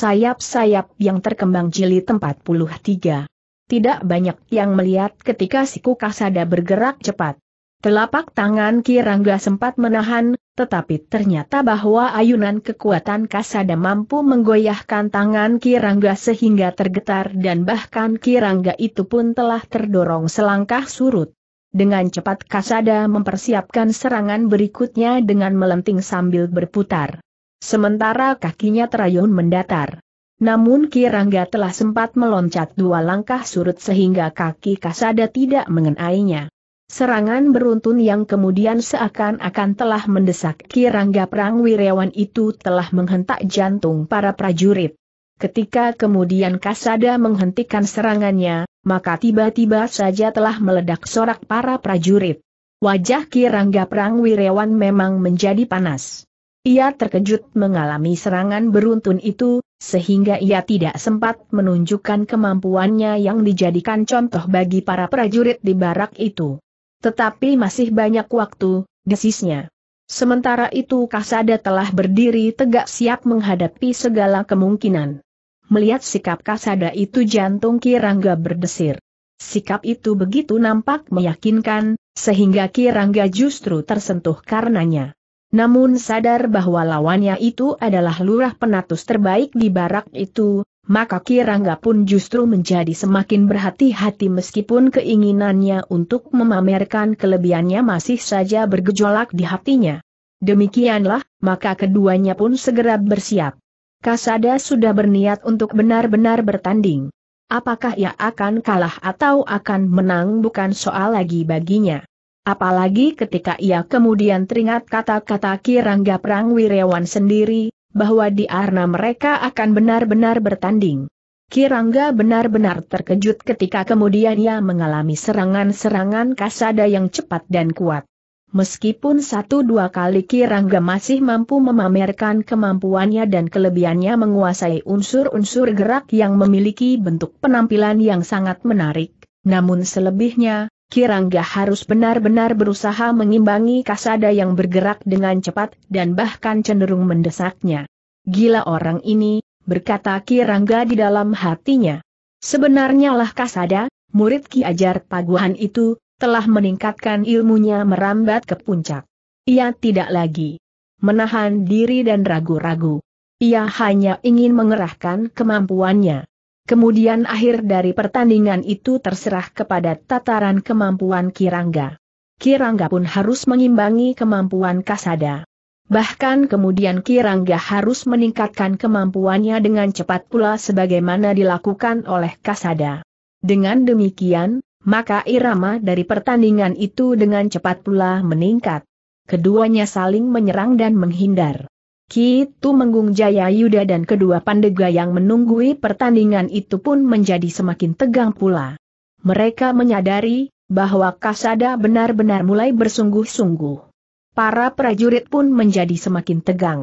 sayap-sayap yang terkembang jeli tempat Tidak banyak yang melihat ketika siku kasada bergerak cepat. Telapak tangan Kirangga sempat menahan, tetapi ternyata bahwa ayunan kekuatan kasada mampu menggoyahkan tangan Kirangga sehingga tergetar dan bahkan Kirangga itu pun telah terdorong selangkah surut. Dengan cepat Kasada mempersiapkan serangan berikutnya dengan melenting sambil berputar. Sementara kakinya terayun mendatar. Namun Kirangga telah sempat meloncat dua langkah surut sehingga kaki Kasada tidak mengenainya. Serangan beruntun yang kemudian seakan-akan telah mendesak Kirangga Perang Wirewan itu telah menghentak jantung para prajurit. Ketika kemudian Kasada menghentikan serangannya, maka tiba-tiba saja telah meledak sorak para prajurit. Wajah Kirangga Perang Wirewan memang menjadi panas. Ia terkejut mengalami serangan beruntun itu, sehingga ia tidak sempat menunjukkan kemampuannya yang dijadikan contoh bagi para prajurit di barak itu. Tetapi masih banyak waktu, desisnya. Sementara itu Kasada telah berdiri tegak siap menghadapi segala kemungkinan. Melihat sikap Kasada itu jantung Kirangga berdesir. Sikap itu begitu nampak meyakinkan, sehingga Kirangga justru tersentuh karenanya. Namun sadar bahwa lawannya itu adalah lurah penatus terbaik di barak itu, maka Kirangga pun justru menjadi semakin berhati-hati meskipun keinginannya untuk memamerkan kelebihannya masih saja bergejolak di hatinya. Demikianlah, maka keduanya pun segera bersiap. Kasada sudah berniat untuk benar-benar bertanding. Apakah ia akan kalah atau akan menang bukan soal lagi baginya. Apalagi ketika ia kemudian teringat kata-kata Kirangga Perang Wirewan sendiri, bahwa di arna mereka akan benar-benar bertanding. Kirangga benar-benar terkejut ketika kemudian ia mengalami serangan-serangan kasada yang cepat dan kuat. Meskipun satu dua kali Kirangga masih mampu memamerkan kemampuannya dan kelebihannya menguasai unsur-unsur gerak yang memiliki bentuk penampilan yang sangat menarik, namun selebihnya, Kirangga harus benar-benar berusaha mengimbangi kasada yang bergerak dengan cepat dan bahkan cenderung mendesaknya. Gila orang ini, berkata Kirangga di dalam hatinya. Sebenarnya lah kasada, murid Ki Ajar Paguhan itu, telah meningkatkan ilmunya merambat ke puncak. Ia tidak lagi menahan diri dan ragu-ragu. Ia hanya ingin mengerahkan kemampuannya. Kemudian akhir dari pertandingan itu terserah kepada tataran kemampuan Kirangga. Kirangga pun harus mengimbangi kemampuan Kasada. Bahkan kemudian Kirangga harus meningkatkan kemampuannya dengan cepat pula sebagaimana dilakukan oleh Kasada. Dengan demikian, maka irama dari pertandingan itu dengan cepat pula meningkat. Keduanya saling menyerang dan menghindar. Ki Tumenggung Jaya Yuda dan kedua pandega yang menunggui pertandingan itu pun menjadi semakin tegang pula. Mereka menyadari bahwa Kasada benar-benar mulai bersungguh-sungguh. Para prajurit pun menjadi semakin tegang.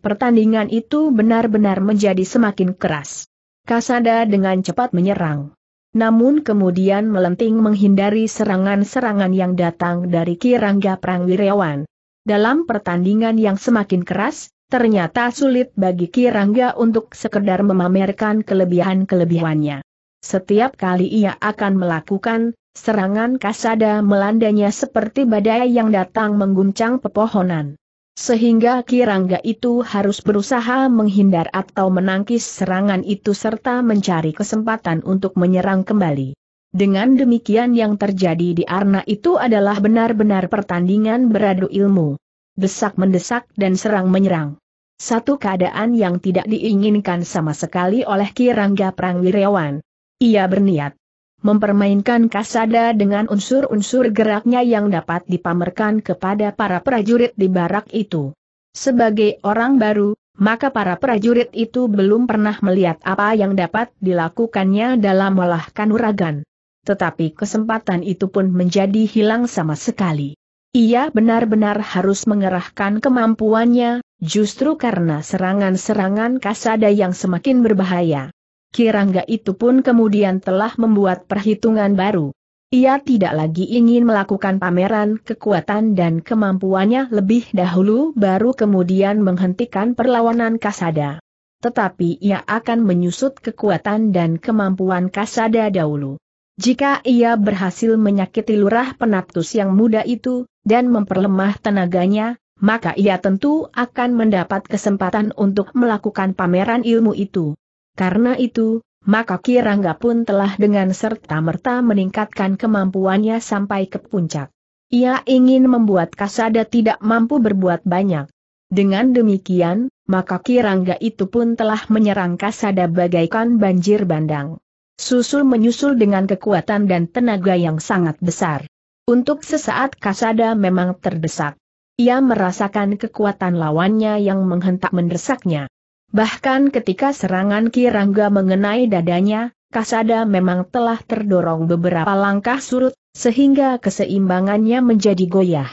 Pertandingan itu benar-benar menjadi semakin keras. Kasada dengan cepat menyerang. Namun kemudian melenting menghindari serangan-serangan yang datang dari Kirangga Prangwirawan. Dalam pertandingan yang semakin keras, ternyata sulit bagi Kirangga untuk sekedar memamerkan kelebihan-kelebihannya. Setiap kali ia akan melakukan, serangan kasada melandanya seperti badai yang datang mengguncang pepohonan. Sehingga Kirangga itu harus berusaha menghindar atau menangkis serangan itu serta mencari kesempatan untuk menyerang kembali. Dengan demikian yang terjadi di Arna itu adalah benar-benar pertandingan beradu ilmu desak-mendesak dan serang-menyerang. Satu keadaan yang tidak diinginkan sama sekali oleh Kirangga Prangwirawan. Ia berniat mempermainkan kasada dengan unsur-unsur geraknya yang dapat dipamerkan kepada para prajurit di barak itu. Sebagai orang baru, maka para prajurit itu belum pernah melihat apa yang dapat dilakukannya dalam melahkan uragan. Tetapi kesempatan itu pun menjadi hilang sama sekali. Ia benar-benar harus mengerahkan kemampuannya, justru karena serangan-serangan kasada yang semakin berbahaya. Kirangga itu pun kemudian telah membuat perhitungan baru. Ia tidak lagi ingin melakukan pameran kekuatan dan kemampuannya lebih dahulu baru kemudian menghentikan perlawanan kasada. Tetapi ia akan menyusut kekuatan dan kemampuan kasada dahulu. Jika ia berhasil menyakiti lurah penatus yang muda itu, dan memperlemah tenaganya, maka ia tentu akan mendapat kesempatan untuk melakukan pameran ilmu itu. Karena itu, maka Kirangga pun telah dengan serta-merta meningkatkan kemampuannya sampai ke puncak. Ia ingin membuat Kasada tidak mampu berbuat banyak. Dengan demikian, maka Kirangga itu pun telah menyerang Kasada bagaikan banjir bandang susul menyusul dengan kekuatan dan tenaga yang sangat besar. Untuk sesaat Kasada memang terdesak. Ia merasakan kekuatan lawannya yang menghentak mendesaknya. Bahkan ketika serangan Kirangga mengenai dadanya, Kasada memang telah terdorong beberapa langkah surut, sehingga keseimbangannya menjadi goyah.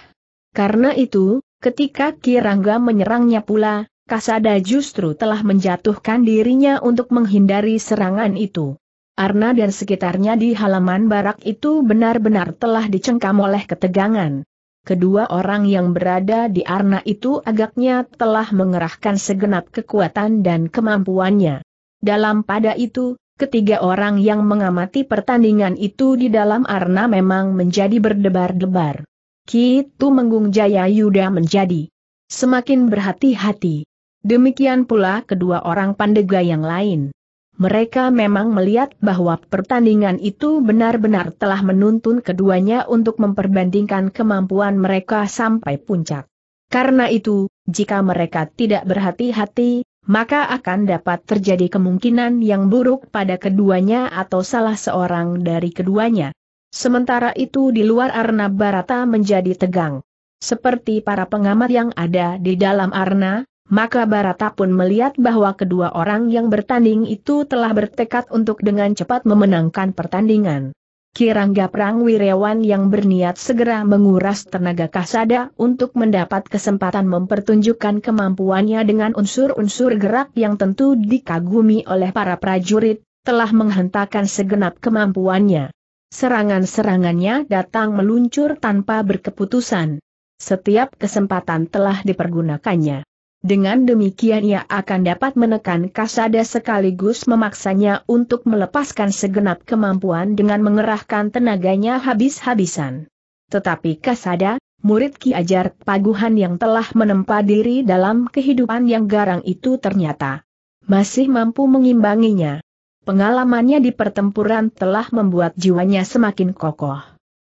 Karena itu, ketika Kirangga menyerangnya pula, Kasada justru telah menjatuhkan dirinya untuk menghindari serangan itu. Arna dan sekitarnya di halaman barak itu benar-benar telah dicengkam oleh ketegangan. Kedua orang yang berada di Arna itu agaknya telah mengerahkan segenap kekuatan dan kemampuannya. Dalam pada itu, ketiga orang yang mengamati pertandingan itu di dalam Arna memang menjadi berdebar-debar. Kitu Menggung Jaya Yuda menjadi semakin berhati-hati. Demikian pula kedua orang pandega yang lain. Mereka memang melihat bahwa pertandingan itu benar-benar telah menuntun keduanya untuk memperbandingkan kemampuan mereka sampai puncak. Karena itu, jika mereka tidak berhati-hati, maka akan dapat terjadi kemungkinan yang buruk pada keduanya atau salah seorang dari keduanya. Sementara itu di luar arena Barata menjadi tegang. Seperti para pengamat yang ada di dalam arena, maka Barata pun melihat bahwa kedua orang yang bertanding itu telah bertekad untuk dengan cepat memenangkan pertandingan. Kirangga Prang Wirawan yang berniat segera menguras tenaga kasada untuk mendapat kesempatan mempertunjukkan kemampuannya dengan unsur-unsur gerak yang tentu dikagumi oleh para prajurit, telah menghentakkan segenap kemampuannya. Serangan-serangannya datang meluncur tanpa berkeputusan. Setiap kesempatan telah dipergunakannya. Dengan demikian ia akan dapat menekan kasada sekaligus memaksanya untuk melepaskan segenap kemampuan dengan mengerahkan tenaganya habis-habisan. Tetapi kasada, murid Ki Ajar Paguhan yang telah menempa diri dalam kehidupan yang garang itu ternyata masih mampu mengimbanginya. Pengalamannya di pertempuran telah membuat jiwanya semakin kokoh.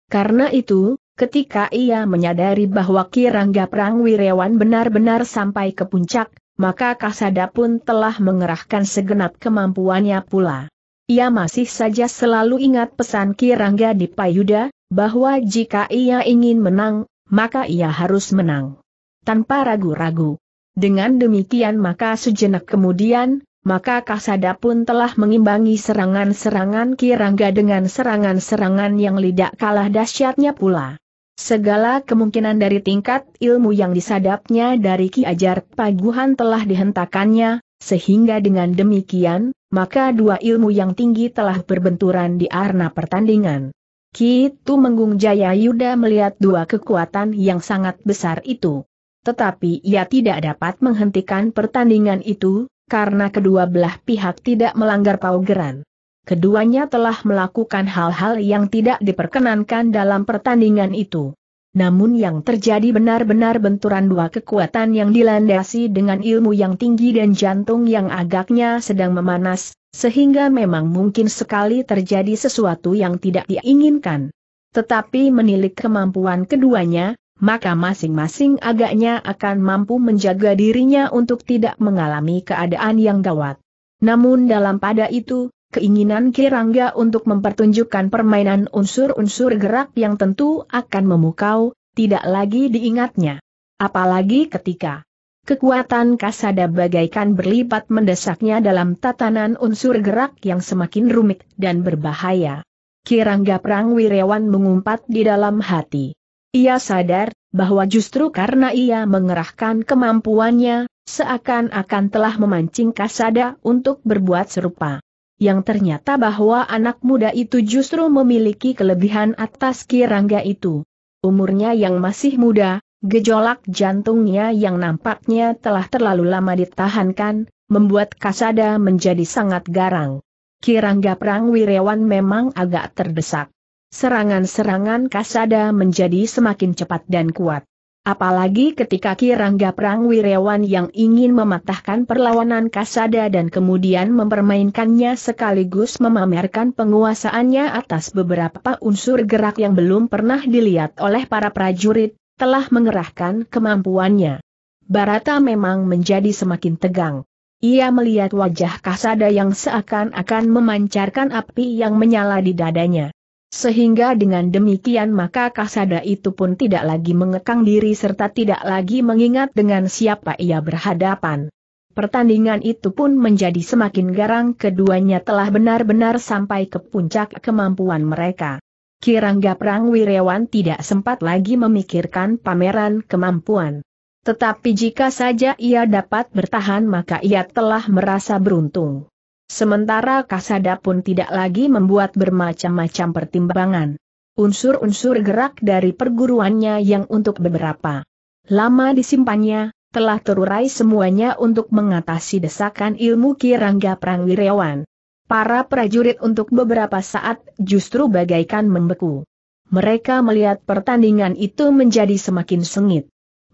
Karena itu, Ketika ia menyadari bahwa Kirangga Wirewan benar-benar sampai ke puncak, maka Kasada pun telah mengerahkan segenap kemampuannya pula. Ia masih saja selalu ingat pesan Kirangga di Payuda, bahwa jika ia ingin menang, maka ia harus menang. Tanpa ragu-ragu. Dengan demikian maka sejenak kemudian, maka Kasada pun telah mengimbangi serangan-serangan Kirangga dengan serangan-serangan yang lidak kalah dahsyatnya pula. Segala kemungkinan dari tingkat ilmu yang disadapnya dari Ki Ajar Paguhan telah dihentakannya, sehingga dengan demikian, maka dua ilmu yang tinggi telah berbenturan di arena pertandingan. Ki Tu Menggung Jaya Yuda melihat dua kekuatan yang sangat besar itu. Tetapi ia tidak dapat menghentikan pertandingan itu, karena kedua belah pihak tidak melanggar paugeran keduanya telah melakukan hal-hal yang tidak diperkenankan dalam pertandingan itu. Namun yang terjadi benar-benar benturan dua kekuatan yang dilandasi dengan ilmu yang tinggi dan jantung yang agaknya sedang memanas, sehingga memang mungkin sekali terjadi sesuatu yang tidak diinginkan. Tetapi menilik kemampuan keduanya, maka masing-masing agaknya akan mampu menjaga dirinya untuk tidak mengalami keadaan yang gawat. Namun dalam pada itu, keinginan Kirangga untuk mempertunjukkan permainan unsur-unsur gerak yang tentu akan memukau, tidak lagi diingatnya. Apalagi ketika kekuatan kasada bagaikan berlipat mendesaknya dalam tatanan unsur gerak yang semakin rumit dan berbahaya. Kirangga Prang Wirewan mengumpat di dalam hati. Ia sadar bahwa justru karena ia mengerahkan kemampuannya, seakan-akan telah memancing kasada untuk berbuat serupa yang ternyata bahwa anak muda itu justru memiliki kelebihan atas Kirangga itu. Umurnya yang masih muda, gejolak jantungnya yang nampaknya telah terlalu lama ditahankan, membuat Kasada menjadi sangat garang. Kirangga Perang Wirewan memang agak terdesak. Serangan-serangan Kasada menjadi semakin cepat dan kuat. Apalagi ketika Kirangga Perang Wirawan yang ingin mematahkan perlawanan Kasada dan kemudian mempermainkannya sekaligus memamerkan penguasaannya atas beberapa unsur gerak yang belum pernah dilihat oleh para prajurit, telah mengerahkan kemampuannya. Barata memang menjadi semakin tegang. Ia melihat wajah Kasada yang seakan-akan memancarkan api yang menyala di dadanya. Sehingga dengan demikian maka kasada itu pun tidak lagi mengekang diri serta tidak lagi mengingat dengan siapa ia berhadapan. Pertandingan itu pun menjadi semakin garang keduanya telah benar-benar sampai ke puncak kemampuan mereka. Kirangga Prang Wirewan tidak sempat lagi memikirkan pameran kemampuan. Tetapi jika saja ia dapat bertahan maka ia telah merasa beruntung. Sementara kasada pun tidak lagi membuat bermacam-macam pertimbangan. Unsur-unsur gerak dari perguruannya yang untuk beberapa lama disimpannya, telah terurai semuanya untuk mengatasi desakan ilmu Kirangga perang Prangwirawan. Para prajurit untuk beberapa saat justru bagaikan membeku. Mereka melihat pertandingan itu menjadi semakin sengit.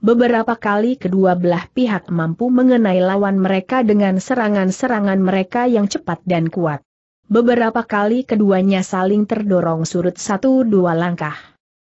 Beberapa kali kedua belah pihak mampu mengenai lawan mereka dengan serangan-serangan mereka yang cepat dan kuat. Beberapa kali keduanya saling terdorong surut satu dua langkah.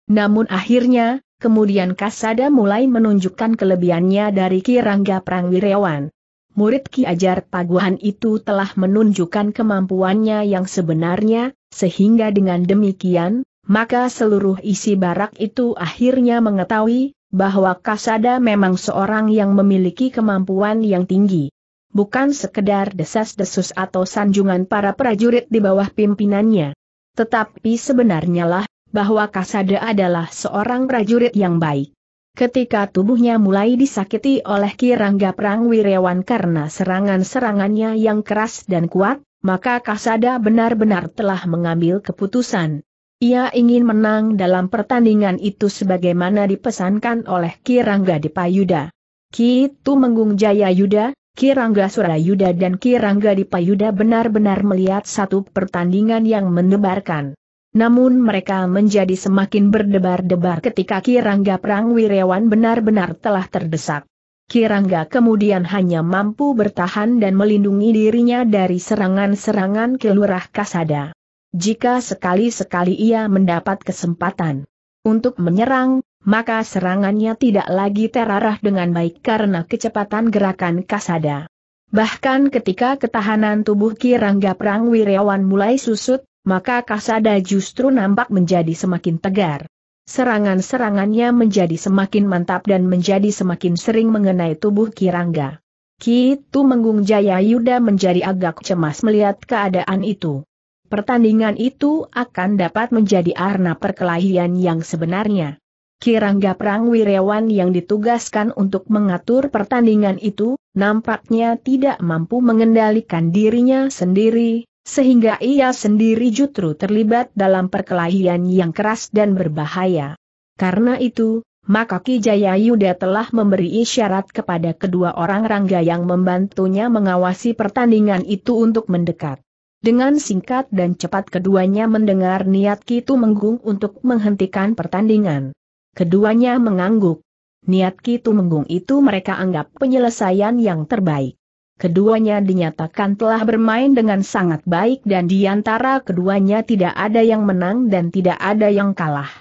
Namun akhirnya, kemudian Kasada mulai menunjukkan kelebihannya dari Kirangga Prangwirawan. Murid Ki Ajar Paguhan itu telah menunjukkan kemampuannya yang sebenarnya, sehingga dengan demikian, maka seluruh isi barak itu akhirnya mengetahui bahwa Kasada memang seorang yang memiliki kemampuan yang tinggi. Bukan sekedar desas-desus atau sanjungan para prajurit di bawah pimpinannya. Tetapi sebenarnya lah, bahwa Kasada adalah seorang prajurit yang baik. Ketika tubuhnya mulai disakiti oleh Kirangga Perang Wirewan karena serangan-serangannya yang keras dan kuat, maka Kasada benar-benar telah mengambil keputusan. Ia ingin menang dalam pertandingan itu sebagaimana dipesankan oleh Kirangga Dipayuda. Kitu Menggung Jaya Yuda, Kirangga Surayuda dan Kirangga Dipayuda benar-benar melihat satu pertandingan yang mendebarkan. Namun mereka menjadi semakin berdebar-debar ketika Kirangga Perang Wirewan benar-benar telah terdesak. Kirangga kemudian hanya mampu bertahan dan melindungi dirinya dari serangan-serangan kelurah kasada. Jika sekali-sekali ia mendapat kesempatan untuk menyerang, maka serangannya tidak lagi terarah dengan baik karena kecepatan gerakan Kasada. Bahkan ketika ketahanan tubuh Kirangga Prang Wirawan mulai susut, maka Kasada justru nampak menjadi semakin tegar. Serangan-serangannya menjadi semakin mantap dan menjadi semakin sering mengenai tubuh Kirangga. Kitu Menggung Jaya Yuda menjadi agak cemas melihat keadaan itu pertandingan itu akan dapat menjadi arna perkelahian yang sebenarnya. Kirangga Prang Wirewan yang ditugaskan untuk mengatur pertandingan itu, nampaknya tidak mampu mengendalikan dirinya sendiri, sehingga ia sendiri justru terlibat dalam perkelahian yang keras dan berbahaya. Karena itu, maka Ki Yuda telah memberi isyarat kepada kedua orang Rangga yang membantunya mengawasi pertandingan itu untuk mendekat. Dengan singkat dan cepat keduanya mendengar niat Kitu Menggung untuk menghentikan pertandingan. Keduanya mengangguk. Niat Kitu Menggung itu mereka anggap penyelesaian yang terbaik. Keduanya dinyatakan telah bermain dengan sangat baik dan di antara keduanya tidak ada yang menang dan tidak ada yang kalah.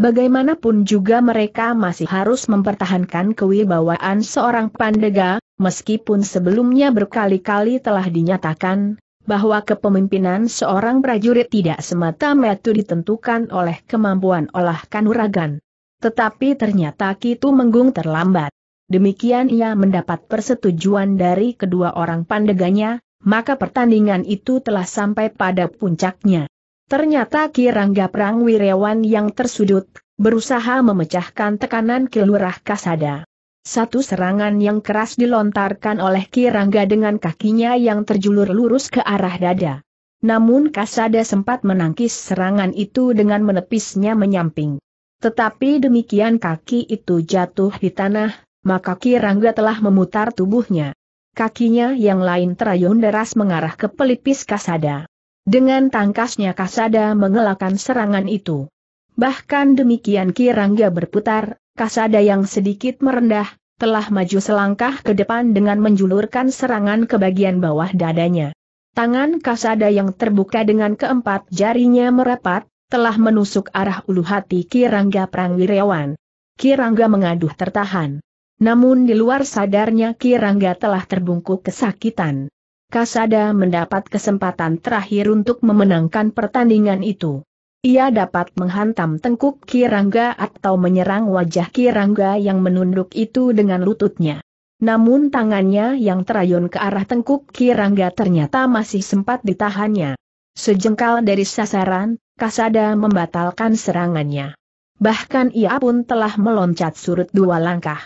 Bagaimanapun juga mereka masih harus mempertahankan kewibawaan seorang pandega, meskipun sebelumnya berkali-kali telah dinyatakan, bahwa kepemimpinan seorang prajurit tidak semata-mata ditentukan oleh kemampuan olah kanuragan. Tetapi ternyata Kitu Menggung terlambat. Demikian ia mendapat persetujuan dari kedua orang pandeganya, maka pertandingan itu telah sampai pada puncaknya. Ternyata Ki Rangga Prang Wirewan yang tersudut, berusaha memecahkan tekanan kelurah Kasada. Satu serangan yang keras dilontarkan oleh Kirangga dengan kakinya yang terjulur lurus ke arah dada. Namun Kasada sempat menangkis serangan itu dengan menepisnya menyamping. Tetapi demikian kaki itu jatuh di tanah, maka Kirangga telah memutar tubuhnya. Kakinya yang lain terayun deras mengarah ke pelipis Kasada. Dengan tangkasnya Kasada mengelakkan serangan itu. Bahkan demikian Kirangga berputar, Kasada yang sedikit merendah, telah maju selangkah ke depan dengan menjulurkan serangan ke bagian bawah dadanya. Tangan Kasada yang terbuka dengan keempat jarinya merapat, telah menusuk arah ulu hati Kirangga Prangwirawan. Kirangga mengaduh tertahan. Namun di luar sadarnya Kirangga telah terbungkuk kesakitan. Kasada mendapat kesempatan terakhir untuk memenangkan pertandingan itu. Ia dapat menghantam tengkuk Kirangga atau menyerang wajah Kirangga yang menunduk itu dengan lututnya. Namun tangannya yang terayun ke arah tengkuk Kirangga ternyata masih sempat ditahannya. Sejengkal dari sasaran, Kasada membatalkan serangannya. Bahkan ia pun telah meloncat surut dua langkah.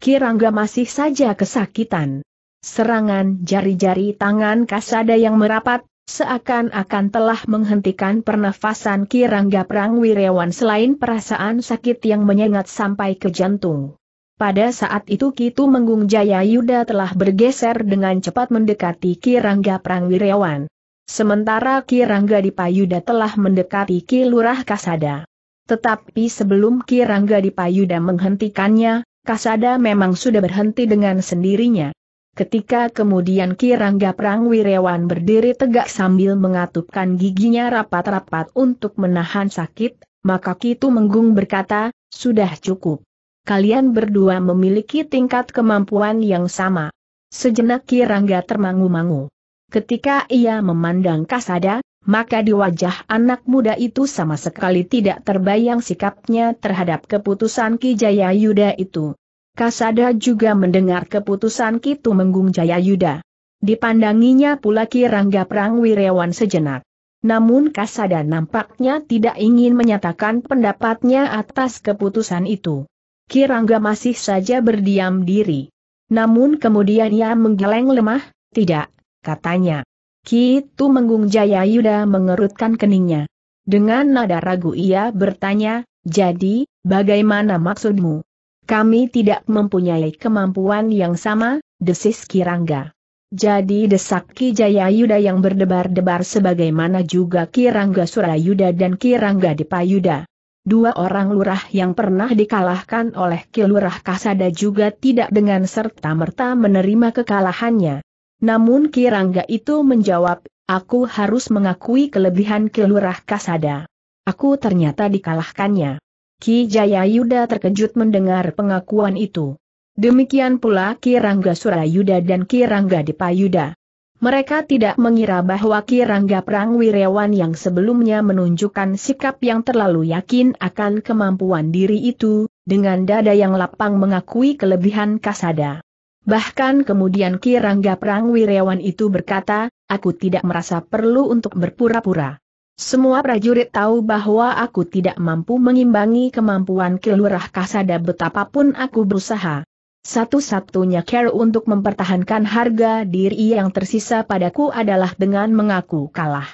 Kirangga masih saja kesakitan. Serangan jari-jari tangan Kasada yang merapat seakan-akan telah menghentikan pernafasan Kirangga Wirewan selain perasaan sakit yang menyengat sampai ke jantung. Pada saat itu Kitu Menggung Jaya Yuda telah bergeser dengan cepat mendekati Kirangga Wirewan. Sementara Kirangga Dipayuda telah mendekati Kilurah Kasada. Tetapi sebelum Kirangga Dipayuda menghentikannya, Kasada memang sudah berhenti dengan sendirinya. Ketika kemudian Kirangga Wirewan berdiri tegak sambil mengatupkan giginya rapat-rapat untuk menahan sakit, maka Kitu Menggung berkata, sudah cukup. Kalian berdua memiliki tingkat kemampuan yang sama. Sejenak Kirangga termangu-mangu. Ketika ia memandang Kasada, maka di wajah anak muda itu sama sekali tidak terbayang sikapnya terhadap keputusan Ki Jaya Yuda itu. Kasada juga mendengar keputusan Kitu Menggung Jaya Yuda. Dipandanginya pula Kirangga Prang Wirewan sejenak. Namun Kasada nampaknya tidak ingin menyatakan pendapatnya atas keputusan itu. Kirangga masih saja berdiam diri. Namun kemudian ia menggeleng lemah, tidak, katanya. Kitu Menggung Jaya Yuda mengerutkan keningnya. Dengan nada ragu ia bertanya, jadi, bagaimana maksudmu? Kami tidak mempunyai kemampuan yang sama, desis Kirangga. Jadi desak Ki Yuda yang berdebar-debar sebagaimana juga Kirangga Surayuda dan Kirangga Dipayuda. Dua orang lurah yang pernah dikalahkan oleh Kilurah Kasada juga tidak dengan serta-merta menerima kekalahannya. Namun Kirangga itu menjawab, aku harus mengakui kelebihan Kilurah Kasada. Aku ternyata dikalahkannya. Ki Jayayuda terkejut mendengar pengakuan itu. Demikian pula Kirangga Surayuda dan Kirangga Dipayuda. Mereka tidak mengira bahwa Kirangga Prangwirawan yang sebelumnya menunjukkan sikap yang terlalu yakin akan kemampuan diri itu, dengan dada yang lapang mengakui kelebihan Kasada. Bahkan kemudian Kirangga Prangwirawan itu berkata, aku tidak merasa perlu untuk berpura-pura. Semua prajurit tahu bahwa aku tidak mampu mengimbangi kemampuan Kilurah Kasada betapapun aku berusaha. Satu-satunya care untuk mempertahankan harga diri yang tersisa padaku adalah dengan mengaku kalah.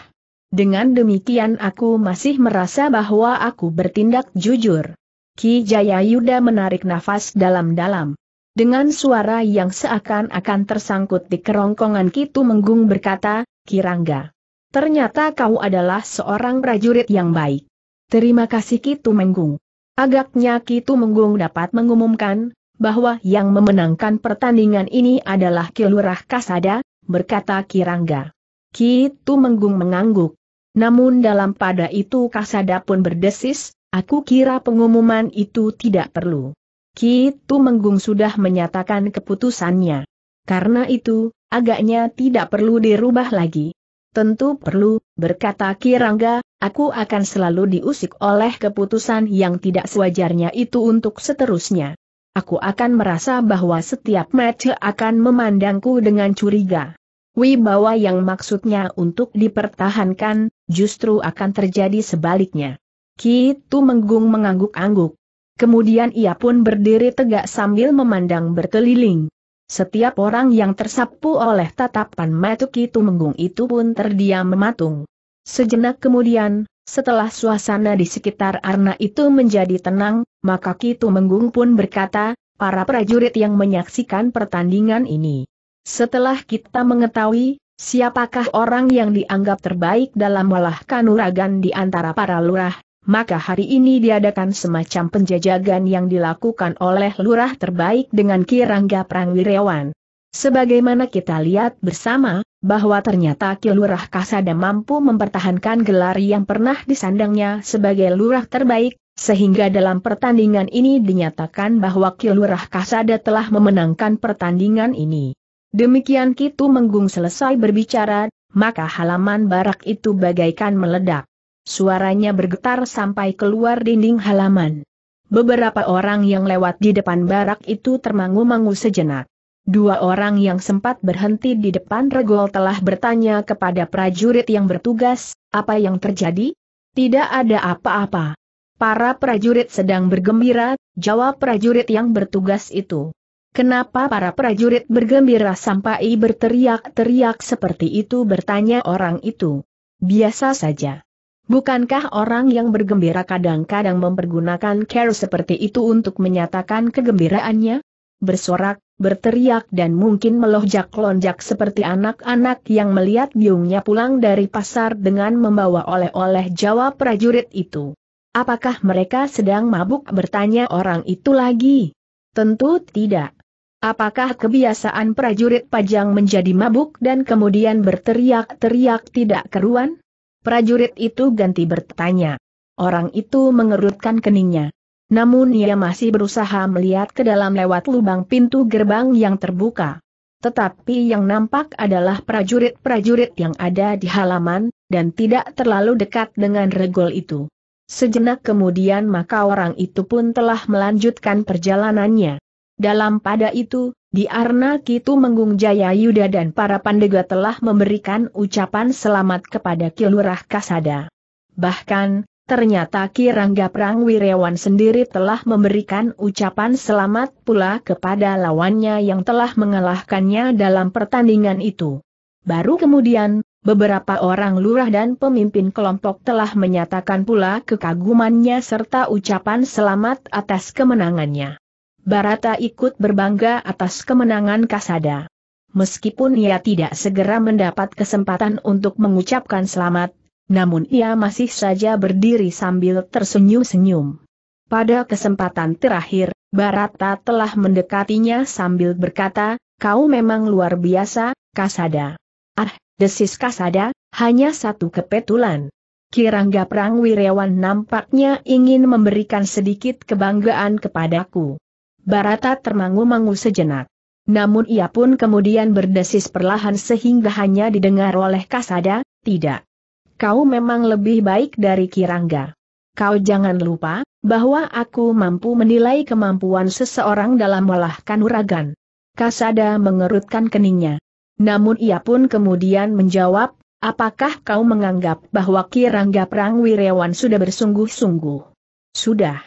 Dengan demikian aku masih merasa bahwa aku bertindak jujur. Ki Jaya Yuda menarik nafas dalam-dalam. Dengan suara yang seakan-akan tersangkut di kerongkongan Kitu Menggung berkata, Kirangga. Ternyata kau adalah seorang prajurit yang baik. Terima kasih Kitu Menggung. Agaknya Kitu Menggung dapat mengumumkan, bahwa yang memenangkan pertandingan ini adalah Kilurah Kasada, berkata Kirangga. Kitu Menggung mengangguk. Namun dalam pada itu Kasada pun berdesis, aku kira pengumuman itu tidak perlu. Kitu Menggung sudah menyatakan keputusannya. Karena itu, agaknya tidak perlu dirubah lagi. Tentu perlu, berkata Kirangga, aku akan selalu diusik oleh keputusan yang tidak sewajarnya itu untuk seterusnya. Aku akan merasa bahwa setiap match akan memandangku dengan curiga. Wibawa yang maksudnya untuk dipertahankan, justru akan terjadi sebaliknya. Kitu Menggung mengangguk-angguk. Kemudian ia pun berdiri tegak sambil memandang berkeliling. Setiap orang yang tersapu oleh tatapan Matuki Tumenggung itu pun terdiam mematung. Sejenak kemudian, setelah suasana di sekitar Arna itu menjadi tenang, maka Kitu Tumenggung pun berkata, para prajurit yang menyaksikan pertandingan ini. Setelah kita mengetahui, siapakah orang yang dianggap terbaik dalam walah kanuragan di antara para lurah, maka hari ini diadakan semacam penjajagan yang dilakukan oleh lurah terbaik dengan Kirangga Prangwirawan. Sebagaimana kita lihat bersama, bahwa ternyata Kilurah Kasada mampu mempertahankan gelar yang pernah disandangnya sebagai lurah terbaik, sehingga dalam pertandingan ini dinyatakan bahwa Kilurah Kasada telah memenangkan pertandingan ini. Demikian Kitu Menggung selesai berbicara, maka halaman barak itu bagaikan meledak. Suaranya bergetar sampai keluar dinding halaman. Beberapa orang yang lewat di depan barak itu termangu-mangu sejenak. Dua orang yang sempat berhenti di depan regol telah bertanya kepada prajurit yang bertugas, apa yang terjadi? Tidak ada apa-apa. Para prajurit sedang bergembira, jawab prajurit yang bertugas itu. Kenapa para prajurit bergembira sampai berteriak-teriak seperti itu bertanya orang itu. Biasa saja. Bukankah orang yang bergembira kadang-kadang mempergunakan care seperti itu untuk menyatakan kegembiraannya? Bersorak, berteriak dan mungkin melonjak-lonjak seperti anak-anak yang melihat biungnya pulang dari pasar dengan membawa oleh-oleh jawab prajurit itu. Apakah mereka sedang mabuk bertanya orang itu lagi? Tentu tidak. Apakah kebiasaan prajurit pajang menjadi mabuk dan kemudian berteriak-teriak tidak keruan? Prajurit itu ganti bertanya. Orang itu mengerutkan keningnya. Namun ia masih berusaha melihat ke dalam lewat lubang pintu gerbang yang terbuka. Tetapi yang nampak adalah prajurit-prajurit yang ada di halaman, dan tidak terlalu dekat dengan regol itu. Sejenak kemudian maka orang itu pun telah melanjutkan perjalanannya. Dalam pada itu, di Arna Kitu Menggung Jaya Yuda dan para pandega telah memberikan ucapan selamat kepada Kilurah Kasada. Bahkan, ternyata Kirangga Prang Wirawan sendiri telah memberikan ucapan selamat pula kepada lawannya yang telah mengalahkannya dalam pertandingan itu. Baru kemudian, beberapa orang lurah dan pemimpin kelompok telah menyatakan pula kekagumannya serta ucapan selamat atas kemenangannya. Barata ikut berbangga atas kemenangan Kasada. Meskipun ia tidak segera mendapat kesempatan untuk mengucapkan selamat, namun ia masih saja berdiri sambil tersenyum-senyum. Pada kesempatan terakhir, Barata telah mendekatinya sambil berkata, kau memang luar biasa, Kasada. Ah, desis Kasada, hanya satu kepetulan. Kirangga Prang Wirewan nampaknya ingin memberikan sedikit kebanggaan kepadaku. Barata termangu-mangu sejenak. Namun ia pun kemudian berdesis perlahan sehingga hanya didengar oleh Kasada, tidak. Kau memang lebih baik dari Kirangga. Kau jangan lupa, bahwa aku mampu menilai kemampuan seseorang dalam melahkan uragan. Kasada mengerutkan keningnya. Namun ia pun kemudian menjawab, apakah kau menganggap bahwa Kirangga Perang sudah bersungguh-sungguh? Sudah.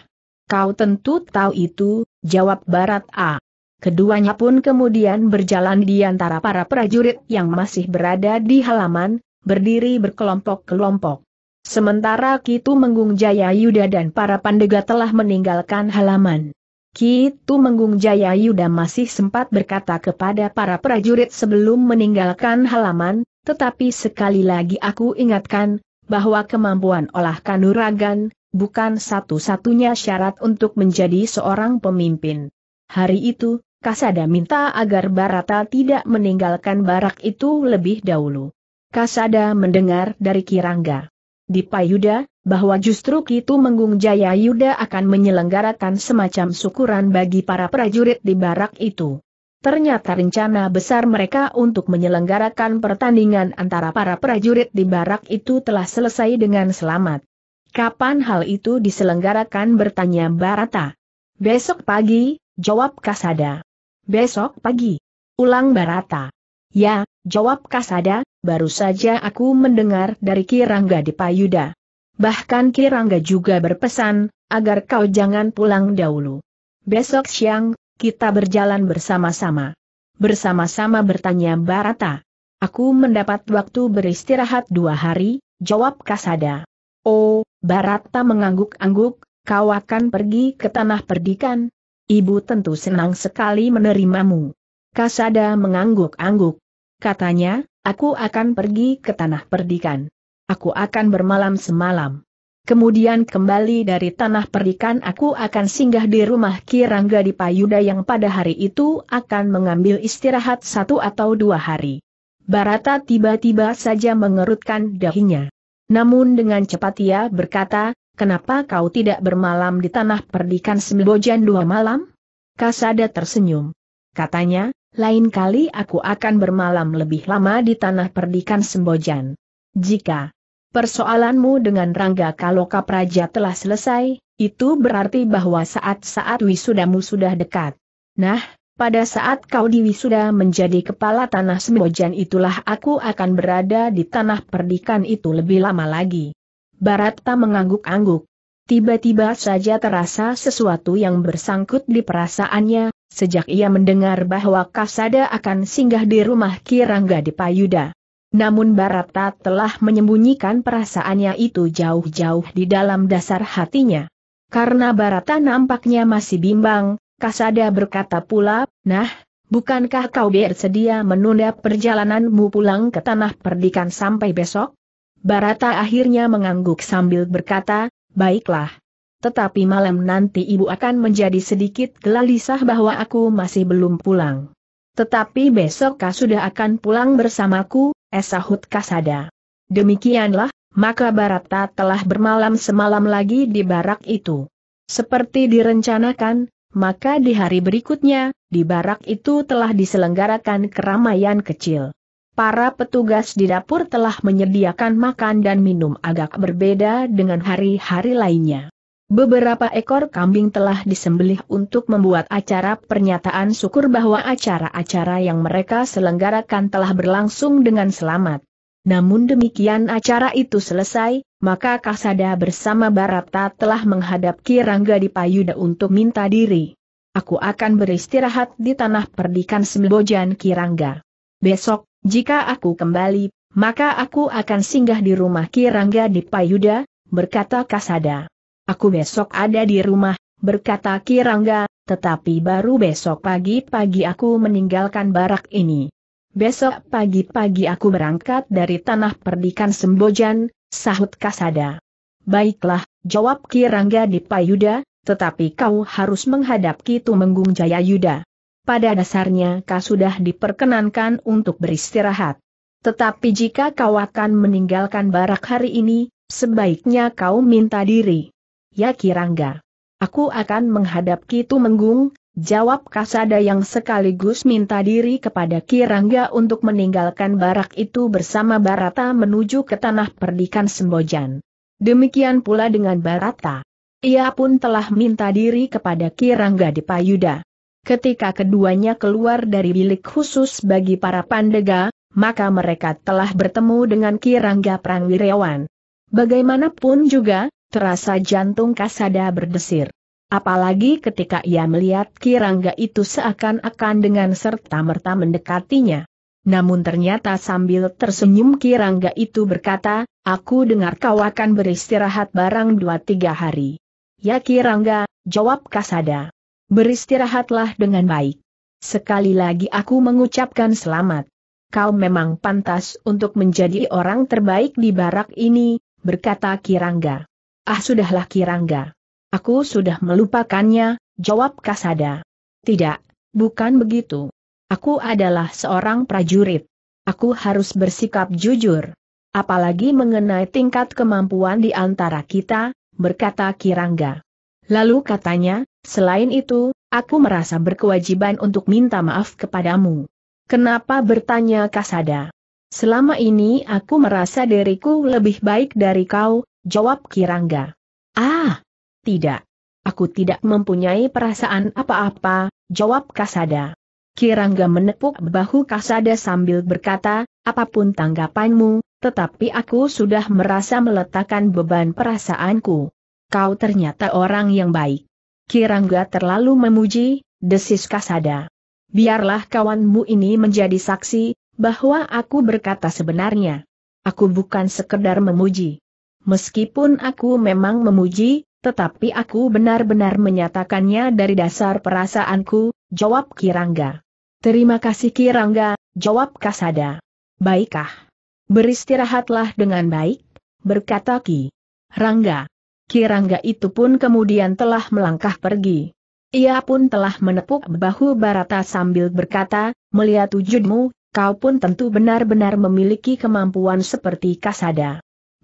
Kau tentu tahu itu, jawab Barat A. Keduanya pun kemudian berjalan di antara para prajurit yang masih berada di halaman, berdiri berkelompok-kelompok. Sementara Kitu Menggung Jaya Yuda dan para pandega telah meninggalkan halaman. Kitu Menggung Jaya Yuda masih sempat berkata kepada para prajurit sebelum meninggalkan halaman, tetapi sekali lagi aku ingatkan, bahwa kemampuan olah kanuragan, bukan satu-satunya syarat untuk menjadi seorang pemimpin. Hari itu, Kasada minta agar Barata tidak meninggalkan barak itu lebih dahulu. Kasada mendengar dari Kirangga di Payuda, bahwa justru Kitu Menggung Jaya Yuda akan menyelenggarakan semacam syukuran bagi para prajurit di barak itu. Ternyata rencana besar mereka untuk menyelenggarakan pertandingan antara para prajurit di barak itu telah selesai dengan selamat. Kapan hal itu diselenggarakan bertanya Barata. Besok pagi, jawab Kasada. Besok pagi. Ulang Barata. Ya, jawab Kasada, baru saja aku mendengar dari Kirangga di Payuda. Bahkan Kirangga juga berpesan, agar kau jangan pulang dahulu. Besok siang, kita berjalan bersama-sama. Bersama-sama bertanya Barata. Aku mendapat waktu beristirahat dua hari, jawab Kasada. Oh, Barata mengangguk-angguk, kau akan pergi ke tanah perdikan? Ibu tentu senang sekali menerimamu. Kasada mengangguk-angguk. Katanya, aku akan pergi ke tanah perdikan. Aku akan bermalam semalam. Kemudian kembali dari tanah perdikan aku akan singgah di rumah Kirangga di Payuda yang pada hari itu akan mengambil istirahat satu atau dua hari. Barata tiba-tiba saja mengerutkan dahinya. Namun dengan cepat ia berkata, kenapa kau tidak bermalam di tanah perdikan Sembojan dua malam? Kasada tersenyum. Katanya, lain kali aku akan bermalam lebih lama di tanah perdikan Sembojan. Jika persoalanmu dengan Rangga Kaloka Praja telah selesai, itu berarti bahwa saat-saat wisudamu sudah dekat. Nah, pada saat kau diwisuda menjadi kepala tanah Sembojan itulah aku akan berada di tanah perdikan itu lebih lama lagi. Barata mengangguk-angguk. Tiba-tiba saja terasa sesuatu yang bersangkut di perasaannya, sejak ia mendengar bahwa Kasada akan singgah di rumah Kirangga di Payuda. Namun Barata telah menyembunyikan perasaannya itu jauh-jauh di dalam dasar hatinya. Karena Barata nampaknya masih bimbang, Kasada berkata pula, nah, bukankah kau bersedia menunda perjalananmu pulang ke tanah perdikan sampai besok? Barata akhirnya mengangguk sambil berkata, baiklah. Tetapi malam nanti ibu akan menjadi sedikit gelisah bahwa aku masih belum pulang. Tetapi besok kau sudah akan pulang bersamaku, esahut Kasada. Demikianlah, maka Barata telah bermalam semalam lagi di barak itu. Seperti direncanakan, maka di hari berikutnya, di barak itu telah diselenggarakan keramaian kecil. Para petugas di dapur telah menyediakan makan dan minum agak berbeda dengan hari-hari lainnya. Beberapa ekor kambing telah disembelih untuk membuat acara pernyataan syukur bahwa acara-acara yang mereka selenggarakan telah berlangsung dengan selamat. Namun demikian acara itu selesai, maka Kasada bersama Barata telah menghadap Kirangga di Payuda untuk minta diri. Aku akan beristirahat di tanah perdikan Sembojan Kirangga. Besok, jika aku kembali, maka aku akan singgah di rumah Kirangga di Payuda, berkata Kasada. Aku besok ada di rumah, berkata Kirangga, tetapi baru besok pagi-pagi aku meninggalkan barak ini. Besok pagi-pagi aku berangkat dari tanah perdikan Sembojan, Sahut Kasada. Baiklah, jawab Kirangga Dipayuda, tetapi kau harus menghadap Ki Tumenggung Jaya Yuda. Pada dasarnya kau sudah diperkenankan untuk beristirahat. Tetapi jika kau akan meninggalkan barak hari ini, sebaiknya kau minta diri. Ya Kirangga. Aku akan menghadap Ki Tumenggung, Jawab Kasada yang sekaligus minta diri kepada Kirangga untuk meninggalkan barak itu bersama Barata menuju ke tanah perdikan Sembojan. Demikian pula dengan Barata. Ia pun telah minta diri kepada Kirangga di Payuda. Ketika keduanya keluar dari bilik khusus bagi para pandega, maka mereka telah bertemu dengan Kirangga Prangwirawan. Bagaimanapun juga, terasa jantung Kasada berdesir. Apalagi ketika ia melihat Kirangga itu seakan-akan dengan serta-merta mendekatinya. Namun ternyata sambil tersenyum Kirangga itu berkata, aku dengar kau akan beristirahat barang dua tiga hari. Ya Kirangga, jawab Kasada. Beristirahatlah dengan baik. Sekali lagi aku mengucapkan selamat. Kau memang pantas untuk menjadi orang terbaik di barak ini, berkata Kirangga. Ah sudahlah Kirangga. Aku sudah melupakannya, jawab Kasada. Tidak, bukan begitu. Aku adalah seorang prajurit. Aku harus bersikap jujur. Apalagi mengenai tingkat kemampuan di antara kita, berkata Kirangga. Lalu katanya, selain itu, aku merasa berkewajiban untuk minta maaf kepadamu. Kenapa bertanya Kasada? Selama ini aku merasa diriku lebih baik dari kau, jawab Kirangga. Ah, tidak. Aku tidak mempunyai perasaan apa-apa, jawab Kasada. Kirangga menepuk bahu Kasada sambil berkata, apapun tanggapanmu, tetapi aku sudah merasa meletakkan beban perasaanku. Kau ternyata orang yang baik. Kirangga terlalu memuji, desis Kasada. Biarlah kawanmu ini menjadi saksi, bahwa aku berkata sebenarnya. Aku bukan sekedar memuji. Meskipun aku memang memuji, tetapi aku benar-benar menyatakannya dari dasar perasaanku, jawab Kirangga. Terima kasih Kirangga, jawab Kasada. Baikah. Beristirahatlah dengan baik, berkata Ki. Rangga. Kirangga itu pun kemudian telah melangkah pergi. Ia pun telah menepuk bahu Barata sambil berkata, melihat wujudmu, kau pun tentu benar-benar memiliki kemampuan seperti Kasada.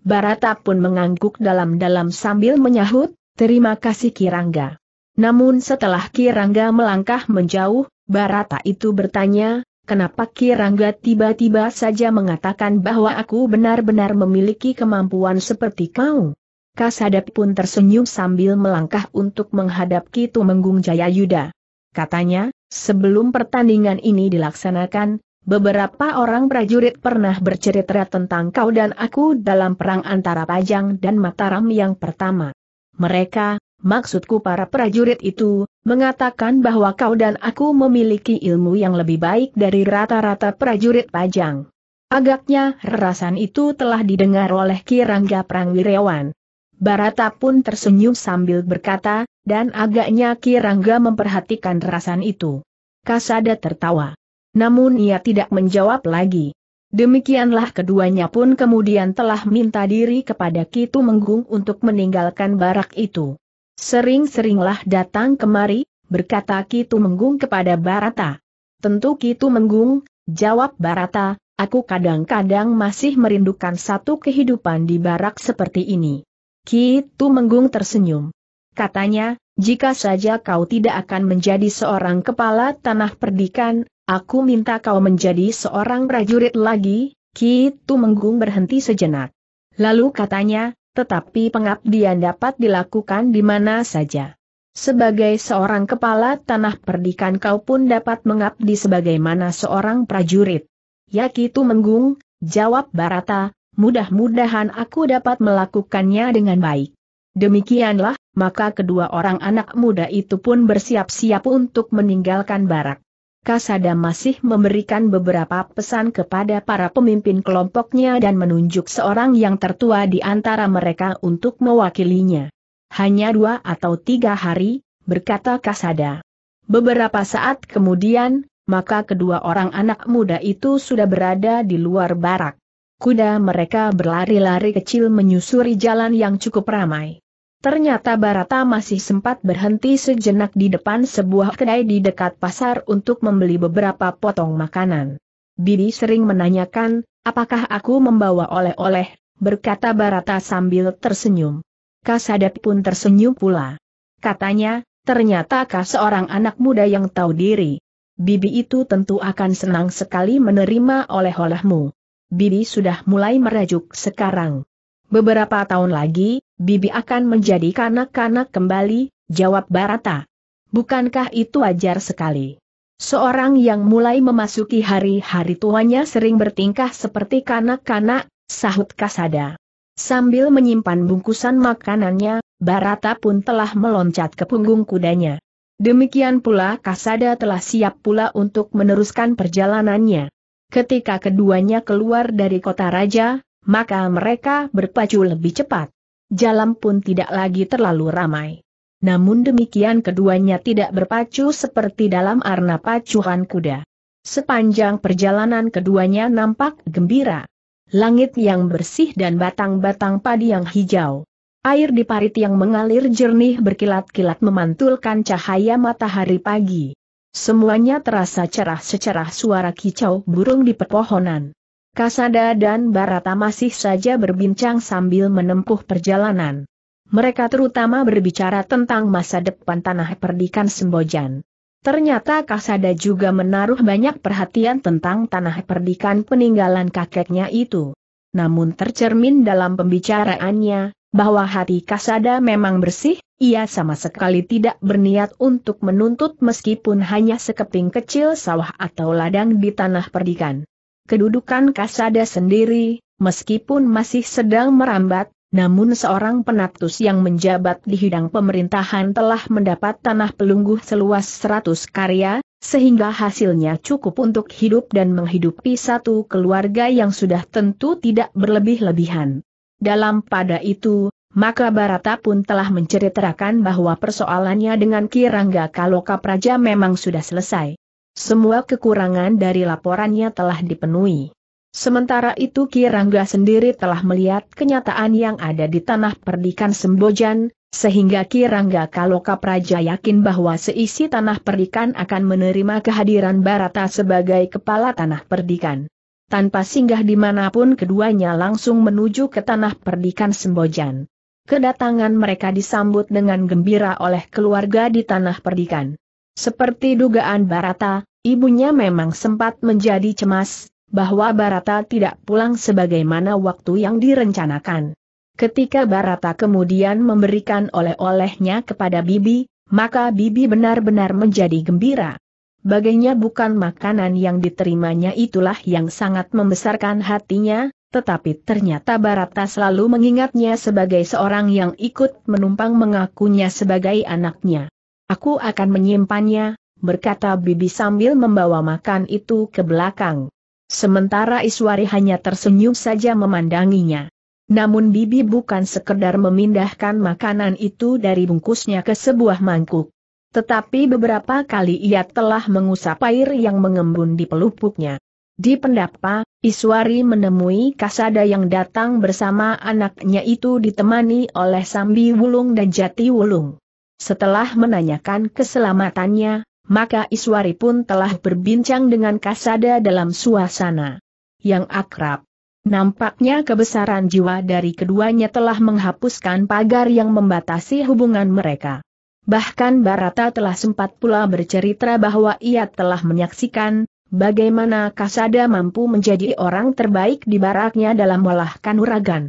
Barata pun mengangguk dalam-dalam sambil menyahut, terima kasih Kirangga. Namun setelah Kirangga melangkah menjauh, Barata itu bertanya, kenapa Kirangga tiba-tiba saja mengatakan bahwa aku benar-benar memiliki kemampuan seperti kau? Kasadap pun tersenyum sambil melangkah untuk menghadap Ki Tumenggung Jayayuda. Katanya, sebelum pertandingan ini dilaksanakan, Beberapa orang prajurit pernah bercerita tentang kau dan aku dalam perang antara Pajang dan Mataram yang pertama. Mereka, maksudku para prajurit itu, mengatakan bahwa kau dan aku memiliki ilmu yang lebih baik dari rata-rata prajurit Pajang. Agaknya rasan itu telah didengar oleh Kirangga Prangwirawan. Barata pun tersenyum sambil berkata, dan agaknya Kirangga memperhatikan rasan itu. Kasada tertawa. Namun ia tidak menjawab lagi. Demikianlah keduanya pun kemudian telah minta diri kepada Kitu Menggung untuk meninggalkan barak itu. Sering-seringlah datang kemari, berkata Kitu Menggung kepada Barata. Tentu Kitu Menggung, jawab Barata, aku kadang-kadang masih merindukan satu kehidupan di barak seperti ini. Kitu Menggung tersenyum. Katanya, jika saja kau tidak akan menjadi seorang kepala tanah perdikan, Aku minta kau menjadi seorang prajurit lagi, Ki gitu menggung berhenti sejenak. Lalu katanya, tetapi pengabdian dapat dilakukan di mana saja. Sebagai seorang kepala tanah perdikan kau pun dapat mengabdi sebagaimana seorang prajurit. Ya Ki Tumenggung, jawab Barata, mudah-mudahan aku dapat melakukannya dengan baik. Demikianlah, maka kedua orang anak muda itu pun bersiap-siap untuk meninggalkan barak. Kasada masih memberikan beberapa pesan kepada para pemimpin kelompoknya dan menunjuk seorang yang tertua di antara mereka untuk mewakilinya. Hanya dua atau tiga hari, berkata Kasada. Beberapa saat kemudian, maka kedua orang anak muda itu sudah berada di luar barak. Kuda mereka berlari-lari kecil menyusuri jalan yang cukup ramai. Ternyata Barata masih sempat berhenti sejenak di depan sebuah kedai di dekat pasar untuk membeli beberapa potong makanan. Bibi sering menanyakan, apakah aku membawa oleh-oleh, berkata Barata sambil tersenyum. Kasadat pun tersenyum pula. Katanya, ternyata kah seorang anak muda yang tahu diri. Bibi itu tentu akan senang sekali menerima oleh-olehmu. Bibi sudah mulai merajuk sekarang. Beberapa tahun lagi, Bibi akan menjadi kanak-kanak kembali, jawab Barata. Bukankah itu wajar sekali? Seorang yang mulai memasuki hari-hari tuanya sering bertingkah seperti kanak-kanak, sahut Kasada. Sambil menyimpan bungkusan makanannya, Barata pun telah meloncat ke punggung kudanya. Demikian pula Kasada telah siap pula untuk meneruskan perjalanannya. Ketika keduanya keluar dari kota raja, maka mereka berpacu lebih cepat. Jalan pun tidak lagi terlalu ramai. Namun demikian keduanya tidak berpacu seperti dalam arna pacuhan kuda. Sepanjang perjalanan keduanya nampak gembira. Langit yang bersih dan batang-batang padi yang hijau. Air di parit yang mengalir jernih berkilat-kilat memantulkan cahaya matahari pagi. Semuanya terasa cerah secerah suara kicau burung di pepohonan. Kasada dan Barata masih saja berbincang sambil menempuh perjalanan. Mereka terutama berbicara tentang masa depan tanah perdikan Sembojan. Ternyata Kasada juga menaruh banyak perhatian tentang tanah perdikan peninggalan kakeknya itu. Namun tercermin dalam pembicaraannya, bahwa hati Kasada memang bersih, ia sama sekali tidak berniat untuk menuntut meskipun hanya sekeping kecil sawah atau ladang di tanah perdikan kedudukan Kasada sendiri, meskipun masih sedang merambat, namun seorang penatus yang menjabat di hidang pemerintahan telah mendapat tanah pelungguh seluas 100 karya, sehingga hasilnya cukup untuk hidup dan menghidupi satu keluarga yang sudah tentu tidak berlebih-lebihan. Dalam pada itu, maka Barata pun telah menceritakan bahwa persoalannya dengan Kirangga Kaloka Praja memang sudah selesai. Semua kekurangan dari laporannya telah dipenuhi. Sementara itu Kirangga sendiri telah melihat kenyataan yang ada di tanah perdikan Sembojan, sehingga Kirangga Kaloka Praja yakin bahwa seisi tanah perdikan akan menerima kehadiran Barata sebagai kepala tanah perdikan. Tanpa singgah dimanapun keduanya langsung menuju ke tanah perdikan Sembojan. Kedatangan mereka disambut dengan gembira oleh keluarga di tanah perdikan. Seperti dugaan Barata, ibunya memang sempat menjadi cemas, bahwa Barata tidak pulang sebagaimana waktu yang direncanakan. Ketika Barata kemudian memberikan oleh-olehnya kepada Bibi, maka Bibi benar-benar menjadi gembira. Baginya bukan makanan yang diterimanya itulah yang sangat membesarkan hatinya, tetapi ternyata Barata selalu mengingatnya sebagai seorang yang ikut menumpang mengakunya sebagai anaknya. Aku akan menyimpannya, berkata Bibi sambil membawa makan itu ke belakang. Sementara Iswari hanya tersenyum saja memandanginya. Namun Bibi bukan sekedar memindahkan makanan itu dari bungkusnya ke sebuah mangkuk. Tetapi beberapa kali ia telah mengusap air yang mengembun di pelupuknya. Di pendapa, Iswari menemui Kasada yang datang bersama anaknya itu ditemani oleh Sambi Wulung dan Jati Wulung. Setelah menanyakan keselamatannya, maka Iswari pun telah berbincang dengan Kasada dalam suasana yang akrab. Nampaknya kebesaran jiwa dari keduanya telah menghapuskan pagar yang membatasi hubungan mereka. Bahkan Barata telah sempat pula bercerita bahwa ia telah menyaksikan bagaimana Kasada mampu menjadi orang terbaik di baraknya dalam melahkan uragan.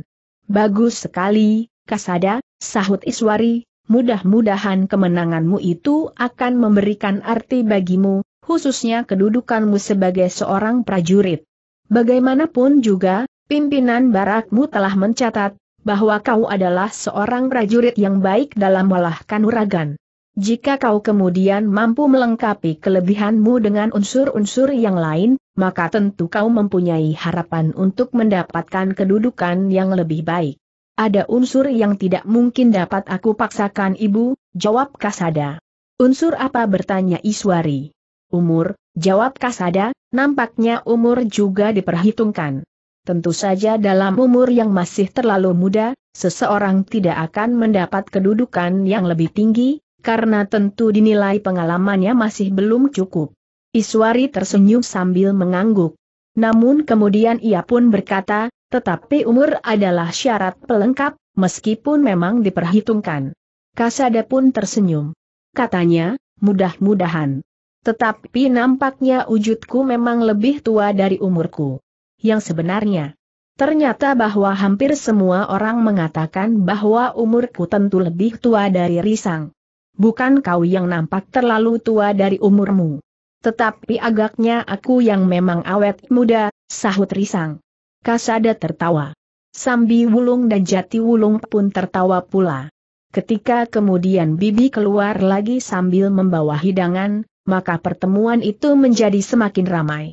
Bagus sekali, Kasada, sahut Iswari, Mudah-mudahan kemenanganmu itu akan memberikan arti bagimu, khususnya kedudukanmu sebagai seorang prajurit. Bagaimanapun juga, pimpinan barakmu telah mencatat bahwa kau adalah seorang prajurit yang baik dalam melahkan uragan. Jika kau kemudian mampu melengkapi kelebihanmu dengan unsur-unsur yang lain, maka tentu kau mempunyai harapan untuk mendapatkan kedudukan yang lebih baik. Ada unsur yang tidak mungkin dapat aku paksakan ibu, jawab Kasada. Unsur apa bertanya Iswari? Umur, jawab Kasada, nampaknya umur juga diperhitungkan. Tentu saja dalam umur yang masih terlalu muda, seseorang tidak akan mendapat kedudukan yang lebih tinggi, karena tentu dinilai pengalamannya masih belum cukup. Iswari tersenyum sambil mengangguk. Namun kemudian ia pun berkata, tetapi umur adalah syarat pelengkap, meskipun memang diperhitungkan. Kasada pun tersenyum. Katanya, mudah-mudahan. Tetapi nampaknya wujudku memang lebih tua dari umurku. Yang sebenarnya, ternyata bahwa hampir semua orang mengatakan bahwa umurku tentu lebih tua dari Risang. Bukan kau yang nampak terlalu tua dari umurmu. Tetapi agaknya aku yang memang awet muda, sahut Risang. Kasada tertawa. Sambi Wulung dan Jati Wulung pun tertawa pula. Ketika kemudian Bibi keluar lagi sambil membawa hidangan, maka pertemuan itu menjadi semakin ramai.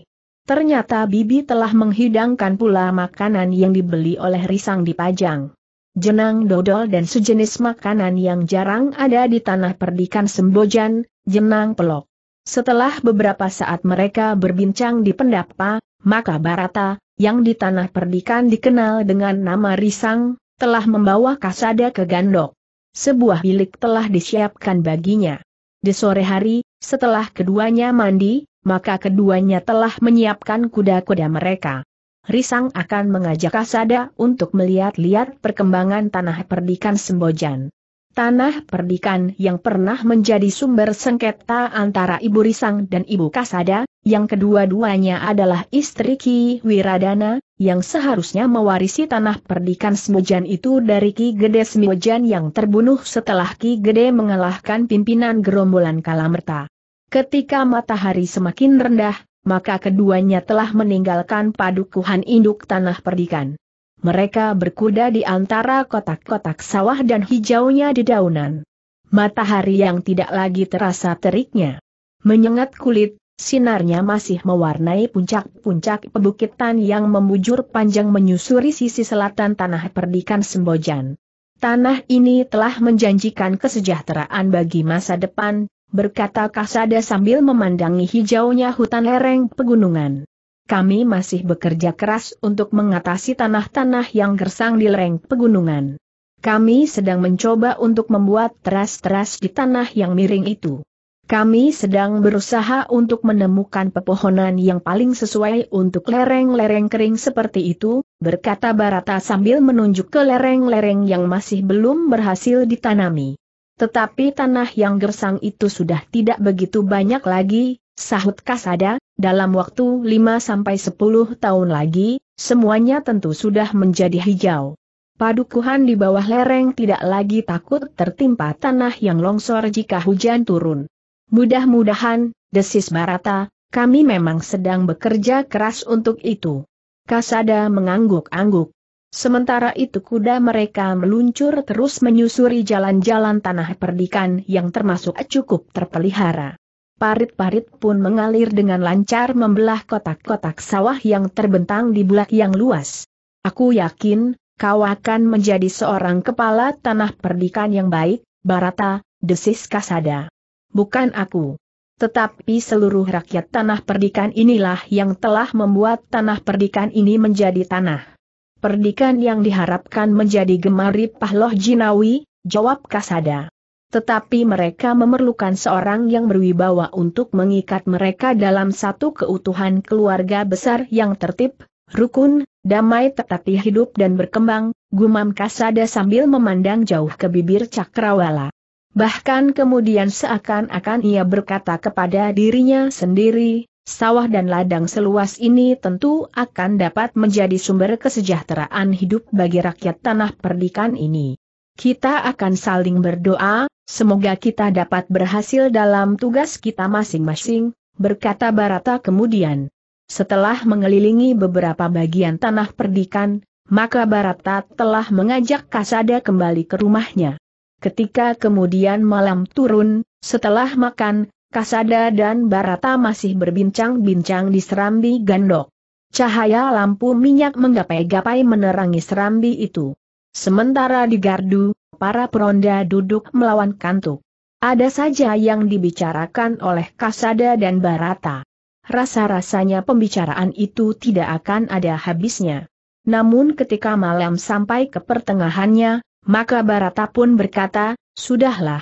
Ternyata Bibi telah menghidangkan pula makanan yang dibeli oleh Risang di Pajang. Jenang dodol dan sejenis makanan yang jarang ada di tanah perdikan Sembojan, jenang pelok. Setelah beberapa saat mereka berbincang di pendapa, maka Barata, yang di tanah perdikan dikenal dengan nama Risang, telah membawa Kasada ke Gandok. Sebuah bilik telah disiapkan baginya. Di sore hari, setelah keduanya mandi, maka keduanya telah menyiapkan kuda-kuda mereka. Risang akan mengajak Kasada untuk melihat-lihat perkembangan tanah perdikan Sembojan. Tanah perdikan yang pernah menjadi sumber sengketa antara Ibu Risang dan Ibu Kasada, yang kedua-duanya adalah istri Ki Wiradana, yang seharusnya mewarisi tanah perdikan Smojan itu dari Ki Gede Smojan yang terbunuh setelah Ki Gede mengalahkan pimpinan gerombolan Kalamerta. Ketika matahari semakin rendah, maka keduanya telah meninggalkan padukuhan induk tanah perdikan. Mereka berkuda di antara kotak-kotak sawah dan hijaunya dedaunan. Matahari yang tidak lagi terasa teriknya. Menyengat kulit, sinarnya masih mewarnai puncak-puncak pebukitan yang membujur panjang menyusuri sisi selatan tanah perdikan Sembojan. Tanah ini telah menjanjikan kesejahteraan bagi masa depan, berkata Kasada sambil memandangi hijaunya hutan lereng pegunungan kami masih bekerja keras untuk mengatasi tanah-tanah yang gersang di lereng pegunungan. Kami sedang mencoba untuk membuat teras-teras di tanah yang miring itu. Kami sedang berusaha untuk menemukan pepohonan yang paling sesuai untuk lereng-lereng kering seperti itu, berkata Barata sambil menunjuk ke lereng-lereng yang masih belum berhasil ditanami. Tetapi tanah yang gersang itu sudah tidak begitu banyak lagi, Sahut Kasada, dalam waktu 5-10 tahun lagi, semuanya tentu sudah menjadi hijau. Padukuhan di bawah lereng tidak lagi takut tertimpa tanah yang longsor jika hujan turun. Mudah-mudahan, desis Barata, kami memang sedang bekerja keras untuk itu. Kasada mengangguk-angguk. Sementara itu kuda mereka meluncur terus menyusuri jalan-jalan tanah perdikan yang termasuk cukup terpelihara. Parit-parit pun mengalir dengan lancar membelah kotak-kotak sawah yang terbentang di bulak yang luas. Aku yakin, kau akan menjadi seorang kepala tanah perdikan yang baik, Barata, desis Kasada. Bukan aku. Tetapi seluruh rakyat tanah perdikan inilah yang telah membuat tanah perdikan ini menjadi tanah. Perdikan yang diharapkan menjadi gemari Pahloh Jinawi, jawab Kasada. Tetapi mereka memerlukan seorang yang berwibawa untuk mengikat mereka dalam satu keutuhan keluarga besar yang tertib, rukun, damai tetapi hidup dan berkembang, gumam Kasada sambil memandang jauh ke bibir Cakrawala. Bahkan kemudian seakan-akan ia berkata kepada dirinya sendiri, sawah dan ladang seluas ini tentu akan dapat menjadi sumber kesejahteraan hidup bagi rakyat tanah perdikan ini. Kita akan saling berdoa, Semoga kita dapat berhasil dalam tugas kita masing-masing, berkata Barata kemudian. Setelah mengelilingi beberapa bagian tanah perdikan, maka Barata telah mengajak Kasada kembali ke rumahnya. Ketika kemudian malam turun, setelah makan, Kasada dan Barata masih berbincang-bincang di serambi gandok. Cahaya lampu minyak menggapai-gapai menerangi serambi itu. Sementara di gardu, para peronda duduk melawan kantuk. Ada saja yang dibicarakan oleh Kasada dan Barata. Rasa-rasanya pembicaraan itu tidak akan ada habisnya. Namun ketika malam sampai ke pertengahannya, maka Barata pun berkata, Sudahlah.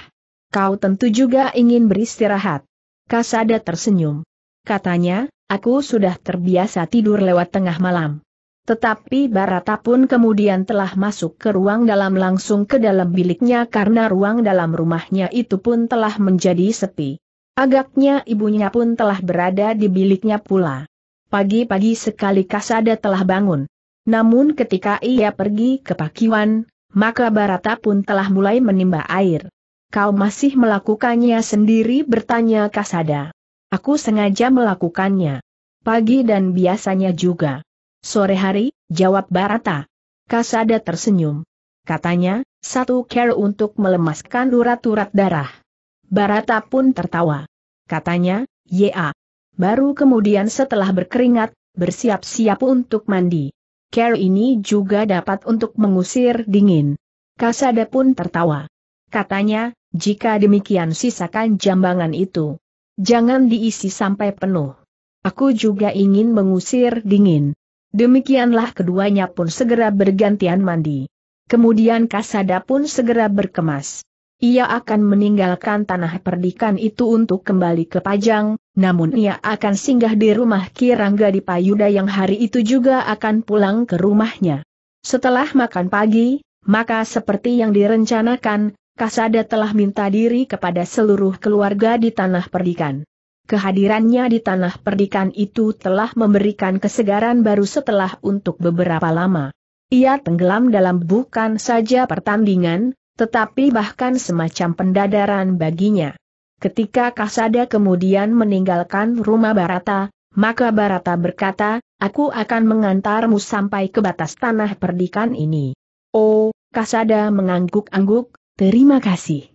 Kau tentu juga ingin beristirahat. Kasada tersenyum. Katanya, aku sudah terbiasa tidur lewat tengah malam. Tetapi Barata pun kemudian telah masuk ke ruang dalam langsung ke dalam biliknya karena ruang dalam rumahnya itu pun telah menjadi sepi. Agaknya ibunya pun telah berada di biliknya pula. Pagi-pagi sekali Kasada telah bangun. Namun ketika ia pergi ke Pakiwan, maka Barata pun telah mulai menimba air. Kau masih melakukannya sendiri bertanya Kasada. Aku sengaja melakukannya. Pagi dan biasanya juga. Sore hari, jawab Barata. Kasada tersenyum. Katanya, satu care untuk melemaskan urat-urat darah. Barata pun tertawa. Katanya, ya. Baru kemudian setelah berkeringat, bersiap-siap untuk mandi. Care ini juga dapat untuk mengusir dingin. Kasada pun tertawa. Katanya, jika demikian sisakan jambangan itu. Jangan diisi sampai penuh. Aku juga ingin mengusir dingin. Demikianlah keduanya pun segera bergantian mandi. Kemudian Kasada pun segera berkemas. Ia akan meninggalkan tanah perdikan itu untuk kembali ke Pajang, namun ia akan singgah di rumah Kirangga di Payuda yang hari itu juga akan pulang ke rumahnya. Setelah makan pagi, maka seperti yang direncanakan, Kasada telah minta diri kepada seluruh keluarga di tanah perdikan. Kehadirannya di tanah perdikan itu telah memberikan kesegaran baru setelah untuk beberapa lama. Ia tenggelam dalam bukan saja pertandingan, tetapi bahkan semacam pendadaran baginya. Ketika Kasada kemudian meninggalkan rumah Barata, maka Barata berkata, aku akan mengantarmu sampai ke batas tanah perdikan ini. Oh, Kasada mengangguk-angguk, terima kasih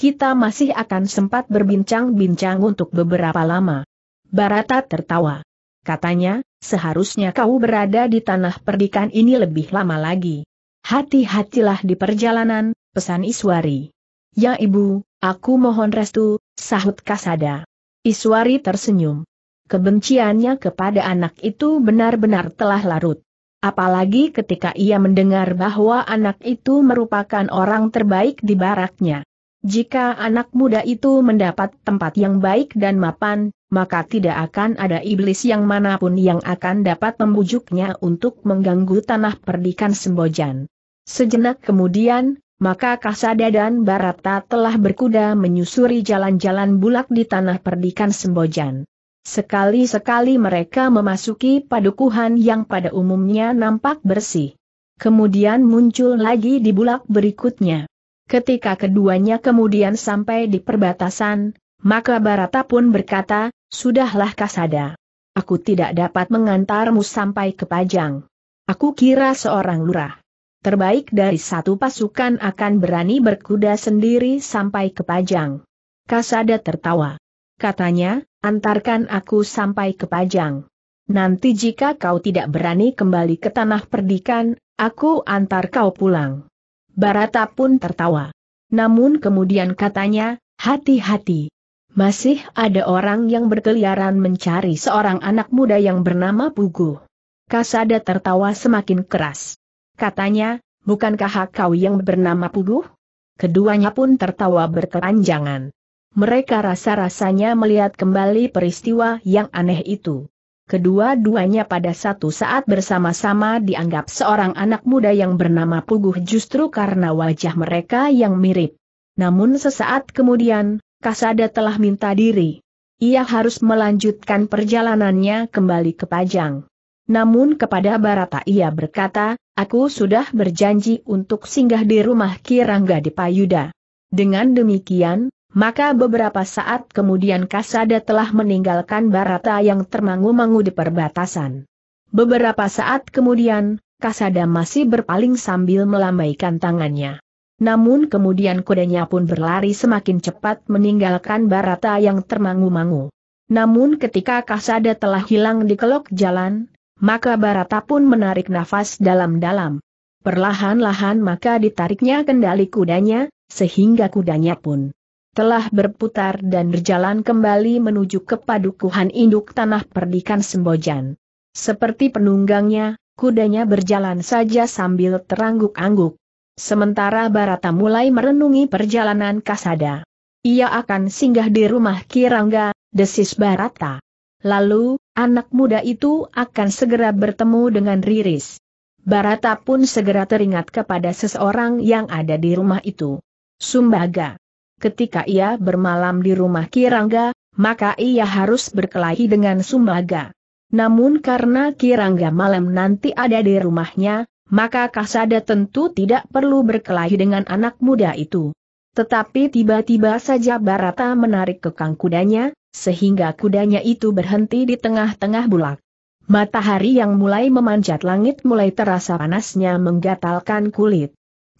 kita masih akan sempat berbincang-bincang untuk beberapa lama. Barata tertawa. Katanya, seharusnya kau berada di tanah perdikan ini lebih lama lagi. Hati-hatilah di perjalanan, pesan Iswari. Ya ibu, aku mohon restu, sahut Kasada. Iswari tersenyum. Kebenciannya kepada anak itu benar-benar telah larut. Apalagi ketika ia mendengar bahwa anak itu merupakan orang terbaik di baraknya. Jika anak muda itu mendapat tempat yang baik dan mapan, maka tidak akan ada iblis yang manapun yang akan dapat membujuknya untuk mengganggu tanah perdikan Sembojan. Sejenak kemudian, maka Kasada dan Barata telah berkuda menyusuri jalan-jalan bulak di tanah perdikan Sembojan. Sekali-sekali mereka memasuki padukuhan yang pada umumnya nampak bersih. Kemudian muncul lagi di bulak berikutnya. Ketika keduanya kemudian sampai di perbatasan, maka Barata pun berkata, Sudahlah Kasada. Aku tidak dapat mengantarmu sampai ke Pajang. Aku kira seorang lurah. Terbaik dari satu pasukan akan berani berkuda sendiri sampai ke Pajang. Kasada tertawa. Katanya, antarkan aku sampai ke Pajang. Nanti jika kau tidak berani kembali ke tanah perdikan, aku antar kau pulang. Barata pun tertawa. Namun kemudian katanya, hati-hati. Masih ada orang yang berkeliaran mencari seorang anak muda yang bernama Pugu. Kasada tertawa semakin keras. Katanya, bukankah kau yang bernama Pugu? Keduanya pun tertawa berkeranjangan. Mereka rasa-rasanya melihat kembali peristiwa yang aneh itu. Kedua-duanya pada satu saat bersama-sama dianggap seorang anak muda yang bernama Puguh justru karena wajah mereka yang mirip. Namun sesaat kemudian, Kasada telah minta diri. Ia harus melanjutkan perjalanannya kembali ke Pajang. Namun kepada Barata ia berkata, aku sudah berjanji untuk singgah di rumah Kirangga di Payuda. Dengan demikian, maka beberapa saat kemudian Kasada telah meninggalkan Barata yang termangu-mangu di perbatasan. Beberapa saat kemudian, Kasada masih berpaling sambil melambaikan tangannya. Namun kemudian kudanya pun berlari semakin cepat meninggalkan Barata yang termangu-mangu. Namun ketika Kasada telah hilang di kelok jalan, maka Barata pun menarik nafas dalam-dalam. Perlahan-lahan maka ditariknya kendali kudanya, sehingga kudanya pun telah berputar dan berjalan kembali menuju ke padukuhan induk tanah perdikan Sembojan. Seperti penunggangnya, kudanya berjalan saja sambil terangguk-angguk. Sementara Barata mulai merenungi perjalanan Kasada. Ia akan singgah di rumah Kirangga, desis Barata. Lalu, anak muda itu akan segera bertemu dengan Riris. Barata pun segera teringat kepada seseorang yang ada di rumah itu. Sumbaga ketika ia bermalam di rumah Kirangga, maka ia harus berkelahi dengan Sumaga. Namun karena Kirangga malam nanti ada di rumahnya, maka Kasada tentu tidak perlu berkelahi dengan anak muda itu. Tetapi tiba-tiba saja Barata menarik kekang kudanya, sehingga kudanya itu berhenti di tengah-tengah bulak. Matahari yang mulai memanjat langit mulai terasa panasnya menggatalkan kulit.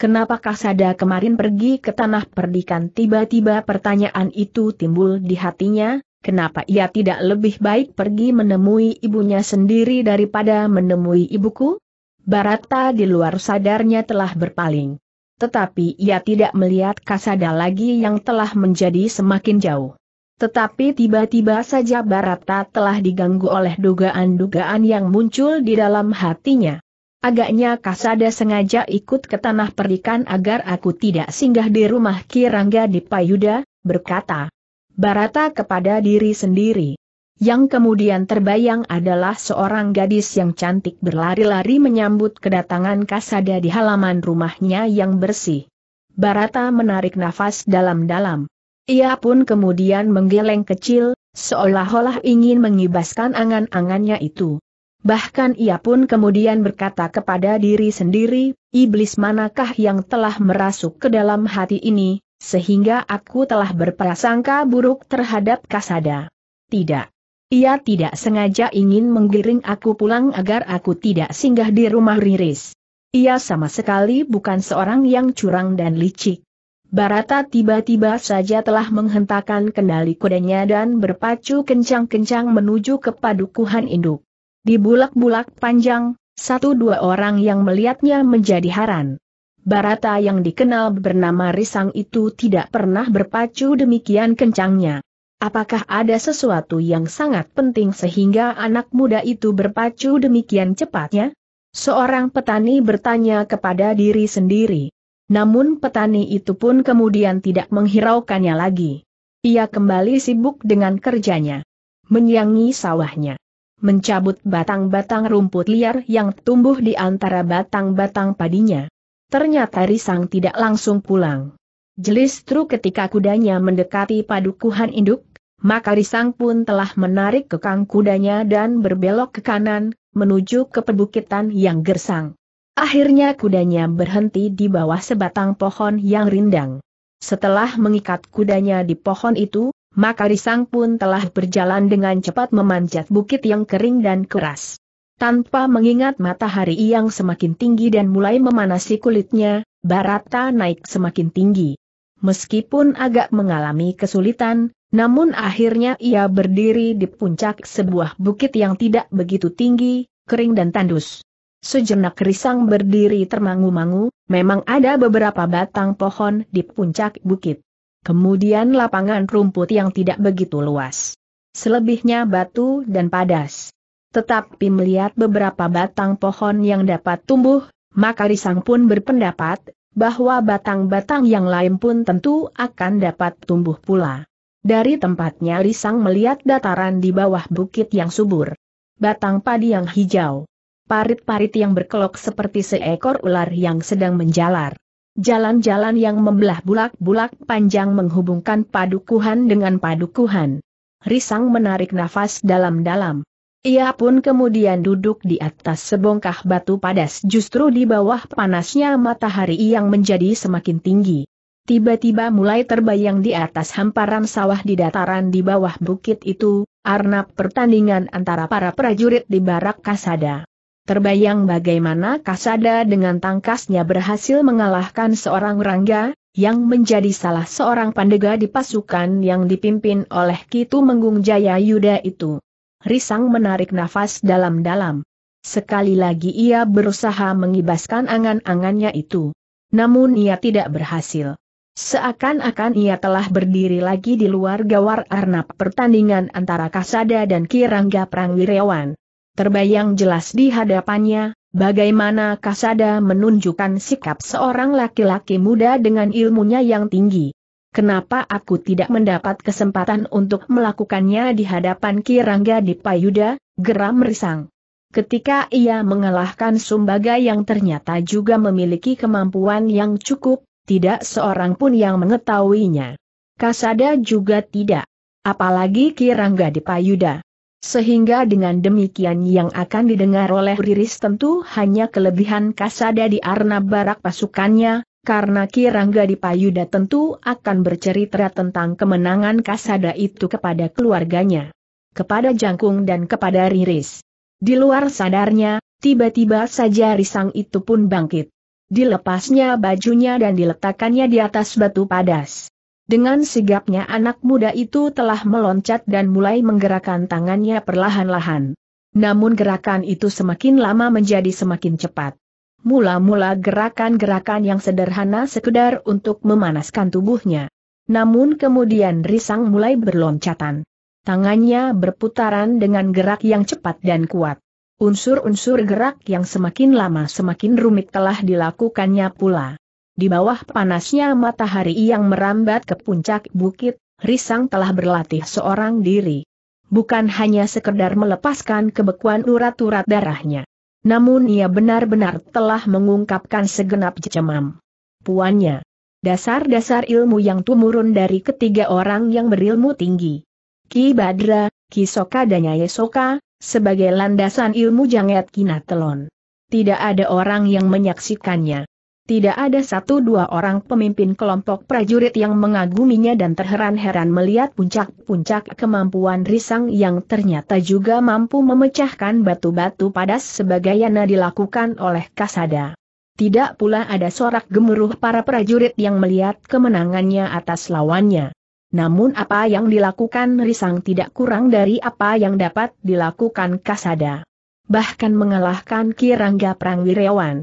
Kenapa Kasada kemarin pergi ke tanah perdikan tiba-tiba pertanyaan itu timbul di hatinya, kenapa ia tidak lebih baik pergi menemui ibunya sendiri daripada menemui ibuku? Barata di luar sadarnya telah berpaling. Tetapi ia tidak melihat Kasada lagi yang telah menjadi semakin jauh. Tetapi tiba-tiba saja Barata telah diganggu oleh dugaan-dugaan yang muncul di dalam hatinya. Agaknya Kasada sengaja ikut ke tanah perikan agar aku tidak singgah di rumah Kirangga di Payuda, berkata Barata kepada diri sendiri. Yang kemudian terbayang adalah seorang gadis yang cantik berlari-lari menyambut kedatangan Kasada di halaman rumahnya yang bersih. Barata menarik nafas dalam-dalam. Ia pun kemudian menggeleng kecil, seolah-olah ingin mengibaskan angan-angannya itu. Bahkan ia pun kemudian berkata kepada diri sendiri, iblis manakah yang telah merasuk ke dalam hati ini, sehingga aku telah berprasangka buruk terhadap Kasada. Tidak. Ia tidak sengaja ingin menggiring aku pulang agar aku tidak singgah di rumah Riris. Ia sama sekali bukan seorang yang curang dan licik. Barata tiba-tiba saja telah menghentakkan kendali kudanya dan berpacu kencang-kencang menuju ke padukuhan induk. Di bulak-bulak panjang, satu dua orang yang melihatnya menjadi haran. Barata yang dikenal bernama Risang itu tidak pernah berpacu demikian kencangnya. Apakah ada sesuatu yang sangat penting sehingga anak muda itu berpacu demikian cepatnya? Seorang petani bertanya kepada diri sendiri. Namun petani itu pun kemudian tidak menghiraukannya lagi. Ia kembali sibuk dengan kerjanya. Menyangi sawahnya mencabut batang-batang rumput liar yang tumbuh di antara batang-batang padinya. Ternyata Risang tidak langsung pulang. Jelis tru ketika kudanya mendekati padukuhan induk, maka Risang pun telah menarik kekang kudanya dan berbelok ke kanan, menuju ke perbukitan yang gersang. Akhirnya kudanya berhenti di bawah sebatang pohon yang rindang. Setelah mengikat kudanya di pohon itu, maka Risang pun telah berjalan dengan cepat memanjat bukit yang kering dan keras. Tanpa mengingat matahari yang semakin tinggi dan mulai memanasi kulitnya, Barata naik semakin tinggi. Meskipun agak mengalami kesulitan, namun akhirnya ia berdiri di puncak sebuah bukit yang tidak begitu tinggi, kering dan tandus. Sejenak risang berdiri termangu-mangu, memang ada beberapa batang pohon di puncak bukit kemudian lapangan rumput yang tidak begitu luas. Selebihnya batu dan padas. Tetapi melihat beberapa batang pohon yang dapat tumbuh, maka Risang pun berpendapat, bahwa batang-batang yang lain pun tentu akan dapat tumbuh pula. Dari tempatnya Risang melihat dataran di bawah bukit yang subur. Batang padi yang hijau. Parit-parit yang berkelok seperti seekor ular yang sedang menjalar. Jalan-jalan yang membelah bulak-bulak panjang menghubungkan padukuhan dengan padukuhan. Risang menarik nafas dalam-dalam. Ia pun kemudian duduk di atas sebongkah batu padas justru di bawah panasnya matahari yang menjadi semakin tinggi. Tiba-tiba mulai terbayang di atas hamparan sawah di dataran di bawah bukit itu, arnab pertandingan antara para prajurit di barak kasada. Terbayang bagaimana Kasada dengan tangkasnya berhasil mengalahkan seorang Rangga, yang menjadi salah seorang pandega di pasukan yang dipimpin oleh Kitu Menggung Jaya Yuda itu. Risang menarik nafas dalam-dalam. Sekali lagi ia berusaha mengibaskan angan-angannya itu. Namun ia tidak berhasil. Seakan-akan ia telah berdiri lagi di luar gawar arnab pertandingan antara Kasada dan Kirangga Prangwirewan. Terbayang jelas di hadapannya, bagaimana Kasada menunjukkan sikap seorang laki-laki muda dengan ilmunya yang tinggi. Kenapa aku tidak mendapat kesempatan untuk melakukannya di hadapan Kirangga di Payuda, geram risang. Ketika ia mengalahkan Sumbaga yang ternyata juga memiliki kemampuan yang cukup, tidak seorang pun yang mengetahuinya. Kasada juga tidak. Apalagi Kirangga di Payuda. Sehingga dengan demikian yang akan didengar oleh Riris tentu hanya kelebihan kasada di arna barak pasukannya, karena Kirangga di Payuda tentu akan bercerita tentang kemenangan kasada itu kepada keluarganya. Kepada Jangkung dan kepada Riris. Di luar sadarnya, tiba-tiba saja Risang itu pun bangkit. Dilepasnya bajunya dan diletakkannya di atas batu padas. Dengan sigapnya anak muda itu telah meloncat dan mulai menggerakkan tangannya perlahan-lahan. Namun gerakan itu semakin lama menjadi semakin cepat. Mula-mula gerakan-gerakan yang sederhana sekedar untuk memanaskan tubuhnya. Namun kemudian Risang mulai berloncatan. Tangannya berputaran dengan gerak yang cepat dan kuat. Unsur-unsur gerak yang semakin lama semakin rumit telah dilakukannya pula. Di bawah panasnya matahari yang merambat ke puncak bukit, Risang telah berlatih seorang diri. Bukan hanya sekedar melepaskan kebekuan urat-urat darahnya. Namun ia benar-benar telah mengungkapkan segenap jecemam. Puannya. Dasar-dasar ilmu yang tumurun dari ketiga orang yang berilmu tinggi. Ki Badra, Ki Soka dan Nyai Soka, sebagai landasan ilmu Janget kinatelon. Tidak ada orang yang menyaksikannya. Tidak ada satu dua orang pemimpin kelompok prajurit yang mengaguminya dan terheran-heran melihat puncak-puncak kemampuan Risang yang ternyata juga mampu memecahkan batu-batu padas sebagainya dilakukan oleh Kasada. Tidak pula ada sorak gemuruh para prajurit yang melihat kemenangannya atas lawannya. Namun apa yang dilakukan Risang tidak kurang dari apa yang dapat dilakukan Kasada. Bahkan mengalahkan Kirangga Prangwirewan.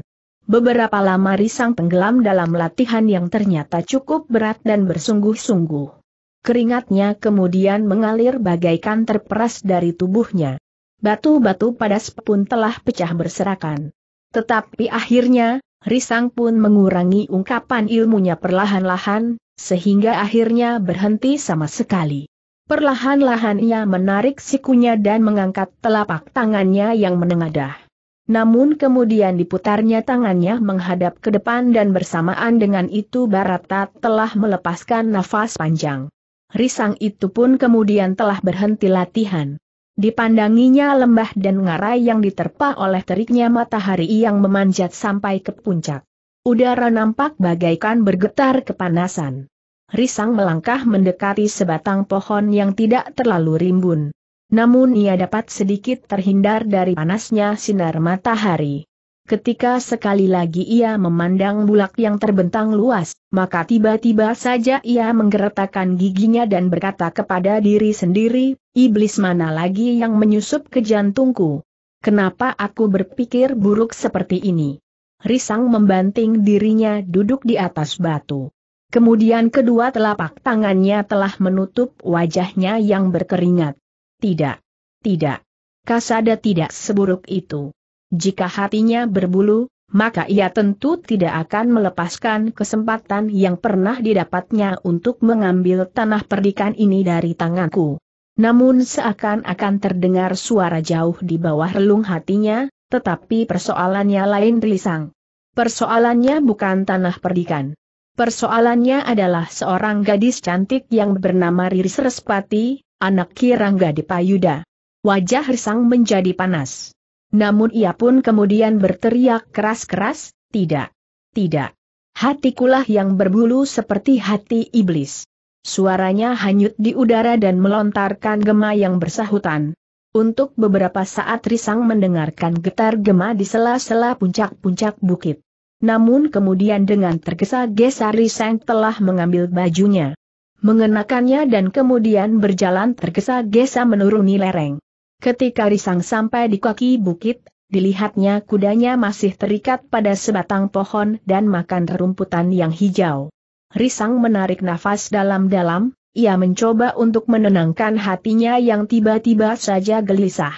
Beberapa lama Risang tenggelam dalam latihan yang ternyata cukup berat dan bersungguh-sungguh. Keringatnya kemudian mengalir bagaikan terperas dari tubuhnya. Batu-batu padas pun telah pecah berserakan. Tetapi akhirnya, Risang pun mengurangi ungkapan ilmunya perlahan-lahan, sehingga akhirnya berhenti sama sekali. Perlahan-lahan ia menarik sikunya dan mengangkat telapak tangannya yang menengadah. Namun kemudian diputarnya tangannya menghadap ke depan dan bersamaan dengan itu Barata telah melepaskan nafas panjang. Risang itu pun kemudian telah berhenti latihan. Dipandanginya lembah dan ngarai yang diterpa oleh teriknya matahari yang memanjat sampai ke puncak. Udara nampak bagaikan bergetar kepanasan. Risang melangkah mendekati sebatang pohon yang tidak terlalu rimbun. Namun ia dapat sedikit terhindar dari panasnya sinar matahari. Ketika sekali lagi ia memandang bulak yang terbentang luas, maka tiba-tiba saja ia menggeretakkan giginya dan berkata kepada diri sendiri, iblis mana lagi yang menyusup ke jantungku? Kenapa aku berpikir buruk seperti ini? Risang membanting dirinya duduk di atas batu. Kemudian kedua telapak tangannya telah menutup wajahnya yang berkeringat. Tidak. Tidak. Kasada tidak seburuk itu. Jika hatinya berbulu, maka ia tentu tidak akan melepaskan kesempatan yang pernah didapatnya untuk mengambil tanah perdikan ini dari tanganku. Namun seakan-akan terdengar suara jauh di bawah relung hatinya, tetapi persoalannya lain risang. Persoalannya bukan tanah perdikan. Persoalannya adalah seorang gadis cantik yang bernama Riris Respati, anak Kirangga di Payuda. Wajah Hersang menjadi panas. Namun ia pun kemudian berteriak keras-keras, tidak, tidak. Hatikulah yang berbulu seperti hati iblis. Suaranya hanyut di udara dan melontarkan gema yang bersahutan. Untuk beberapa saat Risang mendengarkan getar gema di sela-sela puncak-puncak bukit. Namun kemudian dengan tergesa-gesa Risang telah mengambil bajunya mengenakannya dan kemudian berjalan tergesa-gesa menuruni lereng. Ketika Risang sampai di kaki bukit, dilihatnya kudanya masih terikat pada sebatang pohon dan makan rumputan yang hijau. Risang menarik nafas dalam-dalam, ia mencoba untuk menenangkan hatinya yang tiba-tiba saja gelisah.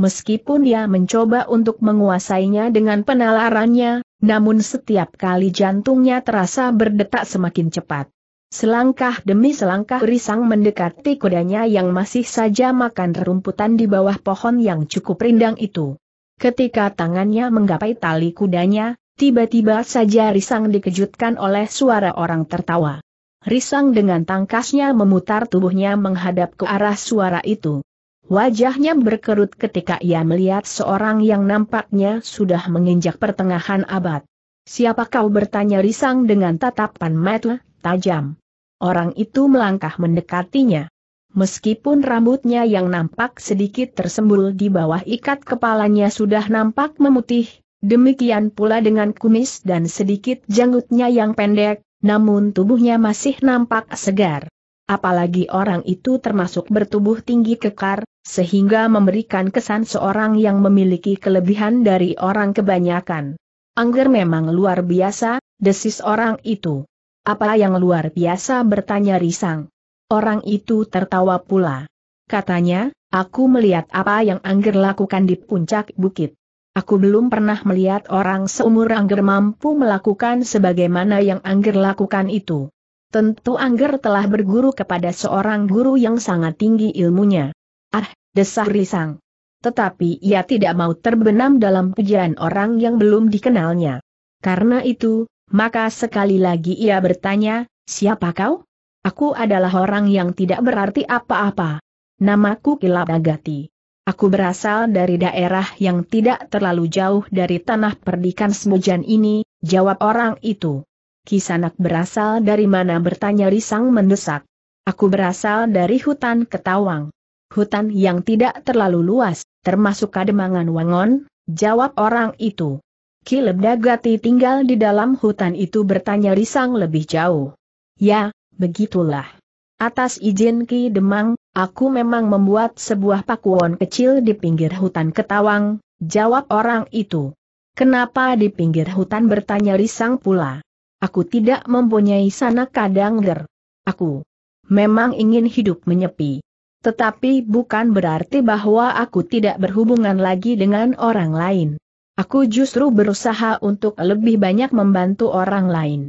Meskipun ia mencoba untuk menguasainya dengan penalarannya, namun setiap kali jantungnya terasa berdetak semakin cepat. Selangkah demi selangkah risang mendekati kudanya yang masih saja makan rerumputan di bawah pohon yang cukup rindang itu. Ketika tangannya menggapai tali kudanya, tiba-tiba saja risang dikejutkan oleh suara orang tertawa. Risang dengan tangkasnya memutar tubuhnya menghadap ke arah suara itu. Wajahnya berkerut ketika ia melihat seorang yang nampaknya sudah menginjak pertengahan abad. Siapa kau bertanya Risang dengan tatapan mata tajam orang itu melangkah mendekatinya. Meskipun rambutnya yang nampak sedikit tersembul di bawah ikat kepalanya sudah nampak memutih, demikian pula dengan kumis dan sedikit janggutnya yang pendek, namun tubuhnya masih nampak segar. Apalagi orang itu termasuk bertubuh tinggi kekar, sehingga memberikan kesan seorang yang memiliki kelebihan dari orang kebanyakan. Angger memang luar biasa, desis orang itu. Apa yang luar biasa bertanya Risang. Orang itu tertawa pula. Katanya, aku melihat apa yang Angger lakukan di puncak bukit. Aku belum pernah melihat orang seumur Angger mampu melakukan sebagaimana yang Angger lakukan itu. Tentu Angger telah berguru kepada seorang guru yang sangat tinggi ilmunya. Ah, desah risang. Tetapi ia tidak mau terbenam dalam pujian orang yang belum dikenalnya. Karena itu, maka sekali lagi ia bertanya, siapa kau? Aku adalah orang yang tidak berarti apa-apa. Namaku Kilabagati. Aku berasal dari daerah yang tidak terlalu jauh dari tanah perdikan Semujan ini, jawab orang itu. Kisanak berasal dari mana bertanya Risang mendesak. Aku berasal dari hutan Ketawang. Hutan yang tidak terlalu luas, termasuk Kademangan Wangon, jawab orang itu. Kileb Dagati tinggal di dalam hutan itu bertanya Risang lebih jauh. Ya, begitulah. Atas izin Ki Demang, aku memang membuat sebuah pakuan kecil di pinggir hutan Ketawang, jawab orang itu. Kenapa di pinggir hutan bertanya Risang pula? Aku tidak mempunyai sana kadang der. Aku memang ingin hidup menyepi. Tetapi bukan berarti bahwa aku tidak berhubungan lagi dengan orang lain. Aku justru berusaha untuk lebih banyak membantu orang lain.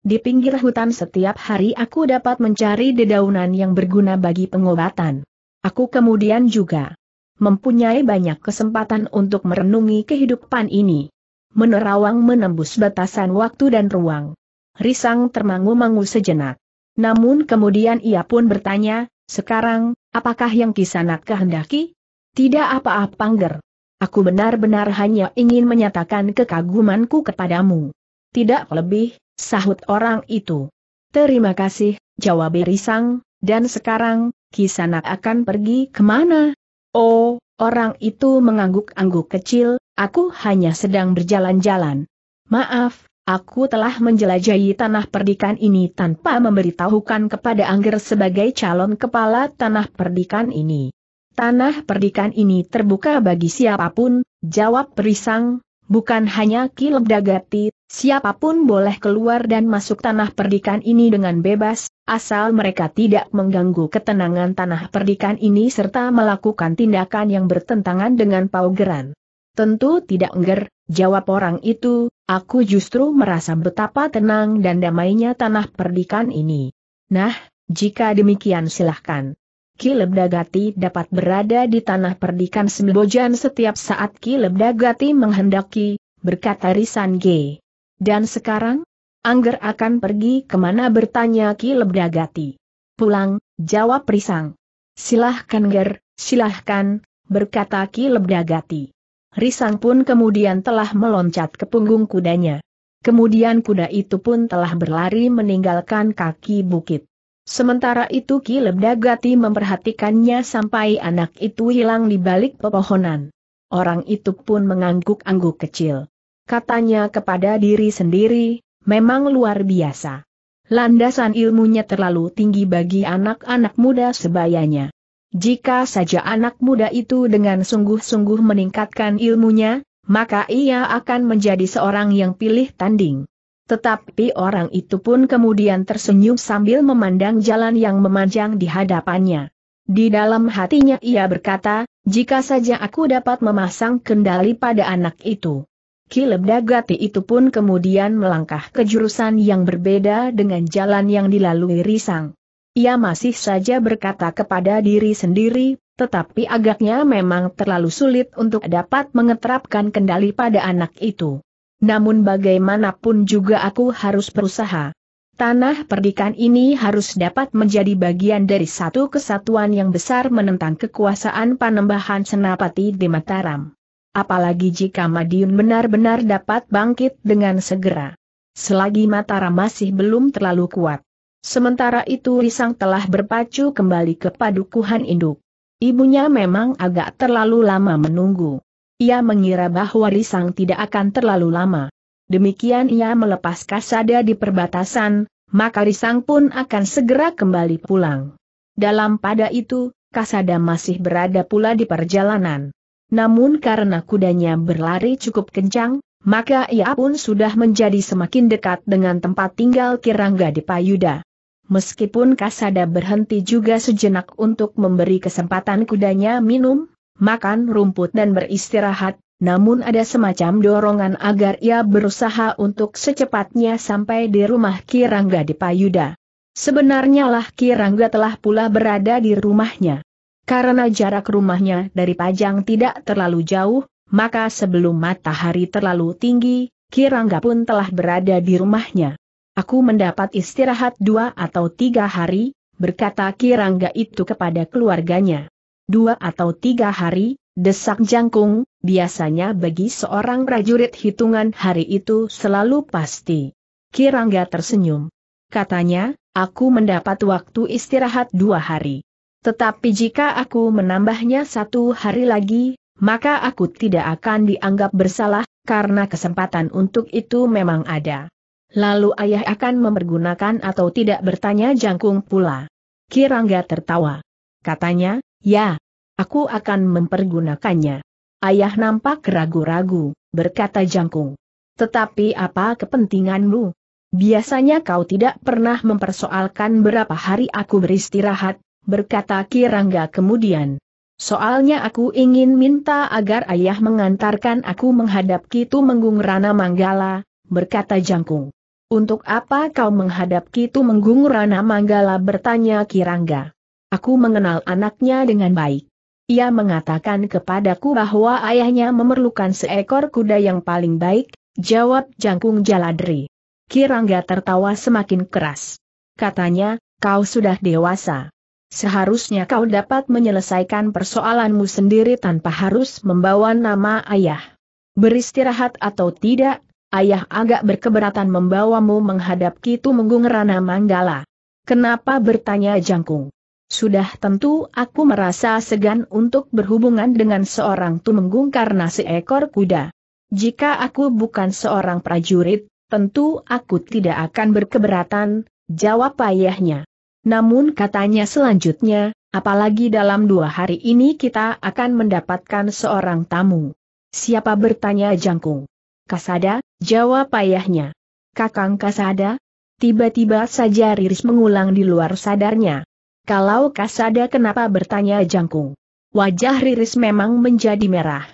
Di pinggir hutan setiap hari aku dapat mencari dedaunan yang berguna bagi pengobatan. Aku kemudian juga mempunyai banyak kesempatan untuk merenungi kehidupan ini. Menerawang menembus batasan waktu dan ruang. Risang termangu-mangu sejenak. Namun kemudian ia pun bertanya, sekarang, apakah yang kisanak kehendaki? Tidak apa-apa -apa, Aku benar-benar hanya ingin menyatakan kekagumanku kepadamu. Tidak lebih, sahut orang itu. Terima kasih, jawab Risang, dan sekarang, Kisanak akan pergi kemana? Oh, orang itu mengangguk-angguk kecil, aku hanya sedang berjalan-jalan. Maaf, aku telah menjelajahi tanah perdikan ini tanpa memberitahukan kepada Angger sebagai calon kepala tanah perdikan ini. Tanah perdikan ini terbuka bagi siapapun, jawab Perisang, bukan hanya Kilep Dagati, siapapun boleh keluar dan masuk tanah perdikan ini dengan bebas, asal mereka tidak mengganggu ketenangan tanah perdikan ini serta melakukan tindakan yang bertentangan dengan paugeran. Tentu tidak enggar, jawab orang itu, aku justru merasa betapa tenang dan damainya tanah perdikan ini. Nah, jika demikian silahkan. Kileb Dagati dapat berada di tanah perdikan Sembojan setiap saat Kileb Dagati menghendaki, berkata Risan G. Dan sekarang? Angger akan pergi kemana bertanya Kileb Dagati. Pulang, jawab Risang. Silahkan Ger, silahkan, berkata Kileb Dagati. Risang pun kemudian telah meloncat ke punggung kudanya. Kemudian kuda itu pun telah berlari meninggalkan kaki bukit. Sementara itu Ki Lebdagati memperhatikannya sampai anak itu hilang di balik pepohonan. Orang itu pun mengangguk-angguk kecil. Katanya kepada diri sendiri, memang luar biasa. Landasan ilmunya terlalu tinggi bagi anak-anak muda sebayanya. Jika saja anak muda itu dengan sungguh-sungguh meningkatkan ilmunya, maka ia akan menjadi seorang yang pilih tanding. Tetapi orang itu pun kemudian tersenyum sambil memandang jalan yang memanjang di hadapannya. Di dalam hatinya ia berkata, jika saja aku dapat memasang kendali pada anak itu. Kileb Dagati itu pun kemudian melangkah ke jurusan yang berbeda dengan jalan yang dilalui Risang. Ia masih saja berkata kepada diri sendiri, tetapi agaknya memang terlalu sulit untuk dapat mengeterapkan kendali pada anak itu. Namun bagaimanapun juga aku harus berusaha. Tanah perdikan ini harus dapat menjadi bagian dari satu kesatuan yang besar menentang kekuasaan panembahan Senapati di Mataram. Apalagi jika Madiun benar-benar dapat bangkit dengan segera. Selagi Mataram masih belum terlalu kuat. Sementara itu Risang telah berpacu kembali ke padukuhan induk. Ibunya memang agak terlalu lama menunggu. Ia mengira bahwa Risang tidak akan terlalu lama. Demikian ia melepas kasada di perbatasan, maka Risang pun akan segera kembali pulang. Dalam pada itu, kasada masih berada pula di perjalanan. Namun karena kudanya berlari cukup kencang, maka ia pun sudah menjadi semakin dekat dengan tempat tinggal Kirangga di Payuda. Meskipun Kasada berhenti juga sejenak untuk memberi kesempatan kudanya minum, makan rumput dan beristirahat, namun ada semacam dorongan agar ia berusaha untuk secepatnya sampai di rumah Kirangga di Payuda. Sebenarnya lah Kirangga telah pula berada di rumahnya. Karena jarak rumahnya dari Pajang tidak terlalu jauh, maka sebelum matahari terlalu tinggi, Kirangga pun telah berada di rumahnya. Aku mendapat istirahat dua atau tiga hari, berkata Kirangga itu kepada keluarganya dua atau tiga hari, desak jangkung, biasanya bagi seorang prajurit hitungan hari itu selalu pasti. Kirangga tersenyum. Katanya, aku mendapat waktu istirahat dua hari. Tetapi jika aku menambahnya satu hari lagi, maka aku tidak akan dianggap bersalah, karena kesempatan untuk itu memang ada. Lalu ayah akan mempergunakan atau tidak bertanya jangkung pula. Kirangga tertawa. Katanya, Ya, aku akan mempergunakannya. Ayah nampak ragu-ragu, berkata Jangkung. Tetapi apa kepentinganmu? Biasanya kau tidak pernah mempersoalkan berapa hari aku beristirahat, berkata Kirangga kemudian. Soalnya aku ingin minta agar ayah mengantarkan aku menghadap Kitu Menggung Rana Manggala, berkata Jangkung. Untuk apa kau menghadap Kitu Menggung Rana Manggala bertanya Kirangga. Aku mengenal anaknya dengan baik. Ia mengatakan kepadaku bahwa ayahnya memerlukan seekor kuda yang paling baik, jawab Jangkung Jaladri. Kirangga tertawa semakin keras. Katanya, kau sudah dewasa. Seharusnya kau dapat menyelesaikan persoalanmu sendiri tanpa harus membawa nama ayah. Beristirahat atau tidak, ayah agak berkeberatan membawamu menghadap Kitu Menggung Rana Manggala. Kenapa bertanya Jangkung? Sudah tentu aku merasa segan untuk berhubungan dengan seorang tumenggung karena seekor kuda. Jika aku bukan seorang prajurit, tentu aku tidak akan berkeberatan, jawab ayahnya. Namun katanya selanjutnya, apalagi dalam dua hari ini kita akan mendapatkan seorang tamu. Siapa bertanya Jangkung? Kasada, jawab ayahnya. Kakang Kasada? Tiba-tiba saja Riris mengulang di luar sadarnya. Kalau Kasada kenapa bertanya Jangkung? Wajah Riris memang menjadi merah.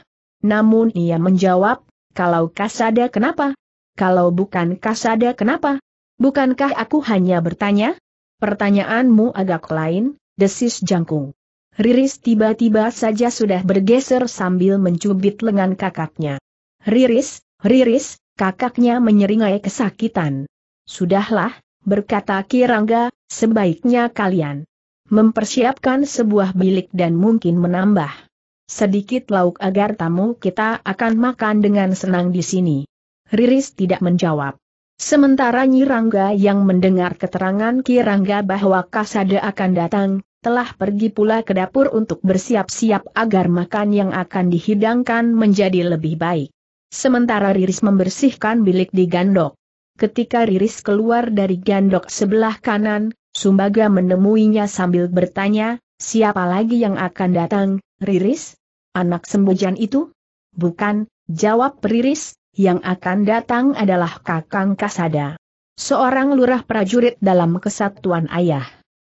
Namun ia menjawab, kalau Kasada kenapa? Kalau bukan Kasada kenapa? Bukankah aku hanya bertanya? Pertanyaanmu agak lain, desis Jangkung. Riris tiba-tiba saja sudah bergeser sambil mencubit lengan kakaknya. Riris, Riris, kakaknya menyeringai kesakitan. Sudahlah, berkata Kirangga, sebaiknya kalian mempersiapkan sebuah bilik dan mungkin menambah sedikit lauk agar tamu kita akan makan dengan senang di sini. Riris tidak menjawab. Sementara Nyirangga yang mendengar keterangan Kirangga bahwa Kasada akan datang, telah pergi pula ke dapur untuk bersiap-siap agar makan yang akan dihidangkan menjadi lebih baik. Sementara Riris membersihkan bilik di gandok. Ketika Riris keluar dari gandok sebelah kanan, Sumbaga menemuinya sambil bertanya, siapa lagi yang akan datang, Riris? Anak sembujan itu? Bukan, jawab Riris, yang akan datang adalah Kakang Kasada. Seorang lurah prajurit dalam kesatuan ayah.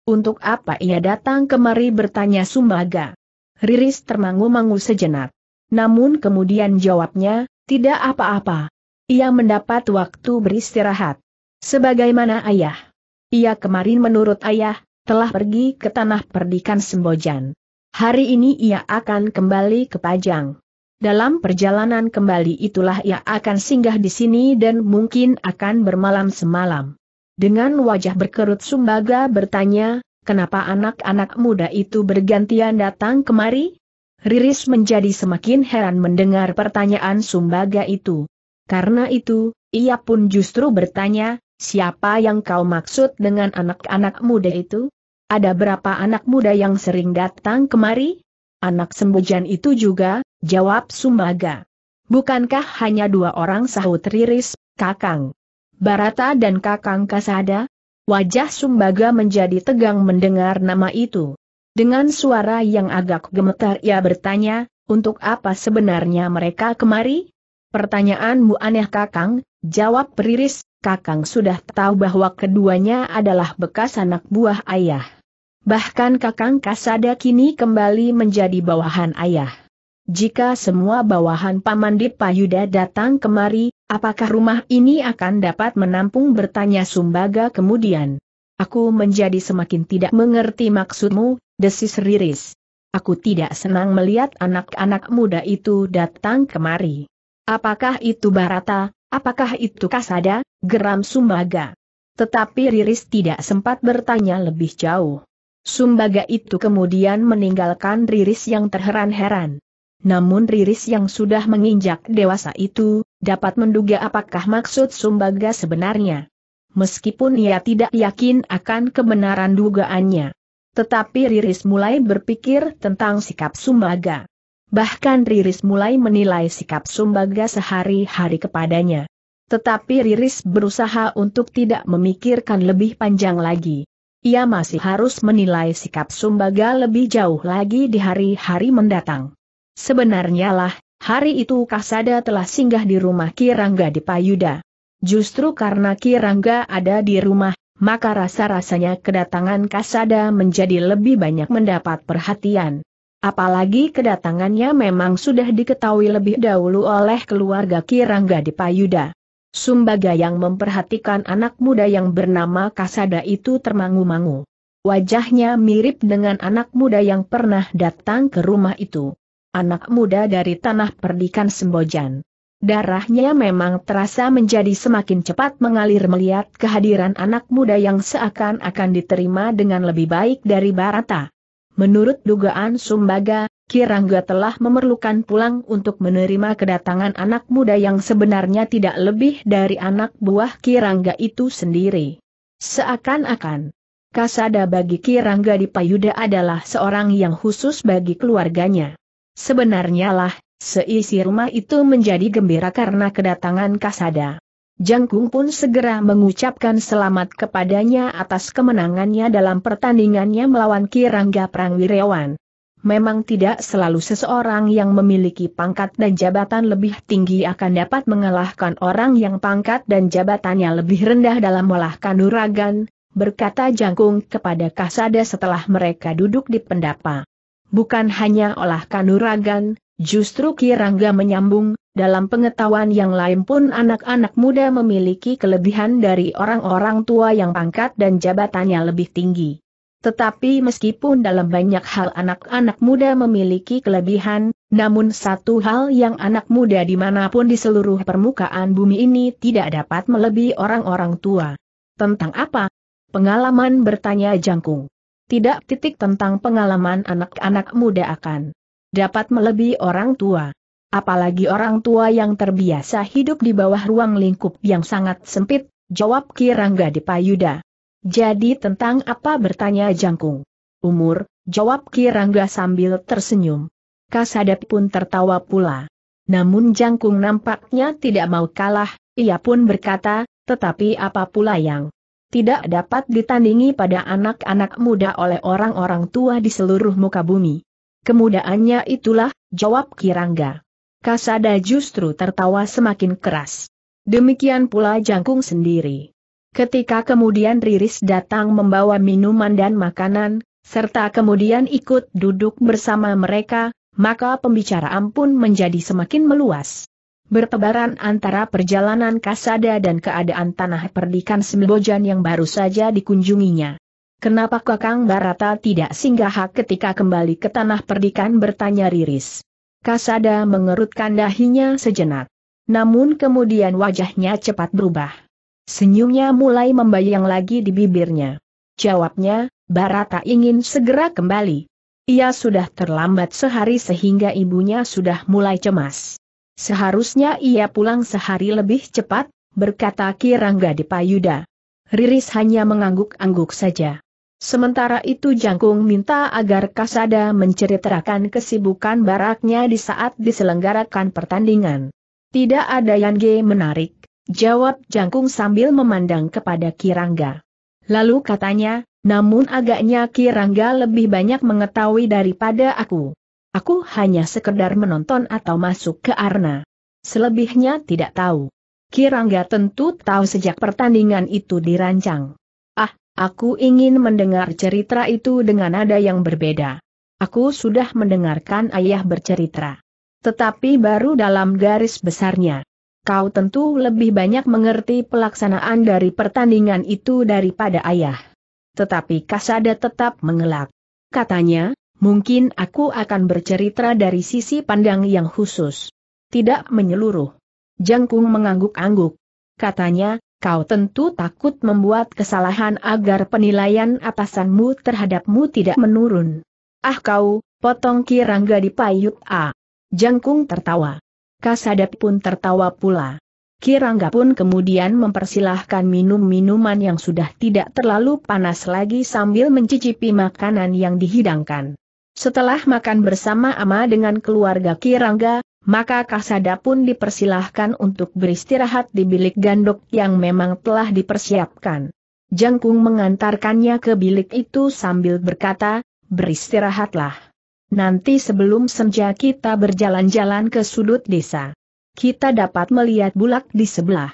Untuk apa ia datang kemari bertanya Sumbaga? Riris termangu-mangu sejenak. Namun kemudian jawabnya, tidak apa-apa. Ia mendapat waktu beristirahat. Sebagaimana ayah. Ia kemarin menurut ayah, telah pergi ke tanah perdikan Sembojan. Hari ini ia akan kembali ke Pajang. Dalam perjalanan kembali itulah ia akan singgah di sini dan mungkin akan bermalam semalam. Dengan wajah berkerut Sumbaga bertanya, kenapa anak-anak muda itu bergantian datang kemari? Riris menjadi semakin heran mendengar pertanyaan Sumbaga itu. Karena itu, ia pun justru bertanya, Siapa yang kau maksud dengan anak-anak muda itu? Ada berapa anak muda yang sering datang kemari? Anak sembujan itu juga, jawab Sumbaga. Bukankah hanya dua orang sahut Riris, Kakang? Barata dan Kakang Kasada? Wajah Sumbaga menjadi tegang mendengar nama itu. Dengan suara yang agak gemetar ia bertanya, untuk apa sebenarnya mereka kemari? Pertanyaanmu aneh kakang, jawab Riris, Kakang sudah tahu bahwa keduanya adalah bekas anak buah ayah. Bahkan Kakang Kasada kini kembali menjadi bawahan ayah. Jika semua bawahan Paman Dipayuda datang kemari, apakah rumah ini akan dapat menampung bertanya Sumbaga kemudian? Aku menjadi semakin tidak mengerti maksudmu, desis Riris. Aku tidak senang melihat anak-anak muda itu datang kemari. Apakah itu Barata, Apakah itu kasada? Geram Sumbaga. Tetapi Riris tidak sempat bertanya lebih jauh. Sumbaga itu kemudian meninggalkan Riris yang terheran-heran. Namun Riris yang sudah menginjak dewasa itu, dapat menduga apakah maksud Sumbaga sebenarnya. Meskipun ia tidak yakin akan kebenaran dugaannya. Tetapi Riris mulai berpikir tentang sikap Sumbaga. Bahkan Riris mulai menilai sikap Sumbaga sehari-hari kepadanya. Tetapi Riris berusaha untuk tidak memikirkan lebih panjang lagi. Ia masih harus menilai sikap Sumbaga lebih jauh lagi di hari-hari mendatang. Sebenarnya lah, hari itu Kasada telah singgah di rumah Kirangga di Payuda. Justru karena Kirangga ada di rumah, maka rasa-rasanya kedatangan Kasada menjadi lebih banyak mendapat perhatian. Apalagi kedatangannya memang sudah diketahui lebih dahulu oleh keluarga Kirangga di Payuda. Sumbaga yang memperhatikan anak muda yang bernama Kasada itu termangu-mangu. Wajahnya mirip dengan anak muda yang pernah datang ke rumah itu. Anak muda dari tanah perdikan Sembojan. Darahnya memang terasa menjadi semakin cepat mengalir melihat kehadiran anak muda yang seakan-akan diterima dengan lebih baik dari Barata. Menurut dugaan Sumbaga, Kirangga telah memerlukan pulang untuk menerima kedatangan anak muda yang sebenarnya tidak lebih dari anak buah Kirangga itu sendiri. Seakan-akan, kasada bagi Kirangga di Payuda adalah seorang yang khusus bagi keluarganya. Sebenarnya lah, seisi rumah itu menjadi gembira karena kedatangan kasada. Jangkung pun segera mengucapkan selamat kepadanya atas kemenangannya dalam pertandingannya melawan Kirangga Prangwirawan. Memang tidak selalu seseorang yang memiliki pangkat dan jabatan lebih tinggi akan dapat mengalahkan orang yang pangkat dan jabatannya lebih rendah dalam olah kanuragan, berkata Jangkung kepada Kasada setelah mereka duduk di pendapa. Bukan hanya olah kanuragan, justru Kirangga menyambung, dalam pengetahuan yang lain pun anak-anak muda memiliki kelebihan dari orang-orang tua yang pangkat dan jabatannya lebih tinggi. Tetapi meskipun dalam banyak hal anak-anak muda memiliki kelebihan, namun satu hal yang anak muda dimanapun di seluruh permukaan bumi ini tidak dapat melebihi orang-orang tua. Tentang apa? Pengalaman bertanya jangkung. Tidak titik tentang pengalaman anak-anak muda akan dapat melebihi orang tua apalagi orang tua yang terbiasa hidup di bawah ruang lingkup yang sangat sempit, jawab Kirangga Dipayuda. Jadi tentang apa bertanya Jangkung? Umur, jawab Kirangga sambil tersenyum. Kasadap pun tertawa pula. Namun Jangkung nampaknya tidak mau kalah, ia pun berkata, tetapi apa pula yang tidak dapat ditandingi pada anak-anak muda oleh orang-orang tua di seluruh muka bumi. Kemudaannya itulah, jawab Kirangga. Kasada justru tertawa semakin keras. Demikian pula Jangkung sendiri. Ketika kemudian Riris datang membawa minuman dan makanan, serta kemudian ikut duduk bersama mereka, maka pembicaraan pun menjadi semakin meluas. Bertebaran antara perjalanan Kasada dan keadaan tanah perdikan Sembojan yang baru saja dikunjunginya. Kenapa Kakang Barata tidak singgah ketika kembali ke tanah perdikan bertanya Riris. Kasada mengerutkan dahinya sejenak. Namun kemudian wajahnya cepat berubah. Senyumnya mulai membayang lagi di bibirnya. Jawabnya, Barata ingin segera kembali. Ia sudah terlambat sehari sehingga ibunya sudah mulai cemas. Seharusnya ia pulang sehari lebih cepat, berkata Kirangga Dipayuda. Riris hanya mengangguk-angguk saja. Sementara itu Jangkung minta agar Kasada menceritakan kesibukan baraknya di saat diselenggarakan pertandingan. Tidak ada yang ge menarik, jawab Jangkung sambil memandang kepada Kirangga. Lalu katanya, namun agaknya Kirangga lebih banyak mengetahui daripada aku. Aku hanya sekedar menonton atau masuk ke arena. Selebihnya tidak tahu. Kirangga tentu tahu sejak pertandingan itu dirancang. Aku ingin mendengar cerita itu dengan nada yang berbeda. Aku sudah mendengarkan ayah bercerita. Tetapi baru dalam garis besarnya. Kau tentu lebih banyak mengerti pelaksanaan dari pertandingan itu daripada ayah. Tetapi Kasada tetap mengelak. Katanya, mungkin aku akan bercerita dari sisi pandang yang khusus. Tidak menyeluruh. Jangkung mengangguk-angguk. Katanya, kau tentu takut membuat kesalahan agar penilaian atasanmu terhadapmu tidak menurun. Ah kau, potong kirangga di payut A. Ah. Jangkung tertawa. Kasadap pun tertawa pula. Kirangga pun kemudian mempersilahkan minum minuman yang sudah tidak terlalu panas lagi sambil mencicipi makanan yang dihidangkan. Setelah makan bersama Ama dengan keluarga Kirangga, maka Kasada pun dipersilahkan untuk beristirahat di bilik gandok yang memang telah dipersiapkan. Jangkung mengantarkannya ke bilik itu sambil berkata, beristirahatlah. Nanti sebelum senja kita berjalan-jalan ke sudut desa. Kita dapat melihat bulak di sebelah.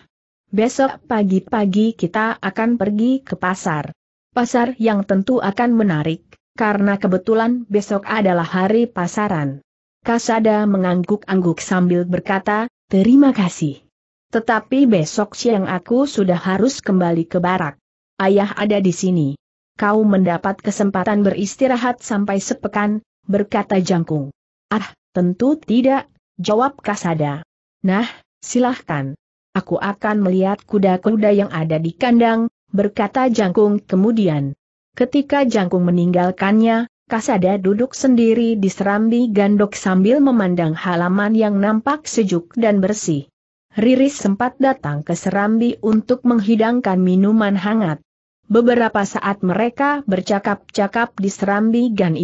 Besok pagi-pagi kita akan pergi ke pasar. Pasar yang tentu akan menarik, karena kebetulan besok adalah hari pasaran. Kasada mengangguk-angguk sambil berkata, terima kasih. Tetapi besok siang aku sudah harus kembali ke barak. Ayah ada di sini. Kau mendapat kesempatan beristirahat sampai sepekan, berkata Jangkung. Ah, tentu tidak, jawab Kasada. Nah, silahkan. Aku akan melihat kuda-kuda yang ada di kandang, berkata Jangkung kemudian. Ketika Jangkung meninggalkannya, Kasada duduk sendiri di serambi gandok sambil memandang halaman yang nampak sejuk dan bersih. Riris sempat datang ke serambi untuk menghidangkan minuman hangat. Beberapa saat mereka bercakap-cakap di serambi Gan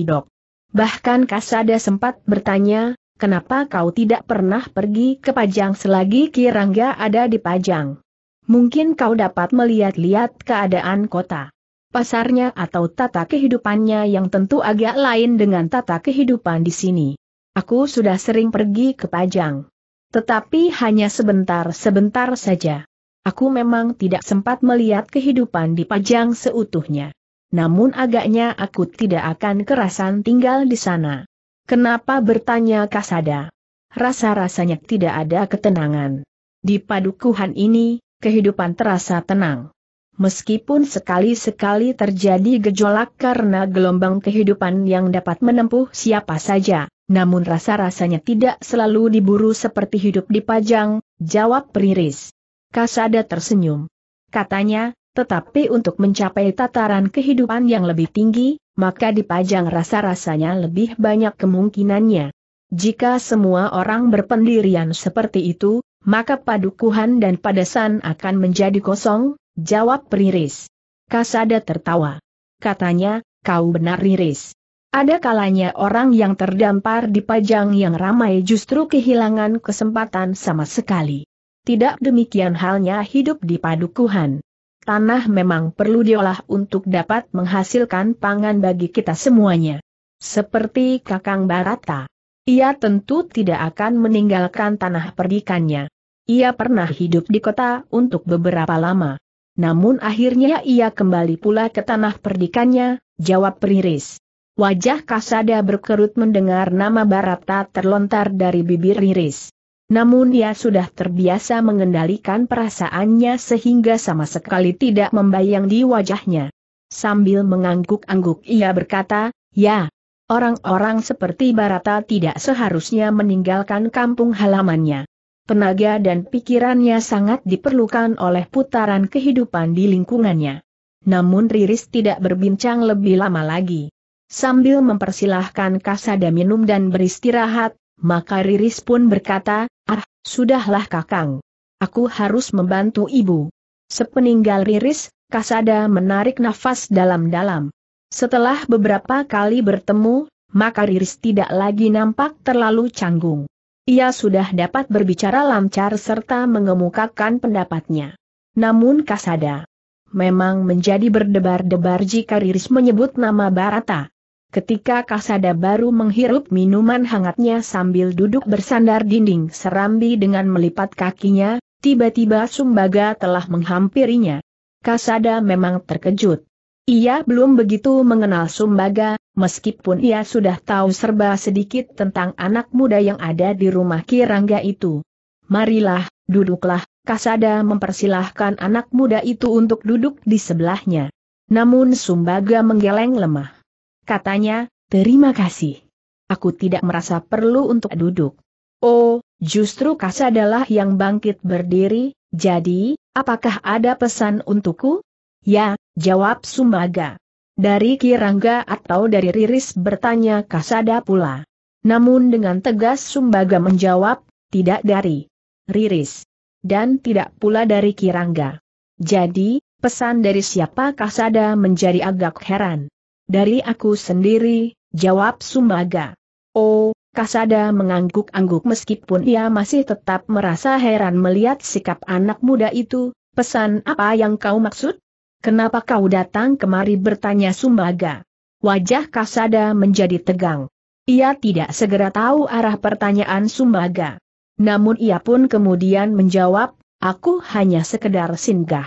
Bahkan Kasada sempat bertanya, kenapa kau tidak pernah pergi ke Pajang selagi Kirangga ada di Pajang? Mungkin kau dapat melihat-lihat keadaan kota pasarnya atau tata kehidupannya yang tentu agak lain dengan tata kehidupan di sini. Aku sudah sering pergi ke Pajang. Tetapi hanya sebentar-sebentar saja. Aku memang tidak sempat melihat kehidupan di Pajang seutuhnya. Namun agaknya aku tidak akan kerasan tinggal di sana. Kenapa bertanya Kasada? Rasa-rasanya tidak ada ketenangan. Di padukuhan ini, kehidupan terasa tenang. Meskipun sekali-sekali terjadi gejolak karena gelombang kehidupan yang dapat menempuh siapa saja, namun rasa-rasanya tidak selalu diburu seperti hidup di pajang, jawab Priris. Kasada tersenyum. Katanya, tetapi untuk mencapai tataran kehidupan yang lebih tinggi, maka di pajang rasa-rasanya lebih banyak kemungkinannya. Jika semua orang berpendirian seperti itu, maka padukuhan dan padasan akan menjadi kosong, Jawab Riris. Kasada tertawa. Katanya, kau benar Riris. Ada kalanya orang yang terdampar di pajang yang ramai justru kehilangan kesempatan sama sekali. Tidak demikian halnya hidup di padukuhan. Tanah memang perlu diolah untuk dapat menghasilkan pangan bagi kita semuanya. Seperti Kakang Barata. Ia tentu tidak akan meninggalkan tanah perdikannya. Ia pernah hidup di kota untuk beberapa lama namun akhirnya ia kembali pula ke tanah perdikannya, jawab Riris. Wajah Kasada berkerut mendengar nama Barata terlontar dari bibir Riris. Namun ia sudah terbiasa mengendalikan perasaannya sehingga sama sekali tidak membayang di wajahnya. Sambil mengangguk-angguk ia berkata, ya, orang-orang seperti Barata tidak seharusnya meninggalkan kampung halamannya tenaga dan pikirannya sangat diperlukan oleh putaran kehidupan di lingkungannya. Namun Riris tidak berbincang lebih lama lagi. Sambil mempersilahkan Kasada minum dan beristirahat, maka Riris pun berkata, Ah, sudahlah kakang. Aku harus membantu ibu. Sepeninggal Riris, Kasada menarik nafas dalam-dalam. Setelah beberapa kali bertemu, maka Riris tidak lagi nampak terlalu canggung. Ia sudah dapat berbicara lancar serta mengemukakan pendapatnya. Namun Kasada memang menjadi berdebar-debar jika Riris menyebut nama Barata. Ketika Kasada baru menghirup minuman hangatnya sambil duduk bersandar dinding serambi dengan melipat kakinya, tiba-tiba Sumbaga telah menghampirinya. Kasada memang terkejut. Ia belum begitu mengenal Sumbaga, meskipun ia sudah tahu serba sedikit tentang anak muda yang ada di rumah Kirangga itu. Marilah, duduklah, Kasada mempersilahkan anak muda itu untuk duduk di sebelahnya. Namun Sumbaga menggeleng lemah. Katanya, terima kasih. Aku tidak merasa perlu untuk duduk. Oh, justru Kasadalah yang bangkit berdiri, jadi, apakah ada pesan untukku? Ya, jawab Sumaga. Dari Kirangga atau dari Riris bertanya Kasada pula. Namun dengan tegas Sumbaga menjawab, tidak dari Riris. Dan tidak pula dari Kirangga. Jadi, pesan dari siapa Kasada menjadi agak heran. Dari aku sendiri, jawab Sumbaga. Oh, Kasada mengangguk-angguk meskipun ia masih tetap merasa heran melihat sikap anak muda itu, pesan apa yang kau maksud? Kenapa kau datang kemari bertanya Sumbaga? Wajah Kasada menjadi tegang. Ia tidak segera tahu arah pertanyaan Sumbaga. Namun ia pun kemudian menjawab, aku hanya sekedar singgah.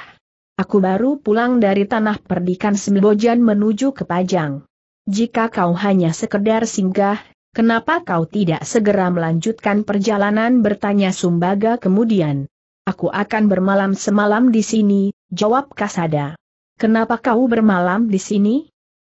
Aku baru pulang dari tanah perdikan Sembojan menuju ke Pajang. Jika kau hanya sekedar singgah, kenapa kau tidak segera melanjutkan perjalanan bertanya Sumbaga kemudian? Aku akan bermalam semalam di sini, jawab Kasada. Kenapa kau bermalam di sini?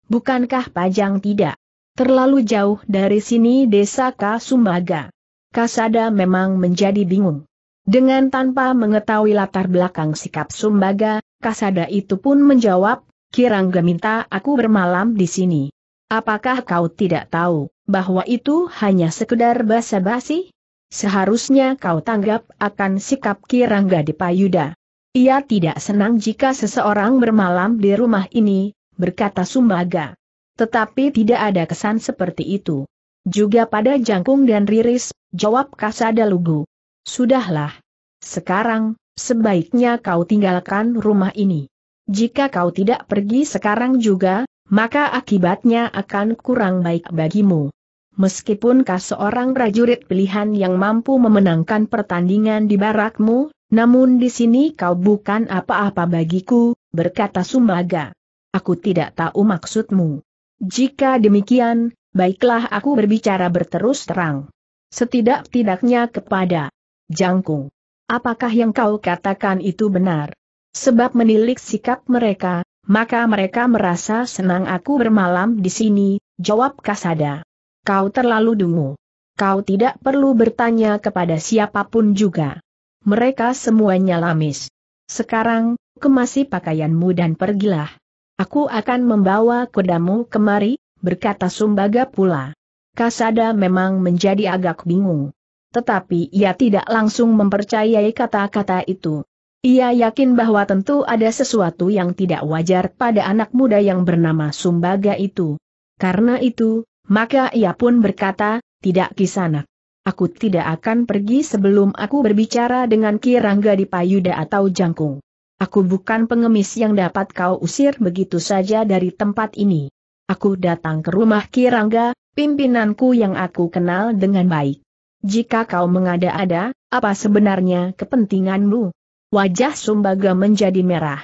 Bukankah Pajang tidak? Terlalu jauh dari sini desa Kasumbaga. Kasada memang menjadi bingung. Dengan tanpa mengetahui latar belakang sikap Sumbaga, Kasada itu pun menjawab, Kirangga minta aku bermalam di sini. Apakah kau tidak tahu, bahwa itu hanya sekedar basa-basi? Seharusnya kau tanggap akan sikap Kirangga di Payuda. Ia tidak senang jika seseorang bermalam di rumah ini, berkata Sumbaga. Tetapi tidak ada kesan seperti itu. Juga pada Jangkung dan Riris, jawab Kasada Lugu. Sudahlah. Sekarang, sebaiknya kau tinggalkan rumah ini. Jika kau tidak pergi sekarang juga, maka akibatnya akan kurang baik bagimu. Meskipun kau seorang prajurit pilihan yang mampu memenangkan pertandingan di barakmu, namun di sini kau bukan apa-apa bagiku, berkata Sumaga. Aku tidak tahu maksudmu. Jika demikian, baiklah aku berbicara berterus terang. Setidak-tidaknya kepada Jangkung. Apakah yang kau katakan itu benar? Sebab menilik sikap mereka, maka mereka merasa senang aku bermalam di sini, jawab Kasada. Kau terlalu dungu. Kau tidak perlu bertanya kepada siapapun juga. Mereka semuanya lamis. Sekarang, kemasi pakaianmu dan pergilah. Aku akan membawa kudamu kemari, berkata Sumbaga pula. Kasada memang menjadi agak bingung. Tetapi ia tidak langsung mempercayai kata-kata itu. Ia yakin bahwa tentu ada sesuatu yang tidak wajar pada anak muda yang bernama Sumbaga itu. Karena itu, maka ia pun berkata, tidak kisanak. Aku tidak akan pergi sebelum aku berbicara dengan Ki Rangga di Payuda atau Jangkung. Aku bukan pengemis yang dapat kau usir begitu saja dari tempat ini. Aku datang ke rumah Ki Rangga, pimpinanku yang aku kenal dengan baik. Jika kau mengada-ada, apa sebenarnya kepentinganmu? Wajah Sumbaga menjadi merah.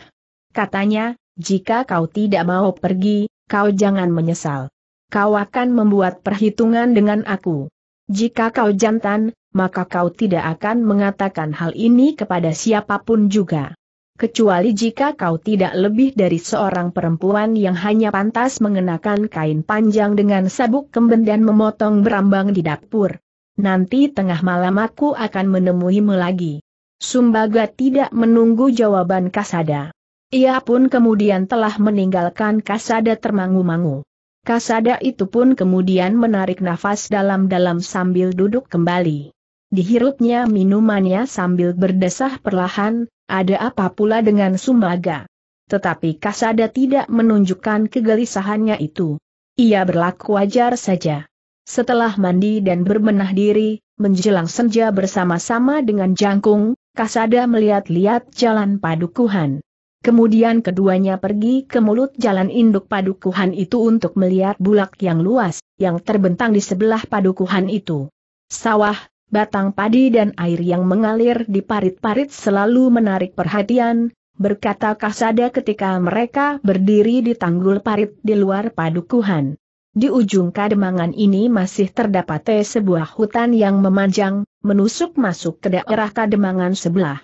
Katanya, jika kau tidak mau pergi, kau jangan menyesal. Kau akan membuat perhitungan dengan aku. Jika kau jantan, maka kau tidak akan mengatakan hal ini kepada siapapun juga. Kecuali jika kau tidak lebih dari seorang perempuan yang hanya pantas mengenakan kain panjang dengan sabuk kemben dan memotong berambang di dapur. Nanti tengah malam aku akan menemuimu lagi. Sumbaga tidak menunggu jawaban Kasada. Ia pun kemudian telah meninggalkan Kasada termangu-mangu. Kasada itu pun kemudian menarik nafas dalam-dalam sambil duduk kembali. Dihirupnya minumannya sambil berdesah perlahan, ada apa pula dengan Sumaga. Tetapi Kasada tidak menunjukkan kegelisahannya itu. Ia berlaku wajar saja. Setelah mandi dan berbenah diri, menjelang senja bersama-sama dengan Jangkung, Kasada melihat-lihat jalan padukuhan. Kemudian keduanya pergi ke mulut jalan induk padukuhan itu untuk melihat bulak yang luas, yang terbentang di sebelah padukuhan itu. Sawah, batang padi dan air yang mengalir di parit-parit selalu menarik perhatian, berkata Kasada ketika mereka berdiri di tanggul parit di luar padukuhan. Di ujung kademangan ini masih terdapat sebuah hutan yang memanjang, menusuk masuk ke daerah kademangan sebelah.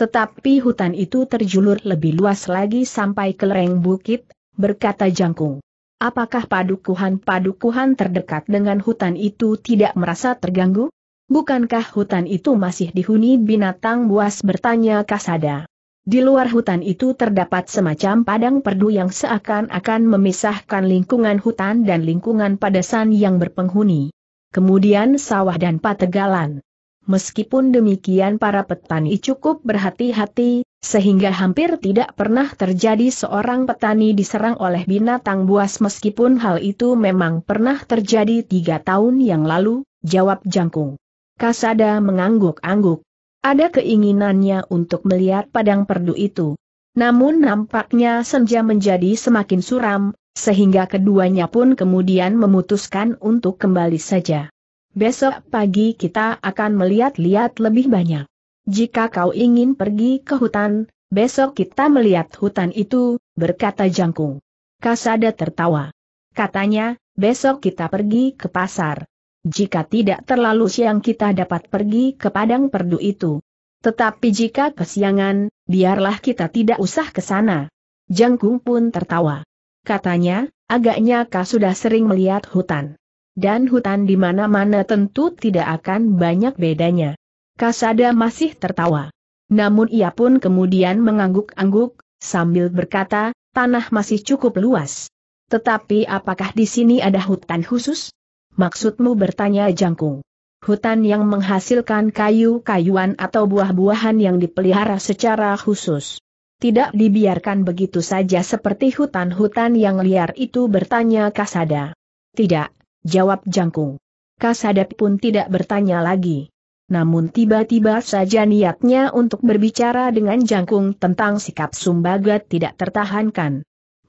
Tetapi hutan itu terjulur lebih luas lagi sampai ke lereng bukit, berkata Jangkung. Apakah padukuhan-padukuhan terdekat dengan hutan itu tidak merasa terganggu? Bukankah hutan itu masih dihuni binatang buas bertanya Kasada? Di luar hutan itu terdapat semacam padang perdu yang seakan-akan memisahkan lingkungan hutan dan lingkungan padasan yang berpenghuni. Kemudian sawah dan pategalan. Meskipun demikian para petani cukup berhati-hati, sehingga hampir tidak pernah terjadi seorang petani diserang oleh binatang buas meskipun hal itu memang pernah terjadi tiga tahun yang lalu, jawab Jangkung. Kasada mengangguk-angguk. Ada keinginannya untuk melihat padang perdu itu. Namun nampaknya senja menjadi semakin suram, sehingga keduanya pun kemudian memutuskan untuk kembali saja. Besok pagi kita akan melihat-lihat lebih banyak. Jika kau ingin pergi ke hutan, besok kita melihat hutan itu, berkata Jangkung. Kasada tertawa. Katanya, besok kita pergi ke pasar. Jika tidak terlalu siang kita dapat pergi ke padang perdu itu. Tetapi jika kesiangan, biarlah kita tidak usah ke sana. Jangkung pun tertawa. Katanya, agaknya kau sudah sering melihat hutan dan hutan di mana-mana tentu tidak akan banyak bedanya. Kasada masih tertawa. Namun ia pun kemudian mengangguk-angguk, sambil berkata, tanah masih cukup luas. Tetapi apakah di sini ada hutan khusus? Maksudmu bertanya Jangkung. Hutan yang menghasilkan kayu-kayuan atau buah-buahan yang dipelihara secara khusus. Tidak dibiarkan begitu saja seperti hutan-hutan yang liar itu bertanya Kasada. Tidak, Jawab Jangkung. Kasadap pun tidak bertanya lagi. Namun tiba-tiba saja niatnya untuk berbicara dengan Jangkung tentang sikap Sumbaga tidak tertahankan.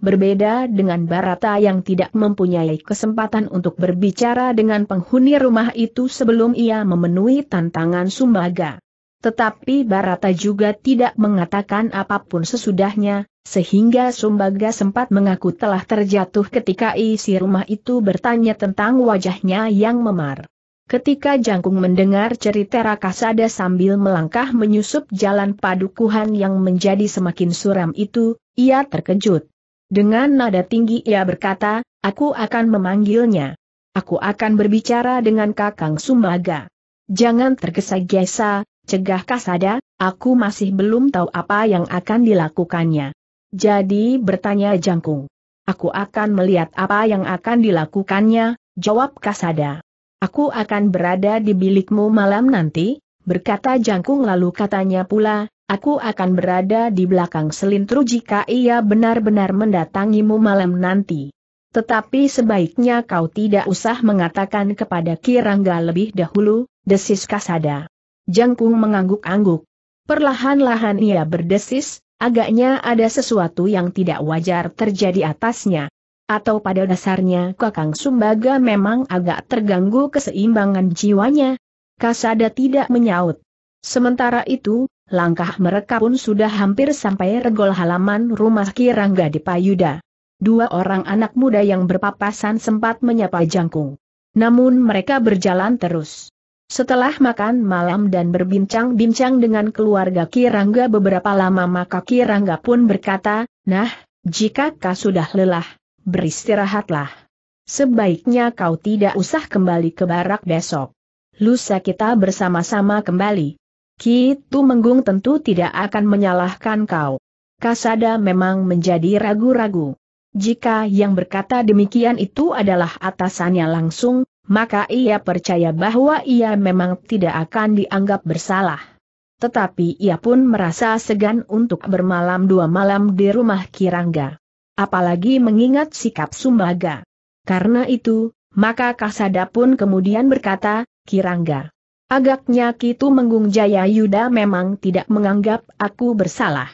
Berbeda dengan Barata yang tidak mempunyai kesempatan untuk berbicara dengan penghuni rumah itu sebelum ia memenuhi tantangan Sumbaga. Tetapi Barata juga tidak mengatakan apapun sesudahnya, sehingga Sumbaga sempat mengaku telah terjatuh ketika isi rumah itu bertanya tentang wajahnya yang memar. Ketika Jangkung mendengar cerita Rakasada sambil melangkah menyusup jalan padukuhan yang menjadi semakin suram itu, ia terkejut. Dengan nada tinggi ia berkata, aku akan memanggilnya. Aku akan berbicara dengan Kakang Sumbaga. Jangan tergesa-gesa, cegah Kasada, aku masih belum tahu apa yang akan dilakukannya. Jadi bertanya Jangkung. Aku akan melihat apa yang akan dilakukannya, jawab Kasada. Aku akan berada di bilikmu malam nanti, berkata Jangkung lalu katanya pula, aku akan berada di belakang selintru jika ia benar-benar mendatangimu malam nanti. Tetapi sebaiknya kau tidak usah mengatakan kepada Kirangga lebih dahulu, desis Kasada. Jangkung mengangguk-angguk. Perlahan-lahan ia berdesis, Agaknya ada sesuatu yang tidak wajar terjadi atasnya. Atau pada dasarnya Kakang Sumbaga memang agak terganggu keseimbangan jiwanya. Kasada tidak menyaut. Sementara itu, langkah mereka pun sudah hampir sampai regol halaman rumah Kirangga di Payuda. Dua orang anak muda yang berpapasan sempat menyapa jangkung. Namun mereka berjalan terus. Setelah makan malam dan berbincang-bincang dengan keluarga Kirangga beberapa lama maka Kirangga pun berkata, Nah, jika kau sudah lelah, beristirahatlah. Sebaiknya kau tidak usah kembali ke barak besok. Lusa kita bersama-sama kembali. Kitu Menggung tentu tidak akan menyalahkan kau. Kasada memang menjadi ragu-ragu. Jika yang berkata demikian itu adalah atasannya langsung, maka ia percaya bahwa ia memang tidak akan dianggap bersalah. Tetapi ia pun merasa segan untuk bermalam dua malam di rumah Kirangga. Apalagi mengingat sikap Sumbaga. Karena itu, maka Kasada pun kemudian berkata, Kirangga. Agaknya Kitu Menggung Jaya Yuda memang tidak menganggap aku bersalah.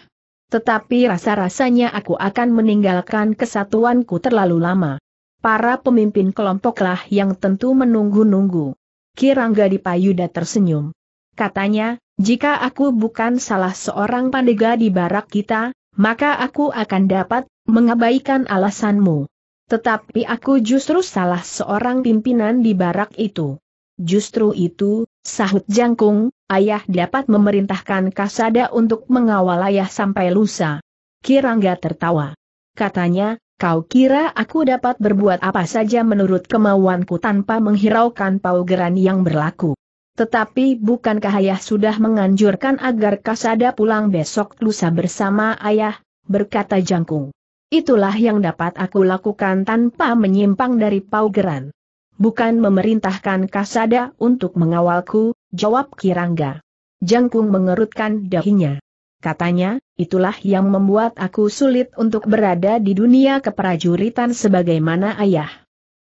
Tetapi rasa-rasanya aku akan meninggalkan kesatuanku terlalu lama. Para pemimpin kelompoklah yang tentu menunggu-nunggu. Kirangga di Payuda tersenyum. Katanya, jika aku bukan salah seorang pandega di barak kita, maka aku akan dapat mengabaikan alasanmu. Tetapi aku justru salah seorang pimpinan di barak itu. Justru itu, sahut Jangkung, ayah dapat memerintahkan Kasada untuk mengawal ayah sampai lusa. Kirangga tertawa. Katanya, Kau kira aku dapat berbuat apa saja menurut kemauanku tanpa menghiraukan paugeran yang berlaku. Tetapi bukankah ayah sudah menganjurkan agar Kasada pulang besok lusa bersama ayah, berkata Jangkung. Itulah yang dapat aku lakukan tanpa menyimpang dari paugeran. Bukan memerintahkan Kasada untuk mengawalku, jawab Kirangga. Jangkung mengerutkan dahinya. Katanya, itulah yang membuat aku sulit untuk berada di dunia keprajuritan sebagaimana ayah.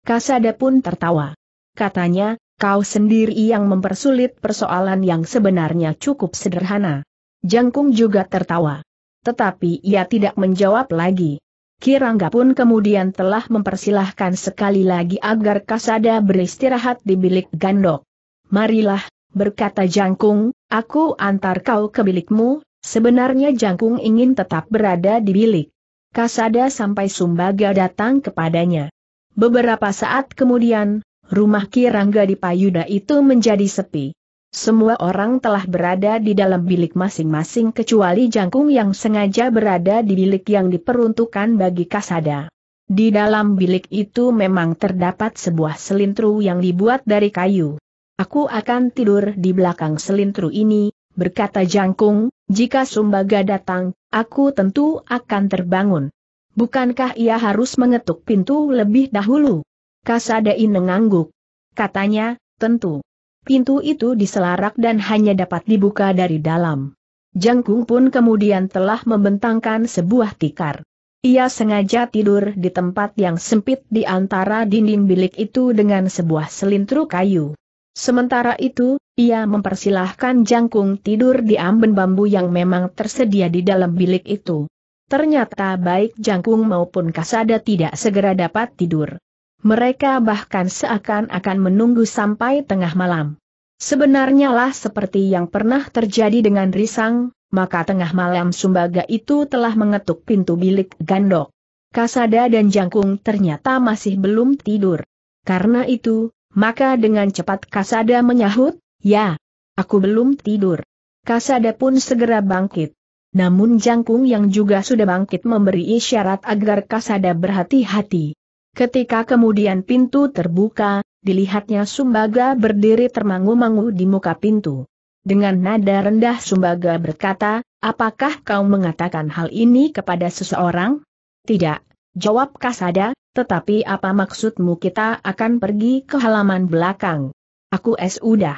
Kasada pun tertawa. Katanya, kau sendiri yang mempersulit persoalan yang sebenarnya cukup sederhana. Jangkung juga tertawa. Tetapi ia tidak menjawab lagi. Kirangga pun kemudian telah mempersilahkan sekali lagi agar Kasada beristirahat di bilik gandok. Marilah, berkata Jangkung, aku antar kau ke bilikmu, Sebenarnya Jangkung ingin tetap berada di bilik. Kasada sampai Sumbaga datang kepadanya. Beberapa saat kemudian, rumah Kirangga di Payuda itu menjadi sepi. Semua orang telah berada di dalam bilik masing-masing kecuali Jangkung yang sengaja berada di bilik yang diperuntukkan bagi Kasada. Di dalam bilik itu memang terdapat sebuah selintru yang dibuat dari kayu. Aku akan tidur di belakang selintru ini, berkata Jangkung, jika Sumbaga datang, aku tentu akan terbangun. Bukankah ia harus mengetuk pintu lebih dahulu? Kasadei mengangguk. Katanya, tentu. Pintu itu diselarak dan hanya dapat dibuka dari dalam. Jangkung pun kemudian telah membentangkan sebuah tikar. Ia sengaja tidur di tempat yang sempit di antara dinding bilik itu dengan sebuah selintru kayu. Sementara itu, ia mempersilahkan jangkung tidur di amben bambu yang memang tersedia di dalam bilik itu. Ternyata baik jangkung maupun kasada tidak segera dapat tidur. Mereka bahkan seakan-akan menunggu sampai tengah malam. Sebenarnya lah seperti yang pernah terjadi dengan Risang, maka tengah malam Sumbaga itu telah mengetuk pintu bilik Gandok. Kasada dan Jangkung ternyata masih belum tidur. Karena itu, maka dengan cepat Kasada menyahut, ya, aku belum tidur. Kasada pun segera bangkit. Namun jangkung yang juga sudah bangkit memberi isyarat agar Kasada berhati-hati. Ketika kemudian pintu terbuka, dilihatnya Sumbaga berdiri termangu-mangu di muka pintu. Dengan nada rendah Sumbaga berkata, apakah kau mengatakan hal ini kepada seseorang? Tidak, jawab Kasada, tetapi apa maksudmu kita akan pergi ke halaman belakang? Aku sudah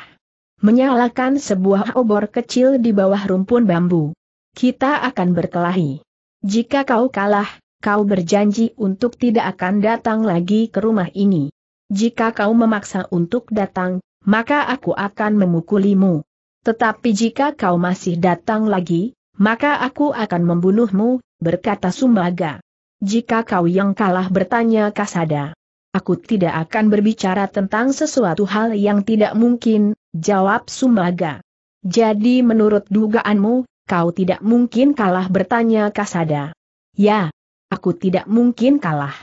Menyalakan sebuah obor kecil di bawah rumpun bambu. Kita akan berkelahi. Jika kau kalah, kau berjanji untuk tidak akan datang lagi ke rumah ini. Jika kau memaksa untuk datang, maka aku akan memukulimu. Tetapi jika kau masih datang lagi, maka aku akan membunuhmu, berkata Sumbaga. Jika kau yang kalah bertanya Kasada. Aku tidak akan berbicara tentang sesuatu hal yang tidak mungkin, jawab Sumaga. Jadi menurut dugaanmu, kau tidak mungkin kalah bertanya Kasada. Ya, aku tidak mungkin kalah.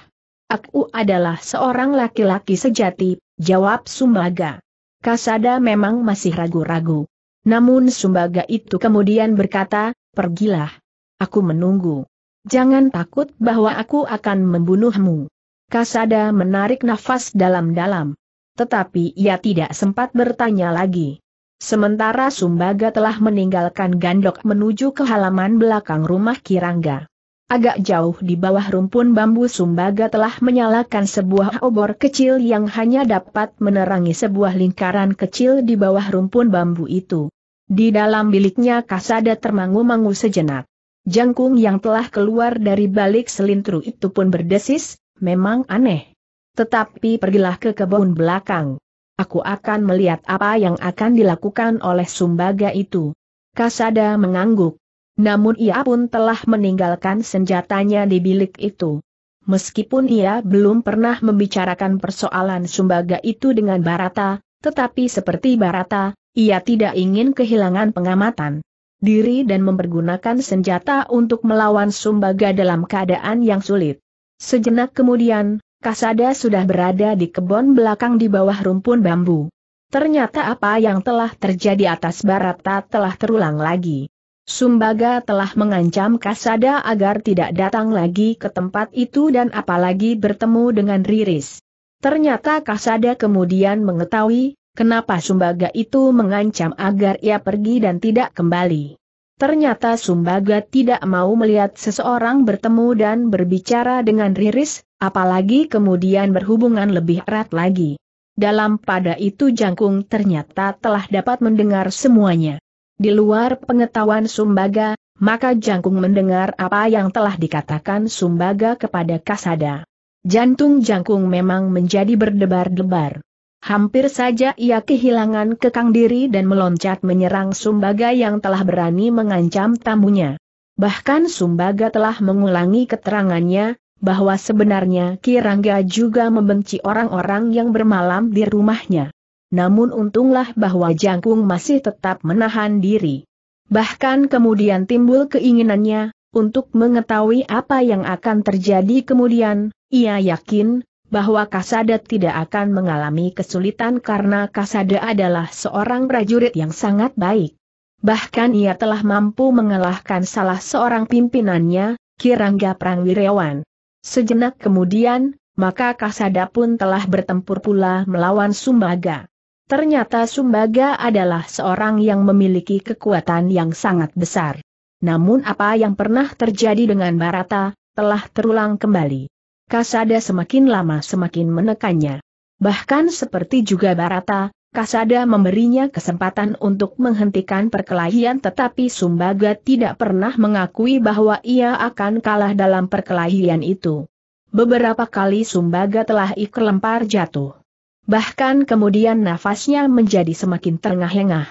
Aku adalah seorang laki-laki sejati, jawab Sumaga. Kasada memang masih ragu-ragu. Namun Sumbaga itu kemudian berkata, pergilah. Aku menunggu. Jangan takut bahwa aku akan membunuhmu. Kasada menarik nafas dalam-dalam. Tetapi ia tidak sempat bertanya lagi. Sementara Sumbaga telah meninggalkan gandok menuju ke halaman belakang rumah Kirangga. Agak jauh di bawah rumpun bambu Sumbaga telah menyalakan sebuah obor kecil yang hanya dapat menerangi sebuah lingkaran kecil di bawah rumpun bambu itu. Di dalam biliknya Kasada termangu-mangu sejenak. Jangkung yang telah keluar dari balik selintru itu pun berdesis, memang aneh. Tetapi pergilah ke kebun belakang. Aku akan melihat apa yang akan dilakukan oleh Sumbaga itu. Kasada mengangguk. Namun ia pun telah meninggalkan senjatanya di bilik itu. Meskipun ia belum pernah membicarakan persoalan Sumbaga itu dengan Barata, tetapi seperti Barata, ia tidak ingin kehilangan pengamatan diri dan mempergunakan senjata untuk melawan Sumbaga dalam keadaan yang sulit. Sejenak kemudian, Kasada sudah berada di kebun belakang di bawah rumpun bambu. Ternyata apa yang telah terjadi atas Barata telah terulang lagi. Sumbaga telah mengancam Kasada agar tidak datang lagi ke tempat itu dan apalagi bertemu dengan Riris. Ternyata Kasada kemudian mengetahui Kenapa Sumbaga itu mengancam agar ia pergi dan tidak kembali? Ternyata Sumbaga tidak mau melihat seseorang bertemu dan berbicara dengan Riris, apalagi kemudian berhubungan lebih erat lagi. Dalam pada itu Jangkung ternyata telah dapat mendengar semuanya. Di luar pengetahuan Sumbaga, maka Jangkung mendengar apa yang telah dikatakan Sumbaga kepada Kasada. Jantung Jangkung memang menjadi berdebar-debar. Hampir saja ia kehilangan kekang diri dan meloncat menyerang Sumbaga yang telah berani mengancam tamunya. Bahkan Sumbaga telah mengulangi keterangannya, bahwa sebenarnya Kirangga juga membenci orang-orang yang bermalam di rumahnya. Namun untunglah bahwa Jangkung masih tetap menahan diri. Bahkan kemudian timbul keinginannya, untuk mengetahui apa yang akan terjadi kemudian, ia yakin, bahwa Kasada tidak akan mengalami kesulitan karena Kasada adalah seorang prajurit yang sangat baik. Bahkan ia telah mampu mengalahkan salah seorang pimpinannya, Kirangga Prangwirewan. Sejenak kemudian, maka Kasada pun telah bertempur pula melawan Sumbaga. Ternyata Sumbaga adalah seorang yang memiliki kekuatan yang sangat besar. Namun apa yang pernah terjadi dengan Barata, telah terulang kembali. Kasada semakin lama semakin menekannya. Bahkan seperti juga Barata, Kasada memberinya kesempatan untuk menghentikan perkelahian tetapi Sumbaga tidak pernah mengakui bahwa ia akan kalah dalam perkelahian itu. Beberapa kali Sumbaga telah ikelempar jatuh. Bahkan kemudian nafasnya menjadi semakin terengah-engah.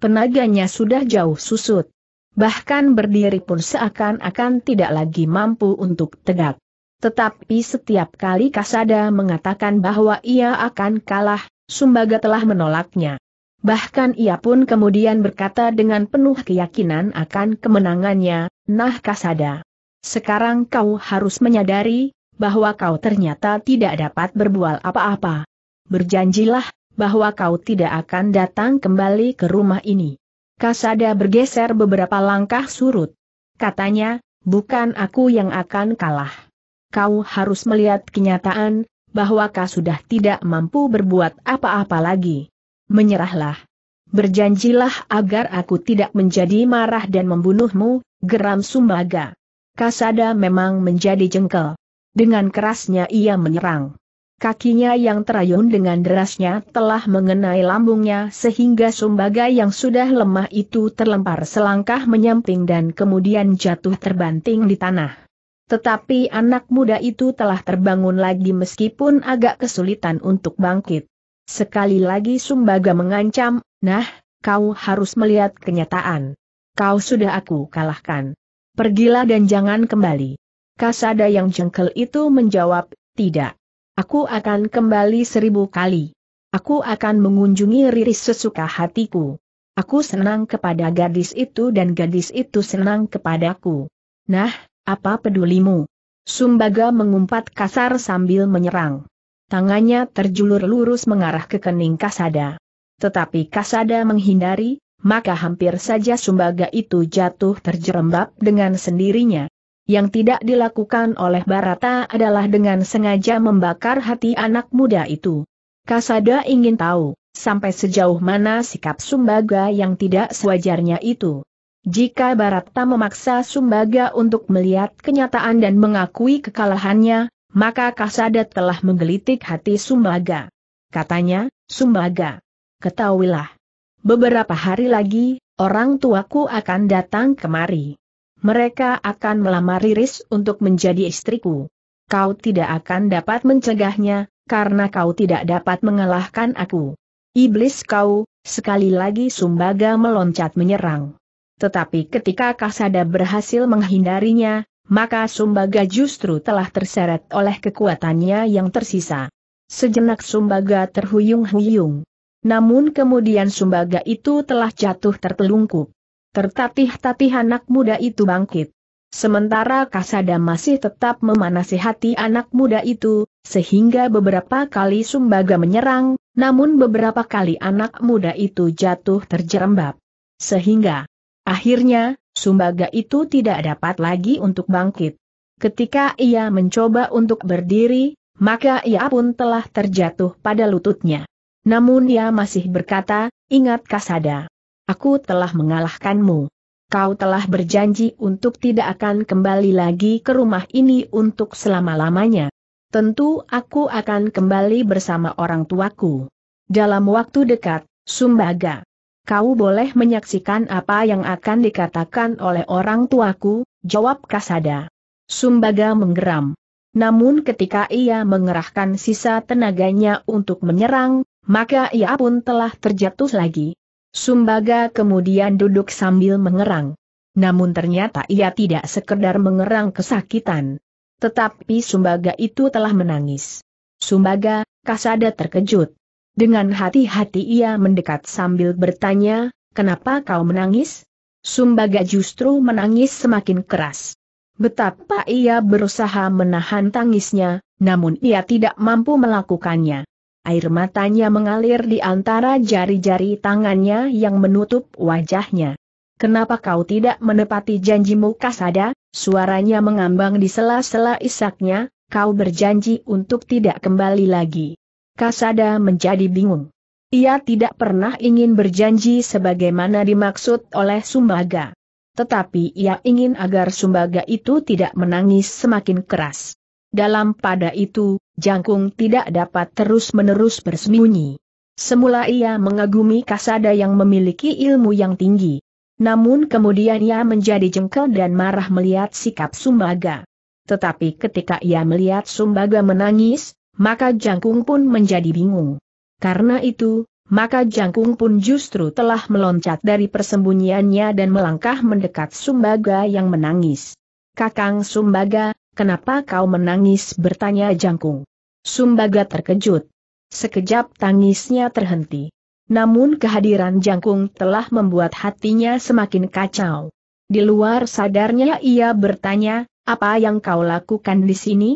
Tenaganya sudah jauh susut. Bahkan berdiri pun seakan-akan tidak lagi mampu untuk tegak. Tetapi setiap kali Kasada mengatakan bahwa ia akan kalah, Sumbaga telah menolaknya. Bahkan ia pun kemudian berkata dengan penuh keyakinan akan kemenangannya, Nah Kasada, sekarang kau harus menyadari, bahwa kau ternyata tidak dapat berbual apa-apa. Berjanjilah, bahwa kau tidak akan datang kembali ke rumah ini. Kasada bergeser beberapa langkah surut. Katanya, bukan aku yang akan kalah kau harus melihat kenyataan, bahwa kau sudah tidak mampu berbuat apa-apa lagi. Menyerahlah. Berjanjilah agar aku tidak menjadi marah dan membunuhmu, geram Sumbaga. Kasada memang menjadi jengkel. Dengan kerasnya ia menyerang. Kakinya yang terayun dengan derasnya telah mengenai lambungnya sehingga Sumbaga yang sudah lemah itu terlempar selangkah menyamping dan kemudian jatuh terbanting di tanah. Tetapi anak muda itu telah terbangun lagi meskipun agak kesulitan untuk bangkit. Sekali lagi Sumbaga mengancam, nah, kau harus melihat kenyataan. Kau sudah aku kalahkan. Pergilah dan jangan kembali. Kasada yang jengkel itu menjawab, tidak. Aku akan kembali seribu kali. Aku akan mengunjungi Riris sesuka hatiku. Aku senang kepada gadis itu dan gadis itu senang kepadaku. Nah, apa pedulimu? Sumbaga mengumpat kasar sambil menyerang. Tangannya terjulur lurus mengarah ke kening Kasada. Tetapi Kasada menghindari, maka hampir saja Sumbaga itu jatuh terjerembab dengan sendirinya. Yang tidak dilakukan oleh Barata adalah dengan sengaja membakar hati anak muda itu. Kasada ingin tahu, sampai sejauh mana sikap Sumbaga yang tidak sewajarnya itu. Jika Barata memaksa Sumbaga untuk melihat kenyataan dan mengakui kekalahannya, maka Kasada telah menggelitik hati Sumbaga. Katanya, Sumbaga, ketahuilah. Beberapa hari lagi, orang tuaku akan datang kemari. Mereka akan melamar Riris untuk menjadi istriku. Kau tidak akan dapat mencegahnya, karena kau tidak dapat mengalahkan aku. Iblis kau, sekali lagi Sumbaga meloncat menyerang. Tetapi ketika Kasada berhasil menghindarinya, maka Sumbaga justru telah terseret oleh kekuatannya yang tersisa. Sejenak Sumbaga terhuyung-huyung. Namun kemudian Sumbaga itu telah jatuh tertelungkup. Tertatih-tatih anak muda itu bangkit. Sementara Kasada masih tetap memanasi hati anak muda itu, sehingga beberapa kali Sumbaga menyerang, namun beberapa kali anak muda itu jatuh terjerembab. Sehingga Akhirnya, Sumbaga itu tidak dapat lagi untuk bangkit. Ketika ia mencoba untuk berdiri, maka ia pun telah terjatuh pada lututnya. Namun ia masih berkata, ingat Kasada. Aku telah mengalahkanmu. Kau telah berjanji untuk tidak akan kembali lagi ke rumah ini untuk selama-lamanya. Tentu aku akan kembali bersama orang tuaku. Dalam waktu dekat, Sumbaga. Kau boleh menyaksikan apa yang akan dikatakan oleh orang tuaku, jawab Kasada. Sumbaga menggeram. Namun ketika ia mengerahkan sisa tenaganya untuk menyerang, maka ia pun telah terjatuh lagi. Sumbaga kemudian duduk sambil mengerang. Namun ternyata ia tidak sekedar mengerang kesakitan. Tetapi Sumbaga itu telah menangis. Sumbaga, Kasada terkejut. Dengan hati-hati ia mendekat sambil bertanya, kenapa kau menangis? Sumbaga justru menangis semakin keras. Betapa ia berusaha menahan tangisnya, namun ia tidak mampu melakukannya. Air matanya mengalir di antara jari-jari tangannya yang menutup wajahnya. Kenapa kau tidak menepati janjimu kasada? Suaranya mengambang di sela-sela isaknya, kau berjanji untuk tidak kembali lagi. Kasada menjadi bingung. Ia tidak pernah ingin berjanji sebagaimana dimaksud oleh Sumbaga. Tetapi ia ingin agar Sumbaga itu tidak menangis semakin keras. Dalam pada itu, Jangkung tidak dapat terus-menerus bersembunyi. Semula ia mengagumi Kasada yang memiliki ilmu yang tinggi. Namun kemudian ia menjadi jengkel dan marah melihat sikap Sumbaga. Tetapi ketika ia melihat Sumbaga menangis, maka Jangkung pun menjadi bingung. Karena itu, maka Jangkung pun justru telah meloncat dari persembunyiannya dan melangkah mendekat Sumbaga yang menangis. Kakang Sumbaga, kenapa kau menangis bertanya Jangkung. Sumbaga terkejut. Sekejap tangisnya terhenti. Namun kehadiran Jangkung telah membuat hatinya semakin kacau. Di luar sadarnya ia bertanya, apa yang kau lakukan di sini?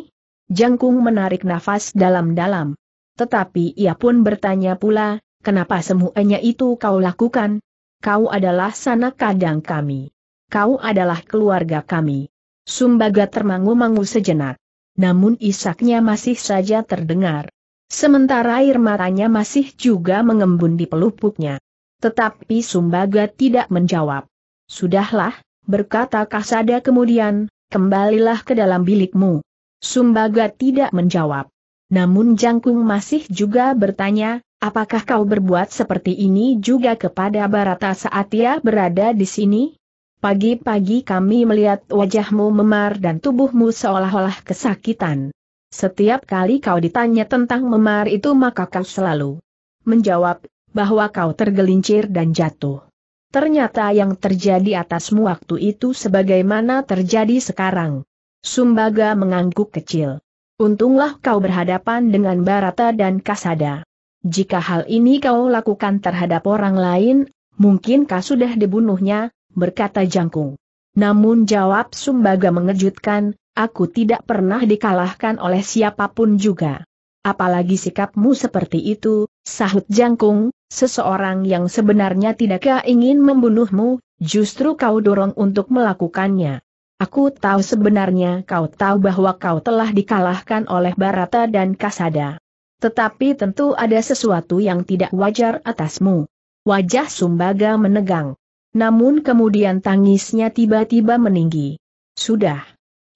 Jangkung menarik nafas dalam-dalam. Tetapi ia pun bertanya pula, kenapa semuanya itu kau lakukan? Kau adalah sanak kadang kami. Kau adalah keluarga kami. Sumbaga termangu-mangu sejenak. Namun isaknya masih saja terdengar. Sementara air matanya masih juga mengembun di pelupuknya. Tetapi Sumbaga tidak menjawab. Sudahlah, berkata Kasada kemudian, kembalilah ke dalam bilikmu. Sumbaga tidak menjawab. Namun Jangkung masih juga bertanya, apakah kau berbuat seperti ini juga kepada Barata saat ia berada di sini? Pagi-pagi kami melihat wajahmu memar dan tubuhmu seolah-olah kesakitan. Setiap kali kau ditanya tentang memar itu maka kau selalu menjawab, bahwa kau tergelincir dan jatuh. Ternyata yang terjadi atasmu waktu itu sebagaimana terjadi sekarang. Sumbaga mengangguk kecil. Untunglah kau berhadapan dengan Barata dan Kasada. Jika hal ini kau lakukan terhadap orang lain, mungkin kau sudah dibunuhnya, berkata Jangkung. Namun jawab Sumbaga mengejutkan, aku tidak pernah dikalahkan oleh siapapun juga. Apalagi sikapmu seperti itu, sahut Jangkung, seseorang yang sebenarnya tidak ingin membunuhmu, justru kau dorong untuk melakukannya. Aku tahu sebenarnya kau tahu bahwa kau telah dikalahkan oleh Barata dan Kasada. Tetapi tentu ada sesuatu yang tidak wajar atasmu. Wajah Sumbaga menegang. Namun kemudian tangisnya tiba-tiba meninggi. Sudah.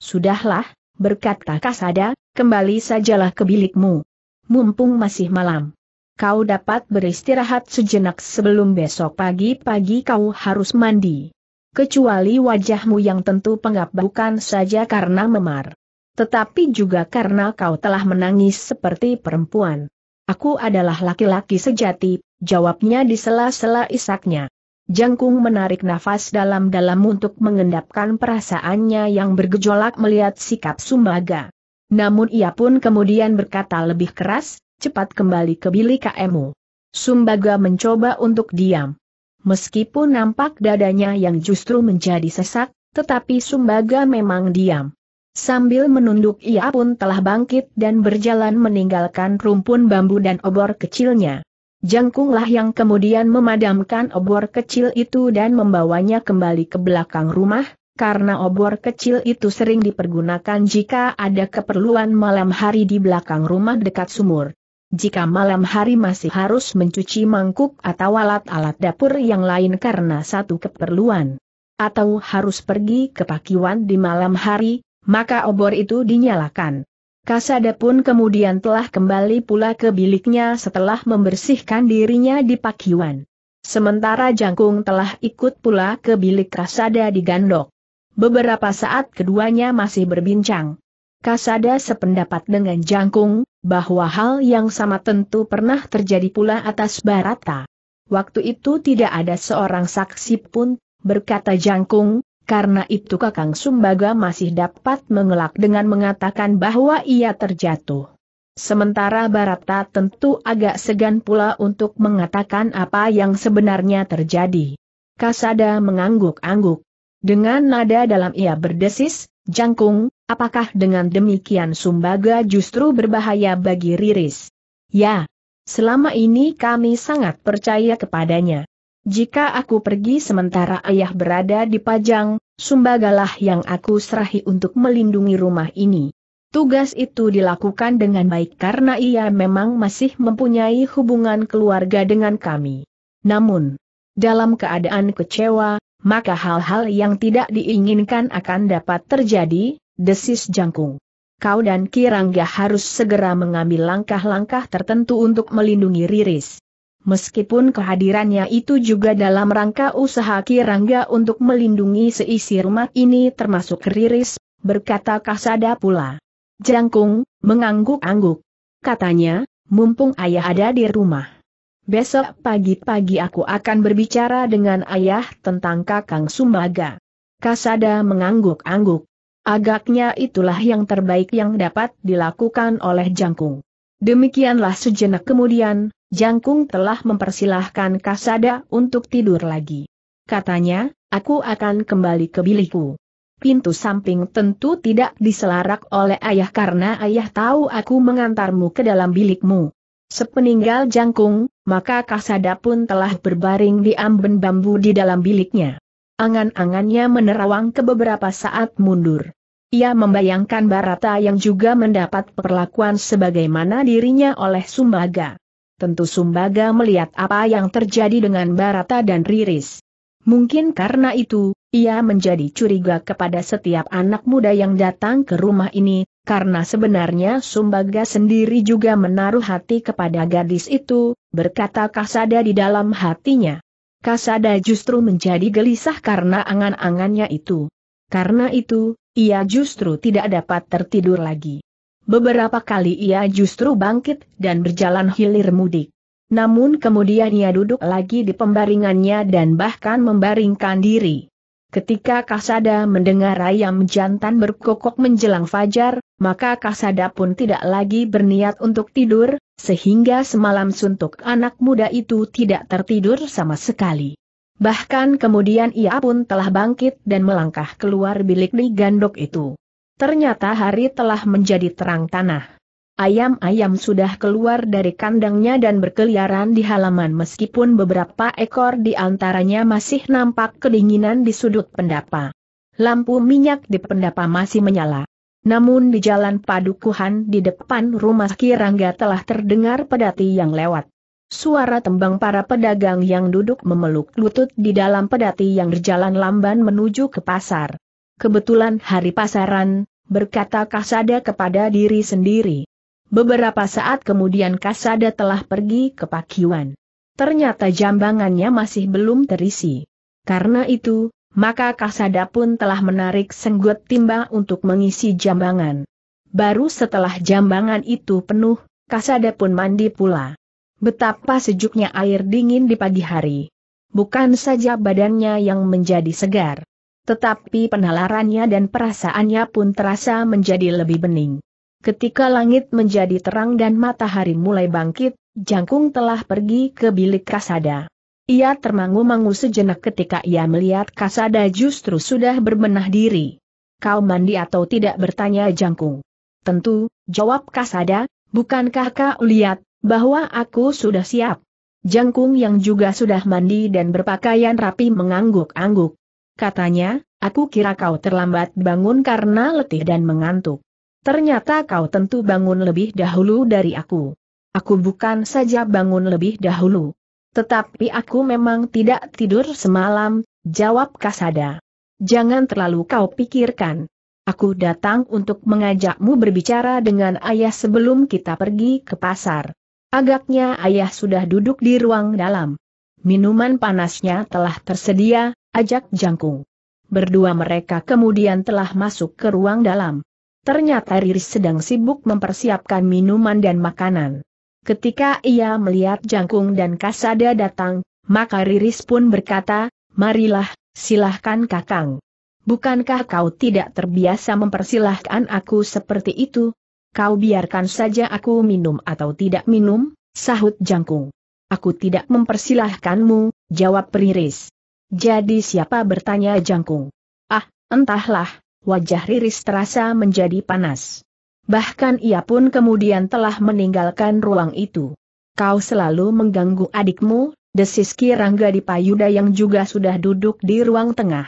Sudahlah, berkata Kasada, kembali sajalah ke bilikmu. Mumpung masih malam kau dapat beristirahat sejenak sebelum besok pagi-pagi kau harus mandi kecuali wajahmu yang tentu pengap bukan saja karena memar. Tetapi juga karena kau telah menangis seperti perempuan. Aku adalah laki-laki sejati, jawabnya di sela-sela isaknya. Jangkung menarik nafas dalam-dalam untuk mengendapkan perasaannya yang bergejolak melihat sikap Sumbaga. Namun ia pun kemudian berkata lebih keras, cepat kembali ke bilik KMU. Sumbaga mencoba untuk diam. Meskipun nampak dadanya yang justru menjadi sesak, tetapi Sumbaga memang diam. Sambil menunduk ia pun telah bangkit dan berjalan meninggalkan rumpun bambu dan obor kecilnya. Jangkunglah yang kemudian memadamkan obor kecil itu dan membawanya kembali ke belakang rumah, karena obor kecil itu sering dipergunakan jika ada keperluan malam hari di belakang rumah dekat sumur. Jika malam hari masih harus mencuci mangkuk atau alat-alat dapur yang lain karena satu keperluan. Atau harus pergi ke pakiwan di malam hari, maka obor itu dinyalakan. Kasada pun kemudian telah kembali pula ke biliknya setelah membersihkan dirinya di pakiwan. Sementara Jangkung telah ikut pula ke bilik Kasada di Gandok. Beberapa saat keduanya masih berbincang. Kasada sependapat dengan Jangkung, bahwa hal yang sama tentu pernah terjadi pula atas Barata. Waktu itu tidak ada seorang saksi pun, berkata Jangkung, karena itu Kakang Sumbaga masih dapat mengelak dengan mengatakan bahwa ia terjatuh. Sementara Barata tentu agak segan pula untuk mengatakan apa yang sebenarnya terjadi. Kasada mengangguk-angguk. Dengan nada dalam ia berdesis, Jangkung, Apakah dengan demikian Sumbaga justru berbahaya bagi Riris? Ya. Selama ini kami sangat percaya kepadanya. Jika aku pergi sementara ayah berada di Pajang, Sumbagalah yang aku serahi untuk melindungi rumah ini. Tugas itu dilakukan dengan baik karena ia memang masih mempunyai hubungan keluarga dengan kami. Namun, dalam keadaan kecewa, maka hal-hal yang tidak diinginkan akan dapat terjadi, desis jangkung. Kau dan Kirangga harus segera mengambil langkah-langkah tertentu untuk melindungi Riris. Meskipun kehadirannya itu juga dalam rangka usaha Kirangga untuk melindungi seisi rumah ini termasuk Riris, berkata Kasada pula. Jangkung, mengangguk-angguk. Katanya, mumpung ayah ada di rumah. Besok pagi-pagi aku akan berbicara dengan ayah tentang Kakang Sumbaga. Kasada mengangguk-angguk. Agaknya itulah yang terbaik yang dapat dilakukan oleh Jangkung. Demikianlah sejenak kemudian, Jangkung telah mempersilahkan Kasada untuk tidur lagi. Katanya, aku akan kembali ke bilikku. Pintu samping tentu tidak diselarak oleh ayah karena ayah tahu aku mengantarmu ke dalam bilikmu. Sepeninggal Jangkung, maka Kasada pun telah berbaring di amben bambu di dalam biliknya. Angan-angannya menerawang ke beberapa saat mundur. Ia membayangkan Barata yang juga mendapat perlakuan sebagaimana dirinya oleh Sumbaga. Tentu Sumbaga melihat apa yang terjadi dengan Barata dan Riris. Mungkin karena itu, ia menjadi curiga kepada setiap anak muda yang datang ke rumah ini, karena sebenarnya Sumbaga sendiri juga menaruh hati kepada gadis itu, berkata Kasada di dalam hatinya. Kasada justru menjadi gelisah karena angan-angannya itu. Karena itu, ia justru tidak dapat tertidur lagi. Beberapa kali ia justru bangkit dan berjalan hilir mudik. Namun kemudian ia duduk lagi di pembaringannya dan bahkan membaringkan diri. Ketika Kasada mendengar ayam jantan berkokok menjelang fajar, maka Kasada pun tidak lagi berniat untuk tidur, sehingga semalam suntuk anak muda itu tidak tertidur sama sekali. Bahkan kemudian ia pun telah bangkit dan melangkah keluar bilik di gandok itu. Ternyata hari telah menjadi terang tanah. Ayam-ayam sudah keluar dari kandangnya dan berkeliaran di halaman meskipun beberapa ekor di antaranya masih nampak kedinginan di sudut pendapa. Lampu minyak di pendapa masih menyala. Namun di jalan padukuhan di depan rumah Kirangga telah terdengar pedati yang lewat. Suara tembang para pedagang yang duduk memeluk lutut di dalam pedati yang berjalan lamban menuju ke pasar. Kebetulan hari pasaran, berkata Kasada kepada diri sendiri. Beberapa saat kemudian Kasada telah pergi ke Pakiwan. Ternyata jambangannya masih belum terisi. Karena itu, maka Kasada pun telah menarik senggut timba untuk mengisi jambangan. Baru setelah jambangan itu penuh, Kasada pun mandi pula. Betapa sejuknya air dingin di pagi hari. Bukan saja badannya yang menjadi segar. Tetapi penalarannya dan perasaannya pun terasa menjadi lebih bening. Ketika langit menjadi terang dan matahari mulai bangkit, Jangkung telah pergi ke bilik Kasada. Ia termangu-mangu sejenak ketika ia melihat Kasada justru sudah berbenah diri. Kau mandi atau tidak bertanya Jangkung. Tentu, jawab Kasada, bukankah kau lihat, bahwa aku sudah siap. Jangkung yang juga sudah mandi dan berpakaian rapi mengangguk-angguk. Katanya, aku kira kau terlambat bangun karena letih dan mengantuk. Ternyata kau tentu bangun lebih dahulu dari aku. Aku bukan saja bangun lebih dahulu. Tetapi aku memang tidak tidur semalam, jawab Kasada. Jangan terlalu kau pikirkan. Aku datang untuk mengajakmu berbicara dengan ayah sebelum kita pergi ke pasar. Agaknya ayah sudah duduk di ruang dalam. Minuman panasnya telah tersedia, ajak jangkung. Berdua mereka kemudian telah masuk ke ruang dalam. Ternyata Riris sedang sibuk mempersiapkan minuman dan makanan. Ketika ia melihat Jangkung dan Kasada datang, maka Riris pun berkata, Marilah, silahkan kakang. Bukankah kau tidak terbiasa mempersilahkan aku seperti itu? kau biarkan saja aku minum atau tidak minum, sahut Jangkung. Aku tidak mempersilahkanmu, jawab Riris. Jadi siapa bertanya Jangkung? Ah, entahlah, wajah Riris terasa menjadi panas. Bahkan ia pun kemudian telah meninggalkan ruang itu. Kau selalu mengganggu adikmu, desis Kirangga di Payuda yang juga sudah duduk di ruang tengah.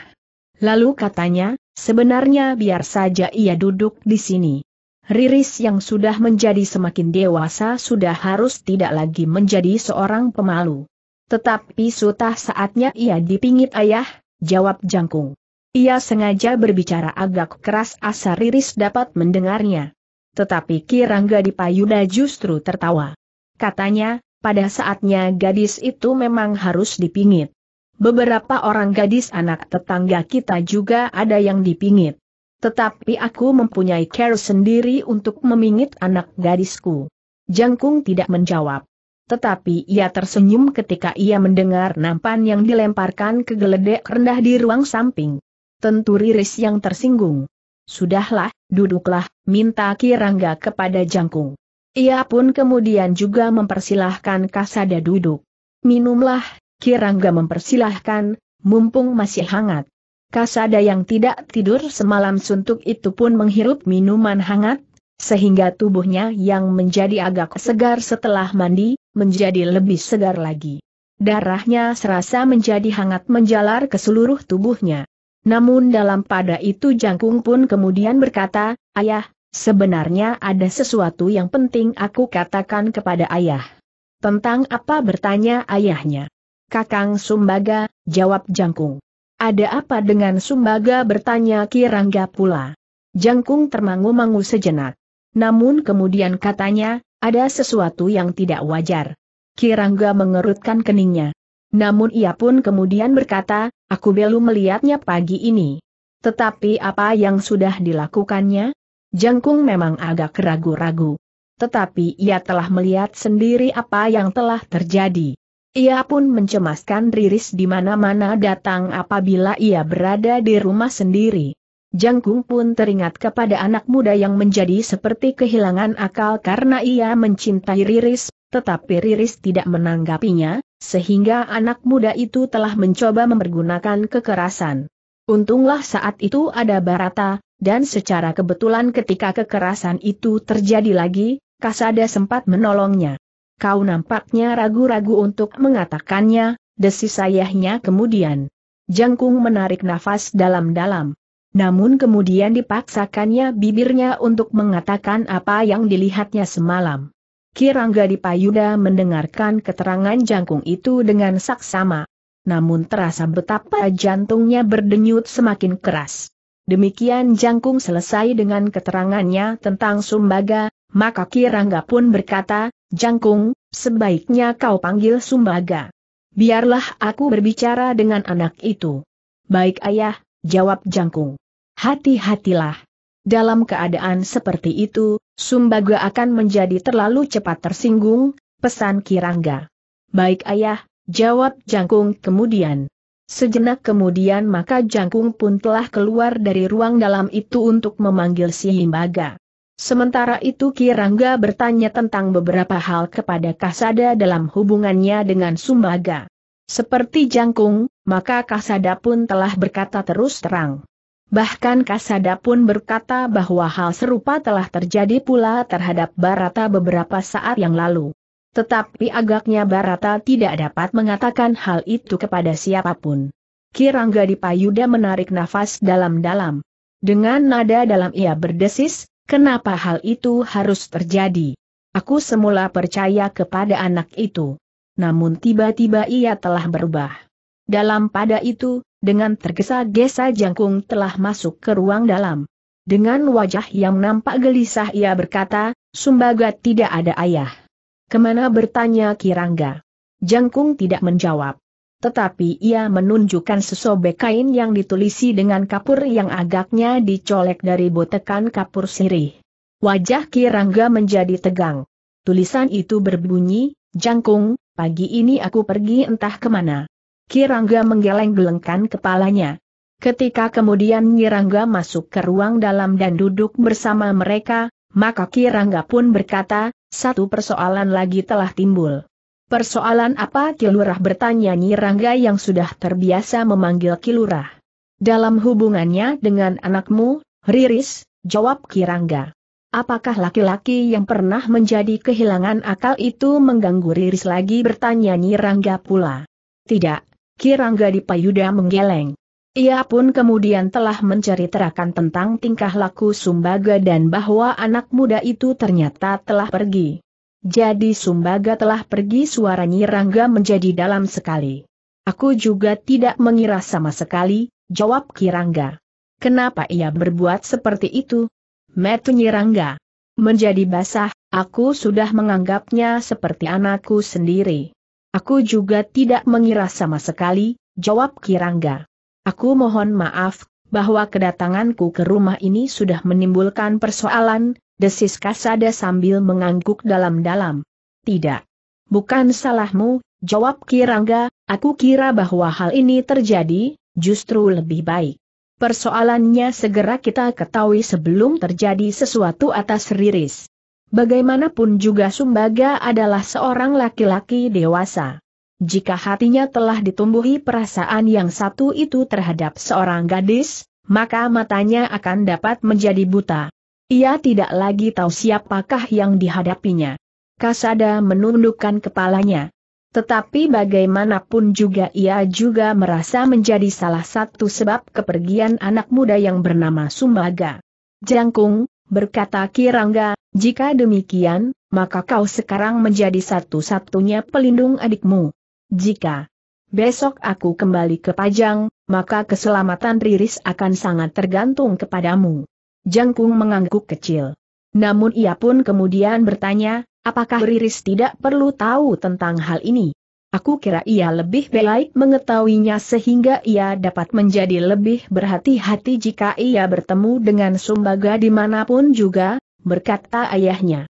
Lalu katanya, sebenarnya biar saja ia duduk di sini. Riris yang sudah menjadi semakin dewasa sudah harus tidak lagi menjadi seorang pemalu. Tetapi sutah saatnya ia dipingit ayah, jawab Jangkung. Ia sengaja berbicara agak keras asal Riris dapat mendengarnya. Tetapi Kirangga di Payuda justru tertawa. Katanya, pada saatnya gadis itu memang harus dipingit. Beberapa orang gadis anak tetangga kita juga ada yang dipingit. Tetapi aku mempunyai care sendiri untuk memingit anak gadisku. Jangkung tidak menjawab. Tetapi ia tersenyum ketika ia mendengar nampan yang dilemparkan ke geledek rendah di ruang samping. Tentu Riris yang tersinggung. Sudahlah, duduklah, minta Kirangga kepada Jangkung. Ia pun kemudian juga mempersilahkan Kasada duduk. Minumlah, Kirangga mempersilahkan, mumpung masih hangat. Kasada yang tidak tidur semalam suntuk itu pun menghirup minuman hangat, sehingga tubuhnya yang menjadi agak segar setelah mandi, menjadi lebih segar lagi. Darahnya serasa menjadi hangat menjalar ke seluruh tubuhnya. Namun dalam pada itu Jangkung pun kemudian berkata, Ayah, sebenarnya ada sesuatu yang penting aku katakan kepada ayah. Tentang apa bertanya ayahnya? Kakang Sumbaga, jawab Jangkung. Ada apa dengan Sumbaga bertanya Kirangga pula. Jangkung termangu-mangu sejenak. Namun kemudian katanya, ada sesuatu yang tidak wajar. Kirangga mengerutkan keningnya. Namun ia pun kemudian berkata, aku belum melihatnya pagi ini. Tetapi apa yang sudah dilakukannya? Jangkung memang agak ragu-ragu. Tetapi ia telah melihat sendiri apa yang telah terjadi. Ia pun mencemaskan riris di mana-mana datang apabila ia berada di rumah sendiri. Jangkung pun teringat kepada anak muda yang menjadi seperti kehilangan akal karena ia mencintai Riris, tetapi Riris tidak menanggapinya, sehingga anak muda itu telah mencoba mempergunakan kekerasan. Untunglah saat itu ada Barata, dan secara kebetulan ketika kekerasan itu terjadi lagi, Kasada sempat menolongnya. Kau nampaknya ragu-ragu untuk mengatakannya, desis ayahnya kemudian. Jangkung menarik nafas dalam-dalam. Namun kemudian dipaksakannya bibirnya untuk mengatakan apa yang dilihatnya semalam. Kirangga Dipayuda mendengarkan keterangan jangkung itu dengan saksama. Namun terasa betapa jantungnya berdenyut semakin keras. Demikian jangkung selesai dengan keterangannya tentang sumbaga, maka Kirangga pun berkata, Jangkung, sebaiknya kau panggil Sumbaga. Biarlah aku berbicara dengan anak itu. Baik ayah, jawab Jangkung. Hati-hatilah. Dalam keadaan seperti itu, Sumbaga akan menjadi terlalu cepat tersinggung, pesan Kirangga. Baik ayah, jawab Jangkung kemudian. Sejenak kemudian maka Jangkung pun telah keluar dari ruang dalam itu untuk memanggil si Himbaga. Sementara itu Kirangga bertanya tentang beberapa hal kepada Kasada dalam hubungannya dengan Sumbaga. Seperti jangkung, maka Kasada pun telah berkata terus terang. Bahkan Kasada pun berkata bahwa hal serupa telah terjadi pula terhadap Barata beberapa saat yang lalu. Tetapi agaknya Barata tidak dapat mengatakan hal itu kepada siapapun. Kirangga Dipayuda menarik nafas dalam-dalam. Dengan nada dalam ia berdesis, Kenapa hal itu harus terjadi? Aku semula percaya kepada anak itu. Namun tiba-tiba ia telah berubah. Dalam pada itu, dengan tergesa-gesa jangkung telah masuk ke ruang dalam. Dengan wajah yang nampak gelisah ia berkata, Sumbaga tidak ada ayah. Kemana bertanya Kirangga? Jangkung tidak menjawab tetapi ia menunjukkan sesobek kain yang ditulisi dengan kapur yang agaknya dicolek dari botekan kapur sirih. Wajah Kirangga menjadi tegang. Tulisan itu berbunyi, Jangkung, pagi ini aku pergi entah kemana. Kirangga menggeleng-gelengkan kepalanya. Ketika kemudian Kirangga masuk ke ruang dalam dan duduk bersama mereka, maka Kirangga pun berkata, satu persoalan lagi telah timbul. Persoalan apa Kilurah bertanya Nyirangga yang sudah terbiasa memanggil Kilurah. Dalam hubungannya dengan anakmu, Riris, jawab Kirangga. Apakah laki-laki yang pernah menjadi kehilangan akal itu mengganggu Riris lagi bertanya Nyirangga pula. Tidak, Kirangga di Payuda menggeleng. Ia pun kemudian telah mencari terakan tentang tingkah laku Sumbaga dan bahwa anak muda itu ternyata telah pergi. Jadi Sumbaga telah pergi suara Nyirangga menjadi dalam sekali. Aku juga tidak mengira sama sekali, jawab Kirangga. Kenapa ia berbuat seperti itu? Metu Nyirangga. Menjadi basah, aku sudah menganggapnya seperti anakku sendiri. Aku juga tidak mengira sama sekali, jawab Kirangga. Aku mohon maaf, bahwa kedatanganku ke rumah ini sudah menimbulkan persoalan, desis Kasada sambil mengangguk dalam-dalam. Tidak. Bukan salahmu, jawab Kirangga, aku kira bahwa hal ini terjadi, justru lebih baik. Persoalannya segera kita ketahui sebelum terjadi sesuatu atas Riris. Bagaimanapun juga Sumbaga adalah seorang laki-laki dewasa. Jika hatinya telah ditumbuhi perasaan yang satu itu terhadap seorang gadis, maka matanya akan dapat menjadi buta. Ia tidak lagi tahu siapakah yang dihadapinya. Kasada menundukkan kepalanya. Tetapi bagaimanapun juga ia juga merasa menjadi salah satu sebab kepergian anak muda yang bernama Sumbaga. Jangkung, berkata Kirangga, jika demikian, maka kau sekarang menjadi satu-satunya pelindung adikmu. Jika besok aku kembali ke Pajang, maka keselamatan Riris akan sangat tergantung kepadamu. Jangkung mengangguk kecil. Namun ia pun kemudian bertanya, apakah Riris tidak perlu tahu tentang hal ini? Aku kira ia lebih baik mengetahuinya sehingga ia dapat menjadi lebih berhati-hati jika ia bertemu dengan sumbaga dimanapun juga, berkata ayahnya.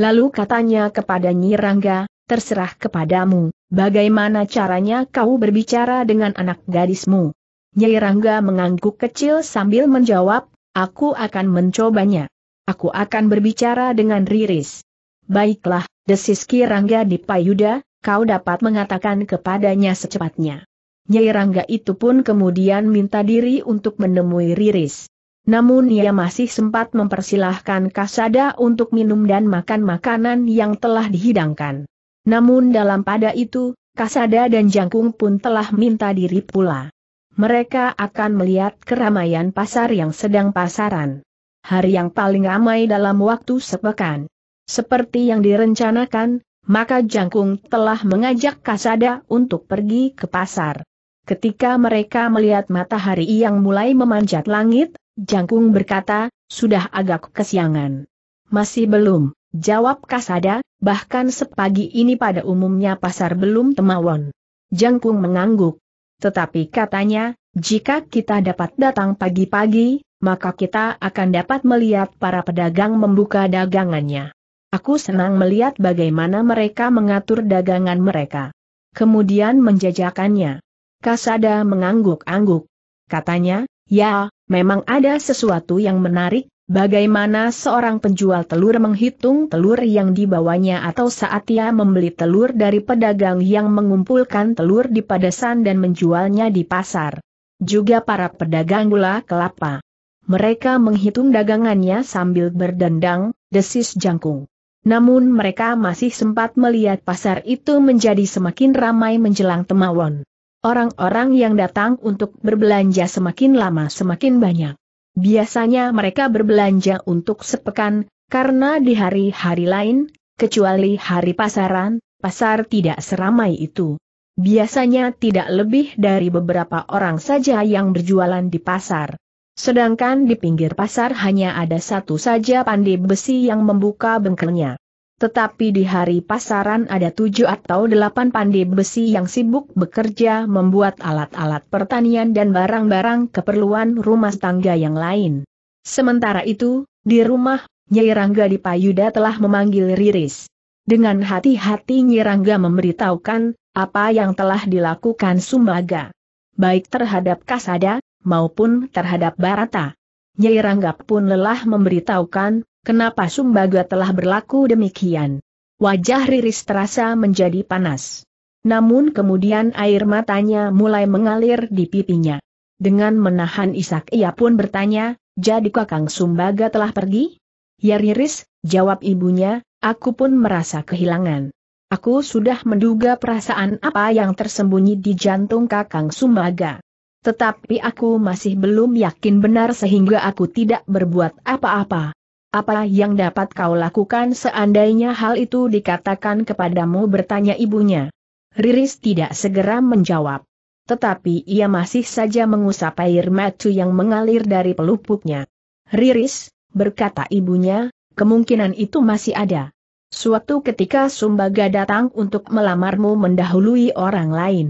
Lalu katanya kepada Nyirangga, terserah kepadamu, bagaimana caranya kau berbicara dengan anak gadismu? Nyirangga mengangguk kecil sambil menjawab, Aku akan mencobanya. Aku akan berbicara dengan Riris. Baiklah, desis Ki Rangga di Payuda, kau dapat mengatakan kepadanya secepatnya. Nyai Rangga itu pun kemudian minta diri untuk menemui Riris. Namun ia masih sempat mempersilahkan Kasada untuk minum dan makan makanan yang telah dihidangkan. Namun dalam pada itu, Kasada dan Jangkung pun telah minta diri pula mereka akan melihat keramaian pasar yang sedang pasaran. Hari yang paling ramai dalam waktu sepekan. Seperti yang direncanakan, maka Jangkung telah mengajak Kasada untuk pergi ke pasar. Ketika mereka melihat matahari yang mulai memanjat langit, Jangkung berkata, sudah agak kesiangan. Masih belum, jawab Kasada, bahkan sepagi ini pada umumnya pasar belum temawon. Jangkung mengangguk. Tetapi katanya, jika kita dapat datang pagi-pagi, maka kita akan dapat melihat para pedagang membuka dagangannya. Aku senang melihat bagaimana mereka mengatur dagangan mereka. Kemudian menjajakannya. Kasada mengangguk-angguk. Katanya, ya, memang ada sesuatu yang menarik, Bagaimana seorang penjual telur menghitung telur yang dibawanya atau saat ia membeli telur dari pedagang yang mengumpulkan telur di padesan dan menjualnya di pasar. Juga para pedagang gula kelapa. Mereka menghitung dagangannya sambil berdendang, desis jangkung. Namun mereka masih sempat melihat pasar itu menjadi semakin ramai menjelang temawon. Orang-orang yang datang untuk berbelanja semakin lama semakin banyak. Biasanya mereka berbelanja untuk sepekan, karena di hari-hari lain, kecuali hari pasaran, pasar tidak seramai itu. Biasanya tidak lebih dari beberapa orang saja yang berjualan di pasar. Sedangkan di pinggir pasar hanya ada satu saja pandai besi yang membuka bengkelnya. Tetapi di hari pasaran ada tujuh atau delapan pandai besi yang sibuk bekerja membuat alat-alat pertanian dan barang-barang keperluan rumah tangga yang lain. Sementara itu, di rumah, Nyai Rangga di Payuda telah memanggil Riris. Dengan hati-hati Nyai Rangga memberitahukan, apa yang telah dilakukan Sumbaga. Baik terhadap Kasada, maupun terhadap Barata. Nyai Rangga pun lelah memberitahukan, Kenapa Sumbaga telah berlaku demikian? Wajah Riris terasa menjadi panas. Namun kemudian air matanya mulai mengalir di pipinya. Dengan menahan isak ia pun bertanya, jadi Kakang Sumbaga telah pergi? Ya Riris, jawab ibunya, aku pun merasa kehilangan. Aku sudah menduga perasaan apa yang tersembunyi di jantung Kakang Sumbaga. Tetapi aku masih belum yakin benar sehingga aku tidak berbuat apa-apa. Apa yang dapat kau lakukan seandainya hal itu dikatakan kepadamu bertanya ibunya? Riris tidak segera menjawab. Tetapi ia masih saja mengusap air macu yang mengalir dari pelupuknya. Riris, berkata ibunya, kemungkinan itu masih ada. Suatu ketika Sumbaga datang untuk melamarmu mendahului orang lain.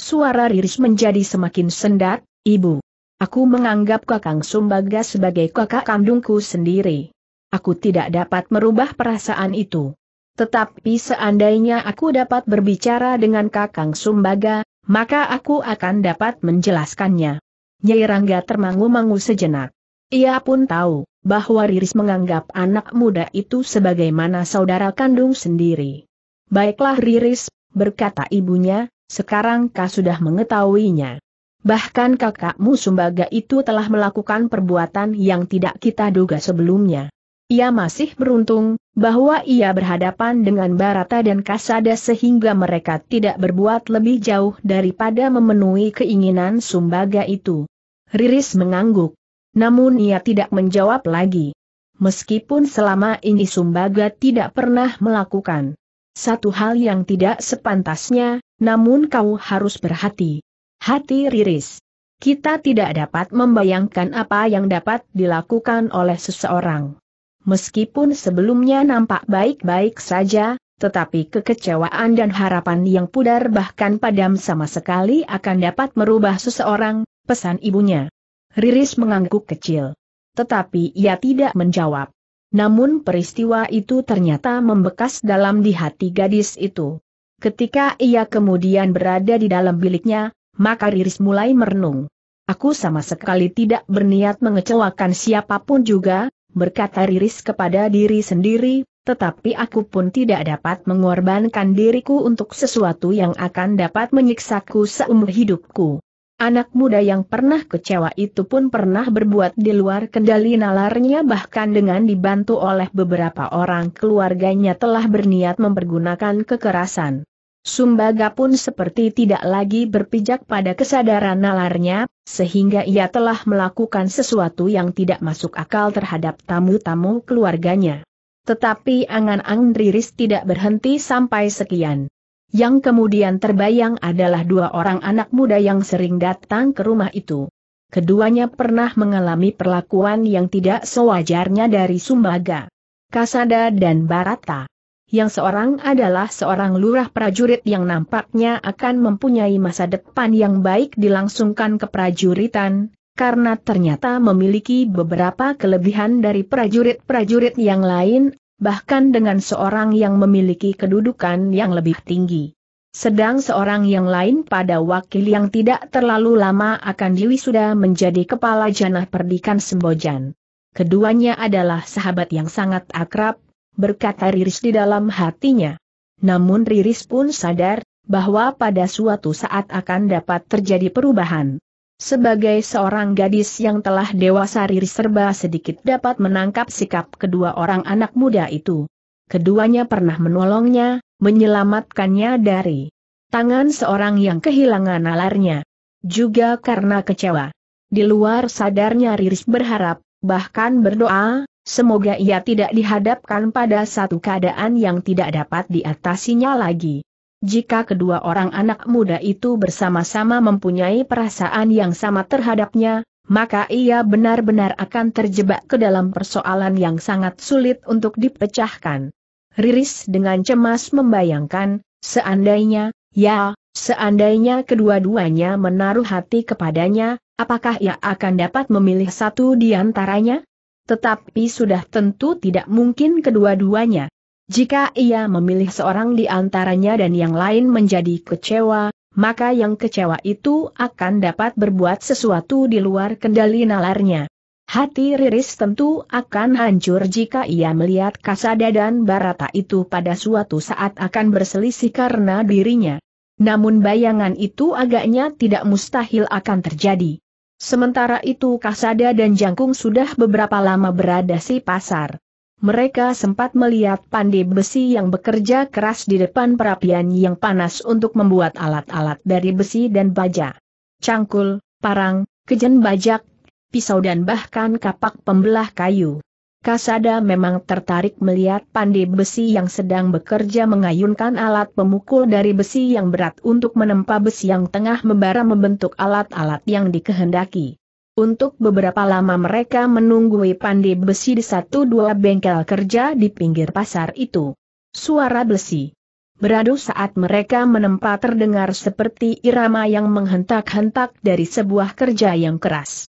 Suara Riris menjadi semakin sendat, ibu. Aku menganggap kakang Sumbaga sebagai kakak kandungku sendiri. Aku tidak dapat merubah perasaan itu. Tetapi seandainya aku dapat berbicara dengan Kakang Sumbaga, maka aku akan dapat menjelaskannya. Nyai Rangga termangu-mangu sejenak. Ia pun tahu, bahwa Riris menganggap anak muda itu sebagaimana saudara kandung sendiri. Baiklah Riris, berkata ibunya, sekarang kau sudah mengetahuinya. Bahkan kakakmu Sumbaga itu telah melakukan perbuatan yang tidak kita duga sebelumnya. Ia masih beruntung, bahwa ia berhadapan dengan Barata dan Kasada sehingga mereka tidak berbuat lebih jauh daripada memenuhi keinginan Sumbaga itu. Riris mengangguk. Namun ia tidak menjawab lagi. Meskipun selama ini Sumbaga tidak pernah melakukan satu hal yang tidak sepantasnya, namun kau harus berhati. Hati Riris. Kita tidak dapat membayangkan apa yang dapat dilakukan oleh seseorang meskipun sebelumnya nampak baik-baik saja, tetapi kekecewaan dan harapan yang pudar bahkan padam sama sekali akan dapat merubah seseorang, pesan ibunya. Riris mengangguk kecil. Tetapi ia tidak menjawab. Namun peristiwa itu ternyata membekas dalam di hati gadis itu. Ketika ia kemudian berada di dalam biliknya, maka Riris mulai merenung. Aku sama sekali tidak berniat mengecewakan siapapun juga, berkata Riris kepada diri sendiri, tetapi aku pun tidak dapat mengorbankan diriku untuk sesuatu yang akan dapat menyiksaku seumur hidupku. Anak muda yang pernah kecewa itu pun pernah berbuat di luar kendali nalarnya bahkan dengan dibantu oleh beberapa orang keluarganya telah berniat mempergunakan kekerasan. Sumbaga pun seperti tidak lagi berpijak pada kesadaran nalarnya, sehingga ia telah melakukan sesuatu yang tidak masuk akal terhadap tamu-tamu keluarganya. Tetapi angan-angan Riris tidak berhenti sampai sekian. Yang kemudian terbayang adalah dua orang anak muda yang sering datang ke rumah itu. Keduanya pernah mengalami perlakuan yang tidak sewajarnya dari Sumbaga. Kasada dan Barata yang seorang adalah seorang lurah prajurit yang nampaknya akan mempunyai masa depan yang baik dilangsungkan ke prajuritan karena ternyata memiliki beberapa kelebihan dari prajurit-prajurit yang lain, bahkan dengan seorang yang memiliki kedudukan yang lebih tinggi. Sedang seorang yang lain pada wakil yang tidak terlalu lama akan diwisuda menjadi kepala janah perdikan Sembojan. Keduanya adalah sahabat yang sangat akrab, berkata Riris di dalam hatinya. Namun Riris pun sadar, bahwa pada suatu saat akan dapat terjadi perubahan. Sebagai seorang gadis yang telah dewasa Riris serba sedikit dapat menangkap sikap kedua orang anak muda itu. Keduanya pernah menolongnya, menyelamatkannya dari tangan seorang yang kehilangan nalarnya. Juga karena kecewa. Di luar sadarnya Riris berharap, bahkan berdoa, Semoga ia tidak dihadapkan pada satu keadaan yang tidak dapat diatasinya lagi. Jika kedua orang anak muda itu bersama-sama mempunyai perasaan yang sama terhadapnya, maka ia benar-benar akan terjebak ke dalam persoalan yang sangat sulit untuk dipecahkan. Riris dengan cemas membayangkan, seandainya, ya, seandainya kedua-duanya menaruh hati kepadanya, apakah ia akan dapat memilih satu di antaranya? tetapi sudah tentu tidak mungkin kedua-duanya. Jika ia memilih seorang di antaranya dan yang lain menjadi kecewa, maka yang kecewa itu akan dapat berbuat sesuatu di luar kendali nalarnya. Hati Riris tentu akan hancur jika ia melihat Kasada dan Barata itu pada suatu saat akan berselisih karena dirinya. Namun bayangan itu agaknya tidak mustahil akan terjadi. Sementara itu Kasada dan Jangkung sudah beberapa lama berada si pasar. Mereka sempat melihat pandai besi yang bekerja keras di depan perapian yang panas untuk membuat alat-alat dari besi dan baja. Cangkul, parang, kejen bajak, pisau dan bahkan kapak pembelah kayu. Kasada memang tertarik melihat pandai besi yang sedang bekerja mengayunkan alat pemukul dari besi yang berat untuk menempa besi yang tengah membara membentuk alat-alat yang dikehendaki. Untuk beberapa lama mereka menunggui pandai besi di satu dua bengkel kerja di pinggir pasar itu. Suara besi beradu saat mereka menempa terdengar seperti irama yang menghentak-hentak dari sebuah kerja yang keras.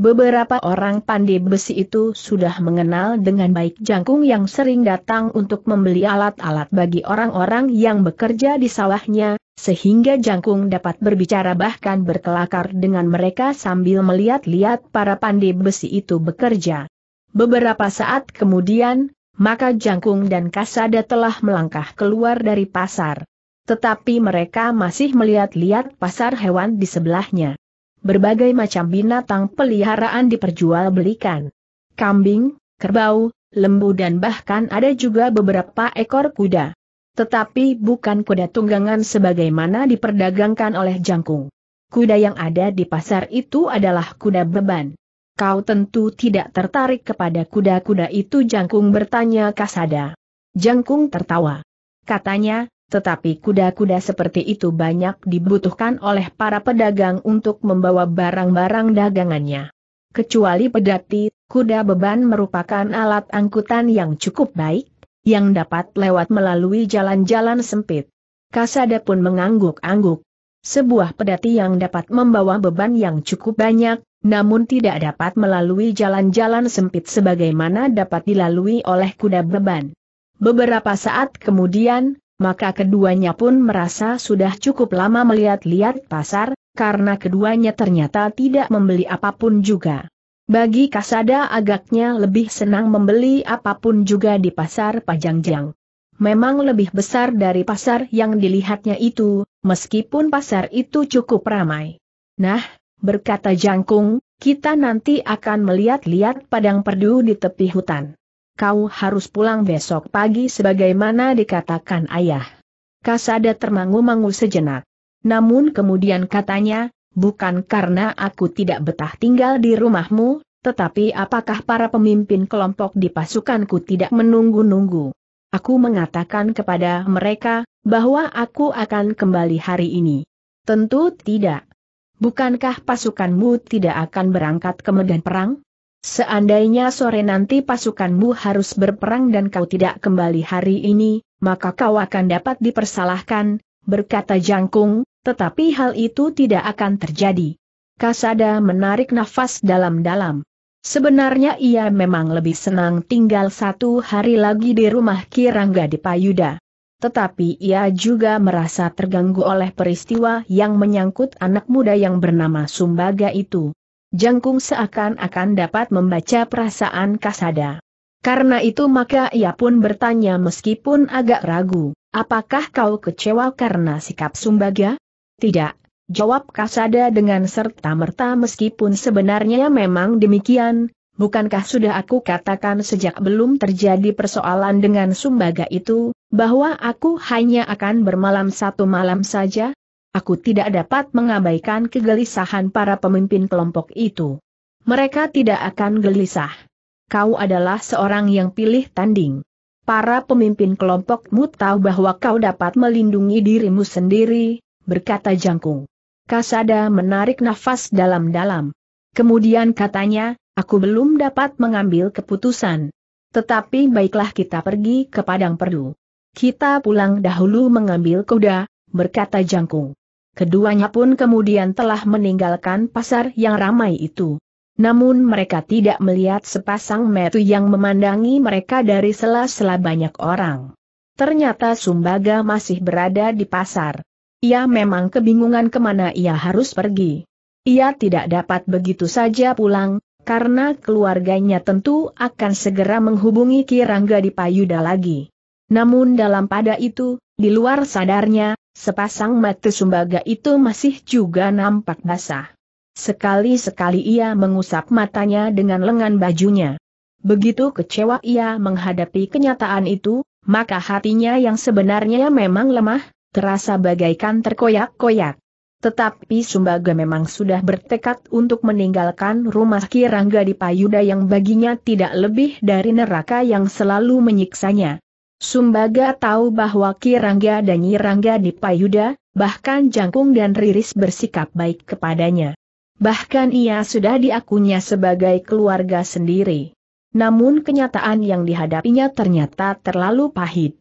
Beberapa orang pandai besi itu sudah mengenal dengan baik jangkung yang sering datang untuk membeli alat-alat bagi orang-orang yang bekerja di sawahnya, sehingga jangkung dapat berbicara bahkan berkelakar dengan mereka sambil melihat-lihat para pandai besi itu bekerja. Beberapa saat kemudian, maka jangkung dan kasada telah melangkah keluar dari pasar. Tetapi mereka masih melihat-lihat pasar hewan di sebelahnya. Berbagai macam binatang peliharaan diperjualbelikan. Kambing, kerbau, lembu dan bahkan ada juga beberapa ekor kuda. Tetapi bukan kuda tunggangan sebagaimana diperdagangkan oleh jangkung. Kuda yang ada di pasar itu adalah kuda beban. Kau tentu tidak tertarik kepada kuda-kuda itu jangkung bertanya Kasada. Jangkung tertawa. Katanya, tetapi kuda-kuda seperti itu banyak dibutuhkan oleh para pedagang untuk membawa barang-barang dagangannya. Kecuali pedati, kuda beban merupakan alat angkutan yang cukup baik, yang dapat lewat melalui jalan-jalan sempit. Kasada pun mengangguk-angguk. Sebuah pedati yang dapat membawa beban yang cukup banyak, namun tidak dapat melalui jalan-jalan sempit sebagaimana dapat dilalui oleh kuda beban. Beberapa saat kemudian, maka keduanya pun merasa sudah cukup lama melihat-lihat pasar, karena keduanya ternyata tidak membeli apapun juga. Bagi Kasada agaknya lebih senang membeli apapun juga di pasar Pajangjang. Memang lebih besar dari pasar yang dilihatnya itu, meskipun pasar itu cukup ramai. Nah, berkata Jangkung, kita nanti akan melihat-lihat padang perdu di tepi hutan kau harus pulang besok pagi sebagaimana dikatakan ayah. Kasada termangu-mangu sejenak. Namun kemudian katanya, bukan karena aku tidak betah tinggal di rumahmu, tetapi apakah para pemimpin kelompok di pasukanku tidak menunggu-nunggu? Aku mengatakan kepada mereka, bahwa aku akan kembali hari ini. Tentu tidak. Bukankah pasukanmu tidak akan berangkat ke medan perang? Seandainya sore nanti pasukanmu harus berperang dan kau tidak kembali hari ini, maka kau akan dapat dipersalahkan, berkata Jangkung, tetapi hal itu tidak akan terjadi. Kasada menarik nafas dalam-dalam. Sebenarnya ia memang lebih senang tinggal satu hari lagi di rumah Kirangga di Payuda. Tetapi ia juga merasa terganggu oleh peristiwa yang menyangkut anak muda yang bernama Sumbaga itu. Jangkung seakan-akan dapat membaca perasaan Kasada. Karena itu maka ia pun bertanya meskipun agak ragu, apakah kau kecewa karena sikap Sumbaga? Tidak, jawab Kasada dengan serta-merta meskipun sebenarnya memang demikian, bukankah sudah aku katakan sejak belum terjadi persoalan dengan Sumbaga itu, bahwa aku hanya akan bermalam satu malam saja, Aku tidak dapat mengabaikan kegelisahan para pemimpin kelompok itu. Mereka tidak akan gelisah. Kau adalah seorang yang pilih tanding. Para pemimpin kelompokmu tahu bahwa kau dapat melindungi dirimu sendiri, berkata Jangkung. Kasada menarik nafas dalam-dalam. Kemudian katanya, aku belum dapat mengambil keputusan. Tetapi baiklah kita pergi ke Padang Perdu. Kita pulang dahulu mengambil kuda, berkata Jangkung. Keduanya pun kemudian telah meninggalkan pasar yang ramai itu. Namun mereka tidak melihat sepasang metu yang memandangi mereka dari sela-sela banyak orang. Ternyata Sumbaga masih berada di pasar. Ia memang kebingungan kemana ia harus pergi. Ia tidak dapat begitu saja pulang, karena keluarganya tentu akan segera menghubungi Kirangga di Payuda lagi. Namun dalam pada itu, di luar sadarnya, sepasang mata sumbaga itu masih juga nampak basah. Sekali-sekali ia mengusap matanya dengan lengan bajunya. Begitu kecewa ia menghadapi kenyataan itu, maka hatinya yang sebenarnya memang lemah, terasa bagaikan terkoyak-koyak. Tetapi Sumbaga memang sudah bertekad untuk meninggalkan rumah Kirangga di Payuda yang baginya tidak lebih dari neraka yang selalu menyiksanya. Sumbaga tahu bahwa Kirangga dan Nyirangga di Payuda, bahkan Jangkung dan Riris bersikap baik kepadanya. Bahkan ia sudah diakunya sebagai keluarga sendiri. Namun kenyataan yang dihadapinya ternyata terlalu pahit.